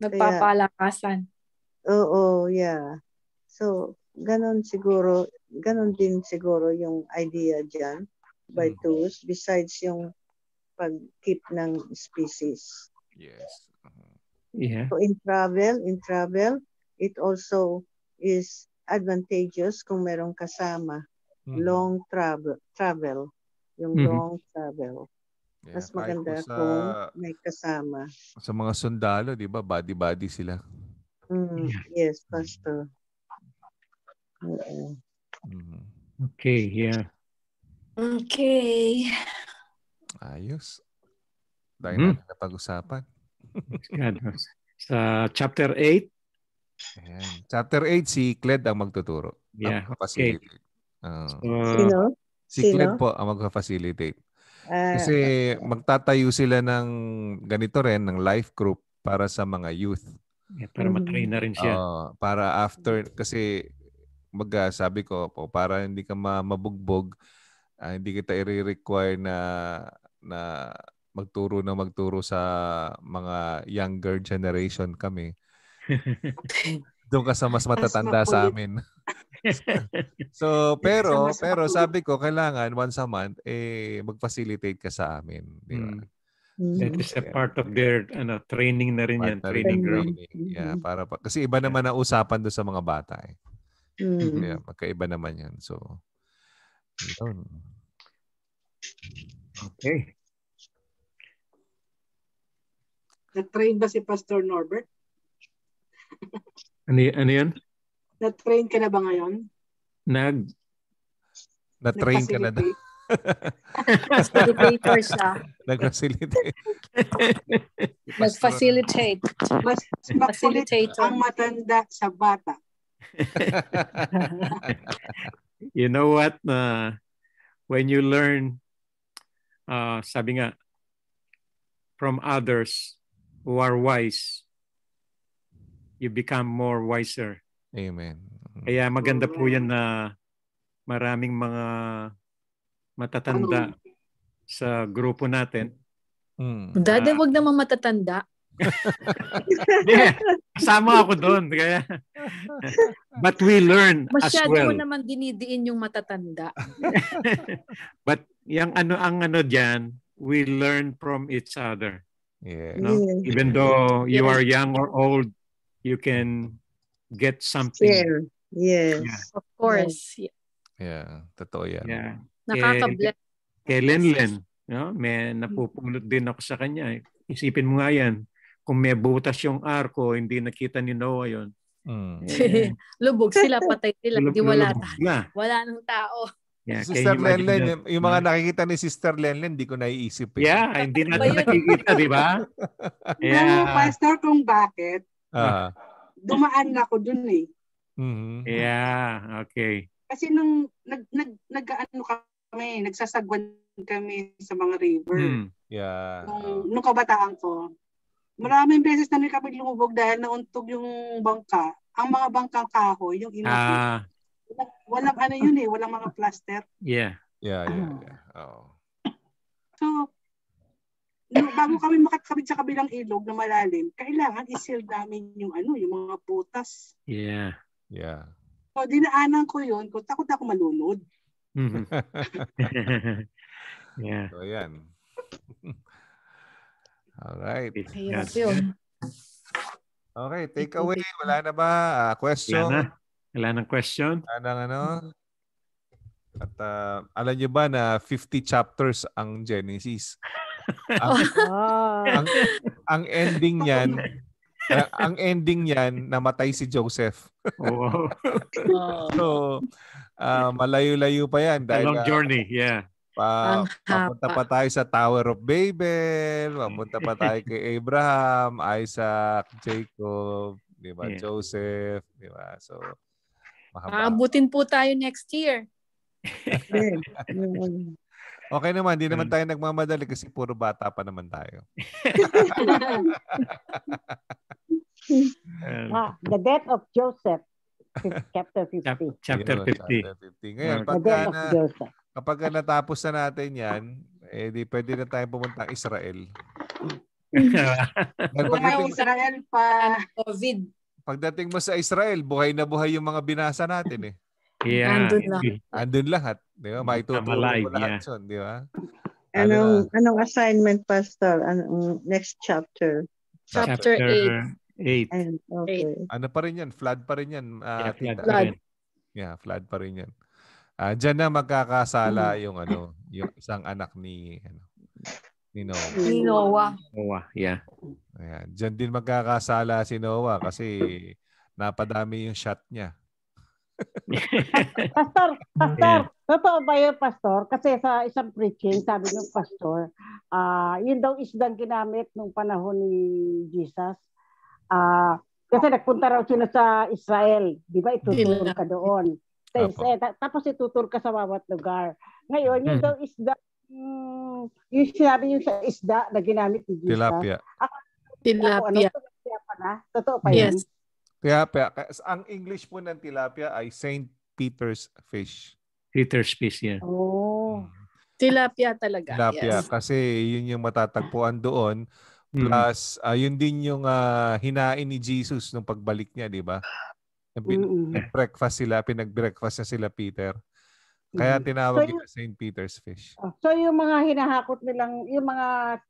Nagpapalakasan. Kaya, oo, yeah. So, ganun siguro, ganun din siguro yung idea dyan by mm-hmm. tools besides yung pag-keep ng species. Yes. Uh-huh. Yeah. So in travel, in travel, it also is advantageous kung merong kasama. Mm-hmm. Long travel, travel. Yung mm-hmm. long travel. Yeah, Mas maganda sa, kung may kasama. Sa mga sundalo, di ba? Body-body sila. Mm, yes, pastor. mm mm-hmm. Okay, yeah. Okay. Ayos. Dahil hmm? na pag-usapan. sa chapter 8. Ayan. Chapter 8, si Cled ang magtuturo. Yeah. Ang okay. Uh, so, Sino? Si Sino? po ang magfa-facilitate. Ah, Kasi magtatayo sila ng ganito rin, ng life group para sa mga youth. Yeah, para mm matrain na rin siya. Uh, para after, kasi mag, sabi ko, po, para hindi ka mabugbog, uh, hindi kita i-require na, na magturo na magturo sa mga younger generation kami. Doon ka sa mas matatanda mas sa amin so, pero, pero sabi ko, kailangan once a month, eh, mag-facilitate ka sa amin. Di ba? Mm. That is a part of their ano, training na rin part yan, training ground. Yeah, mm-hmm. para pa, kasi iba naman ang usapan doon sa mga bata eh. Mm. Yeah, magkaiba naman yan. So, yun. Okay. Na-train ba si Pastor Norbert? ano, ano yan? Na-train ka na ba ngayon? Nag na-train ka na Facilitator siya. Nag-facilitate. Mag-facilitate. Mas facilitate ang matanda sa bata. you know what? Uh, when you learn, uh, sabi nga, from others who are wise, you become more wiser. Amen. Kaya maganda po yan mm. na maraming mga matatanda ano? sa grupo natin. Mm. Dada, uh, wag naman matatanda. kasama ako doon. Kaya, but we learn Masyado as well. Masyado naman dinidiin yung matatanda. but yung ano ang ano diyan, we learn from each other. Yeah. No? yeah. Even though you yeah. are young or old, you can get something. Yeah. Yes. Yeah. Of course. Yeah. yeah. Totoo yan. Yeah. Nakaka-bless. Eh, kay, kay Lenlen, no? may napupulot mm. din ako sa kanya. Eh. Isipin mo nga yan. Kung may butas yung arko, hindi nakita ni Noah yon. Mm. Eh, lubog sila, patay sila. Hindi wala, na. wala nang tao. Yeah, Sister Lenlen, yung mga nakikita ni Sister Lenlen, hindi ko naiisip. Eh. Yeah, hindi natin nakikita, di ba? Yeah. Pastor, kung bakit? Uh-huh dumaan na ako dun eh. Mm-hmm. Yeah, okay. Kasi nung nag nag nag-ano kami, nagsasagwan kami sa mga river. Mm. Yeah. Nung, nung kabataan ko. Maraming beses na kami lumubog dahil nauntog yung bangka. Ang mga bangkang kahoy, yung inuntog. Ah. Walang, walang ano yun eh, walang mga plaster. Yeah. Yeah, yeah, ah. yeah. Oh. So, no, bago kami makatakabit sa kabilang ilog na malalim, kailangan isil namin yung ano, yung mga butas. Yeah. Yeah. So dinaanan ko yun, ko takot ako malunod. Mm-hmm. yeah. So yan. All right. Yes. Okay, take away. Wala na ba? Uh, question? Wala na. Wala nang question? Wala na ano? At uh, alam niyo ba na 50 chapters ang Genesis? ang, oh. ang, ang ending niyan, ang ending niyan, namatay si Joseph. Oo. Oh. so, uh, malayo-layo pa yan. Dahil, A long journey, yeah. Pa, papunta pa tayo sa Tower of Babel, papunta pa tayo kay Abraham, Isaac, Jacob, di ba? Yeah. Joseph, di ba? So, mahaba. Aabutin po tayo next year. Okay naman, hindi naman hmm. tayo nagmamadali kasi puro bata pa naman tayo. ah, the death of Joseph, chapter 50. Chapter 50. Chapter 50. Ngayon, hmm. the pagka na, kapag natapos na natin yan, eh di pwede na tayo pumunta Israel. pagdating, Israel pa COVID. Pagdating mo sa Israel, buhay na buhay yung mga binasa natin eh. Yeah. Andun lang. Andun lahat. Di ba? Maituturo mo lahat yeah. Di ba? Ano anong, ano, anong assignment, Pastor? Anong next chapter? Chapter 8. 8. Okay. Ano pa rin yan? Flood pa rin yan. Uh, ah, yeah, flood. flood. Yeah, flood pa rin yan. Uh, Diyan na magkakasala mm-hmm. yung ano, yung isang anak ni ano, ni Noah. Ni Noah. Noah, yeah. Ayan. Diyan din magkakasala si Noah kasi napadami yung shot niya. pastor, mm. pastor, yeah. totoo ba yun, pastor? Kasi sa isang preaching, sabi ng pastor, uh, yun daw isdang ginamit nung panahon ni Jesus. Uh, kasi nagpunta raw sila sa Israel. Di ba? Itutur ka doon. Sa eh, Tapos itutur ka sa bawat lugar. Ngayon, yun hmm. daw isda, mm, yung sinabi yung sa isda na ginamit ni Jesus. Tilapia. Ako, Tilapia. Ako, ano, tilapia pa na? Totoo pa yes. yun? Tilapia. Ang English po ng tilapia ay St. Peter's fish. Peter's fish, yeah. Oh. Mm. Tilapia talaga. Tilapia. Yes. Kasi yun yung matatagpuan doon. Mm. Plus, mm. uh, yun din yung uh, hinain ni Jesus nung pagbalik niya, di ba? Nag-breakfast sila, pinag-breakfast niya sila, Peter. Kaya tinawag so, yung, St. Peter's fish. Oh, so yung mga hinahakot nilang, yung mga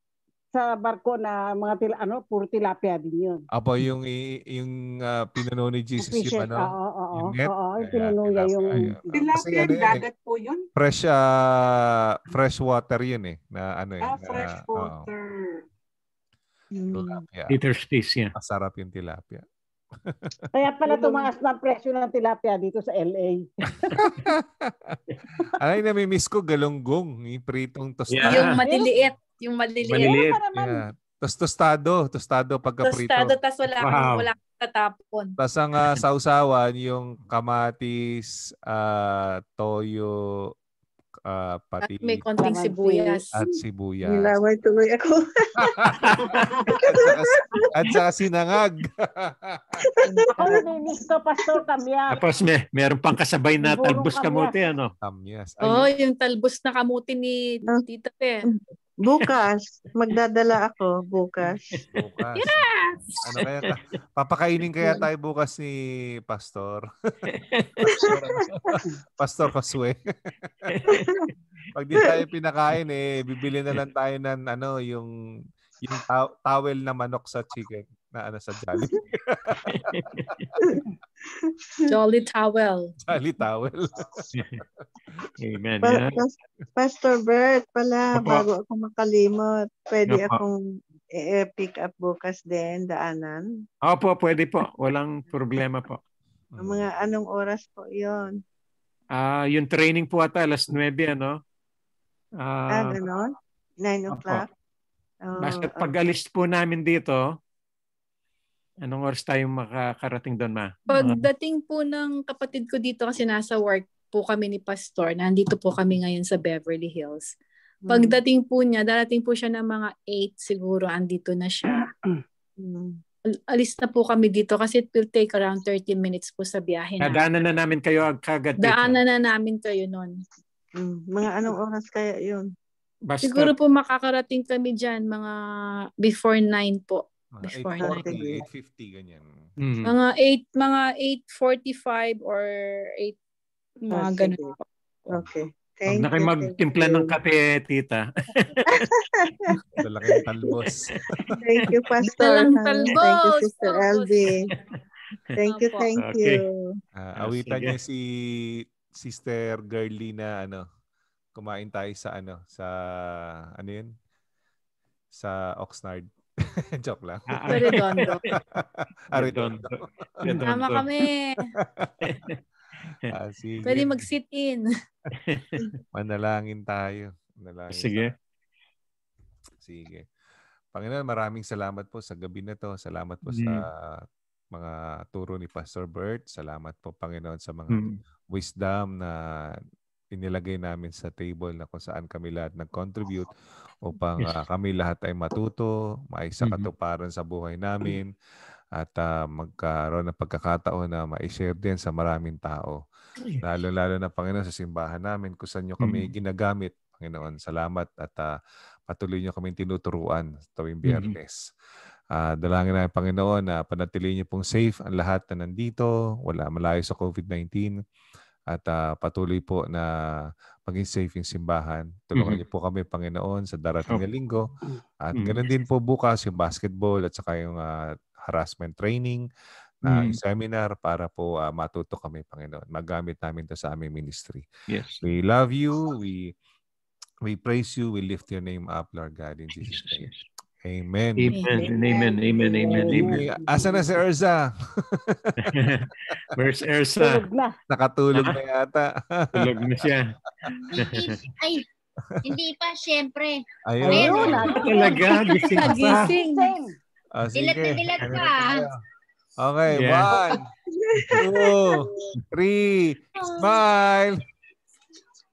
sa barko na mga til ano, puro tilapia din yun. Apo, yung yung uh, pinuno ni Jesus yung ano? Oo, oo, yung net. Oo, yung pinuno niya yung tilapia, ano, eh, dagat po yun. Fresh uh, fresh water yun eh, na ano eh. Ah, fresh water. Uh, oh. Tilapia. Peter Space, yeah. Masarap yung tilapia. Kaya pala tumaas na presyo ng tilapia dito sa LA. Ay, nami-miss ko galunggong, yung pritong tostada. Yeah. Yung madiliit. Yung maliliit. maliliit para man. Yeah. Tapos tostado, tostado pagka prito. Tostado, tapos wala wow. kang wala kang tatapon. Tapos ang uh, sausawan, yung kamatis, uh, toyo, uh, pati... At may konting sibuyas. At sibuyas. Nilaway tuloy ako. at, saka, at saka sinangag. ako nilinis ko, Pastor Kamyas. Tapos may, meron pang kasabay na Sigurong talbos kamuti, ano? Kamyas. Oo, oh, yung talbos na kamuti ni Tita Te. Bukas, magdadala ako bukas. Bukas. Yes! Ano kaya ka? Papakainin kaya tayo bukas ni Pastor. Pastor Josue. Pag di tayo pinakain eh, bibili na lang tayo ng ano, yung yung taw- towel na manok sa chicken na ano sa Jolly. Jolly towel. Jolly towel. Amen. Pa- yeah. Pastor Bert pala, Opo. bago ako makalimot, pwede Opo. akong i pick up bukas din, daanan? Opo, pwede po. Walang problema po. Ang mga mm. anong oras po yon? Ah, uh, yung training po ata alas 9 ano? Uh, ah, ganon? 9 o'clock? Oh, Basta pag alis po namin dito, Anong oras tayo makakarating doon, ma? Pagdating po ng kapatid ko dito kasi nasa work po kami ni Pastor, nandito po kami ngayon sa Beverly Hills. Hmm. Pagdating po niya, darating po siya ng mga 8 siguro, andito na siya. Hmm. Alis na po kami dito kasi it will take around 30 minutes po sa biyahe na. Daanan na namin kayo agad dito. Daanan na namin kayo noon. Hmm. mga anong oras kaya yun? Basta, Siguro po makakarating kami dyan mga before 9 po. Mga before 840, 850, ganyan. Mm-hmm. Mga 8, mga 845 or 8, mga oh, ganun. Okay. Thank Huwag na kayo magtimpla ng kape, tita. Dalaking talbos. thank you, Pastor. Talbos. Thank you, Sister LB. Thank you, thank okay. you. Uh, awitan niya si Sister Girlina, ano, kumain tayo sa ano, sa ano yun? Sa Oxnard. Joke lang. Ah, Redondo. ah, redondo. redondo. Tama kami. ah, sige. Pwede mag-sit in. Manalangin tayo. Manalangin sige. Tayo. Sige. Panginoon, maraming salamat po sa gabi na to. Salamat po mm. sa mga turo ni Pastor Bert. Salamat po, Panginoon, sa mga mm. wisdom na inilagay namin sa table na kung saan kami lahat nag-contribute upang yes. uh, kami lahat ay matuto, maisa katuparan mm-hmm. sa buhay namin at uh, magkaroon ng pagkakataon na ma-share din sa maraming tao. Yes. Lalo-lalo na Panginoon sa simbahan namin kung saan nyo kami mm-hmm. ginagamit. Panginoon, salamat at uh, patuloy nyo kami tinuturuan tuwing mm-hmm. biyernes. Mm-hmm. Uh, dalangin na Panginoon na uh, panatili niyo pong safe ang lahat na nandito, wala malayo sa COVID-19 at uh, patuloy po na maging safe yung simbahan. Tulungan mm-hmm. niyo po kami, Panginoon, sa darating na linggo. At mm-hmm. ganoon din po bukas yung basketball at saka yung uh, harassment training na uh, mm. seminar para po uh, matuto kami, Panginoon. Magamit namin to sa aming ministry. Yes. We love you. We we praise you. We lift your name up, Lord God, in Jesus' name. Amen. Amen. Amen. Amen. Amen. Amen. Asa na si Erza? Where's Erza? na. Nakatulog ah. na yata. Tulog na siya. Ay, hindi pa, syempre. Ayun. Ayun. Talaga, gising pa. Gising. Ah, dilat na dilat ka. Ano okay, yeah. one, two, three, smile.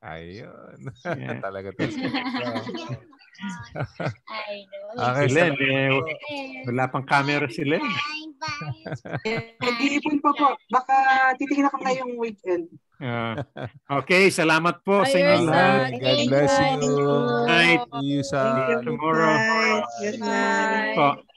Ayun. Talaga to. I know. Ah, okay, Len. Eh, wala pang camera si Len. Nag-iipon pa po. Baka titignan ko ngayong weekend. Uh, okay, salamat po sa inyo lahat. God bless you. Good night. See you sa tomorrow. Good night. Good night.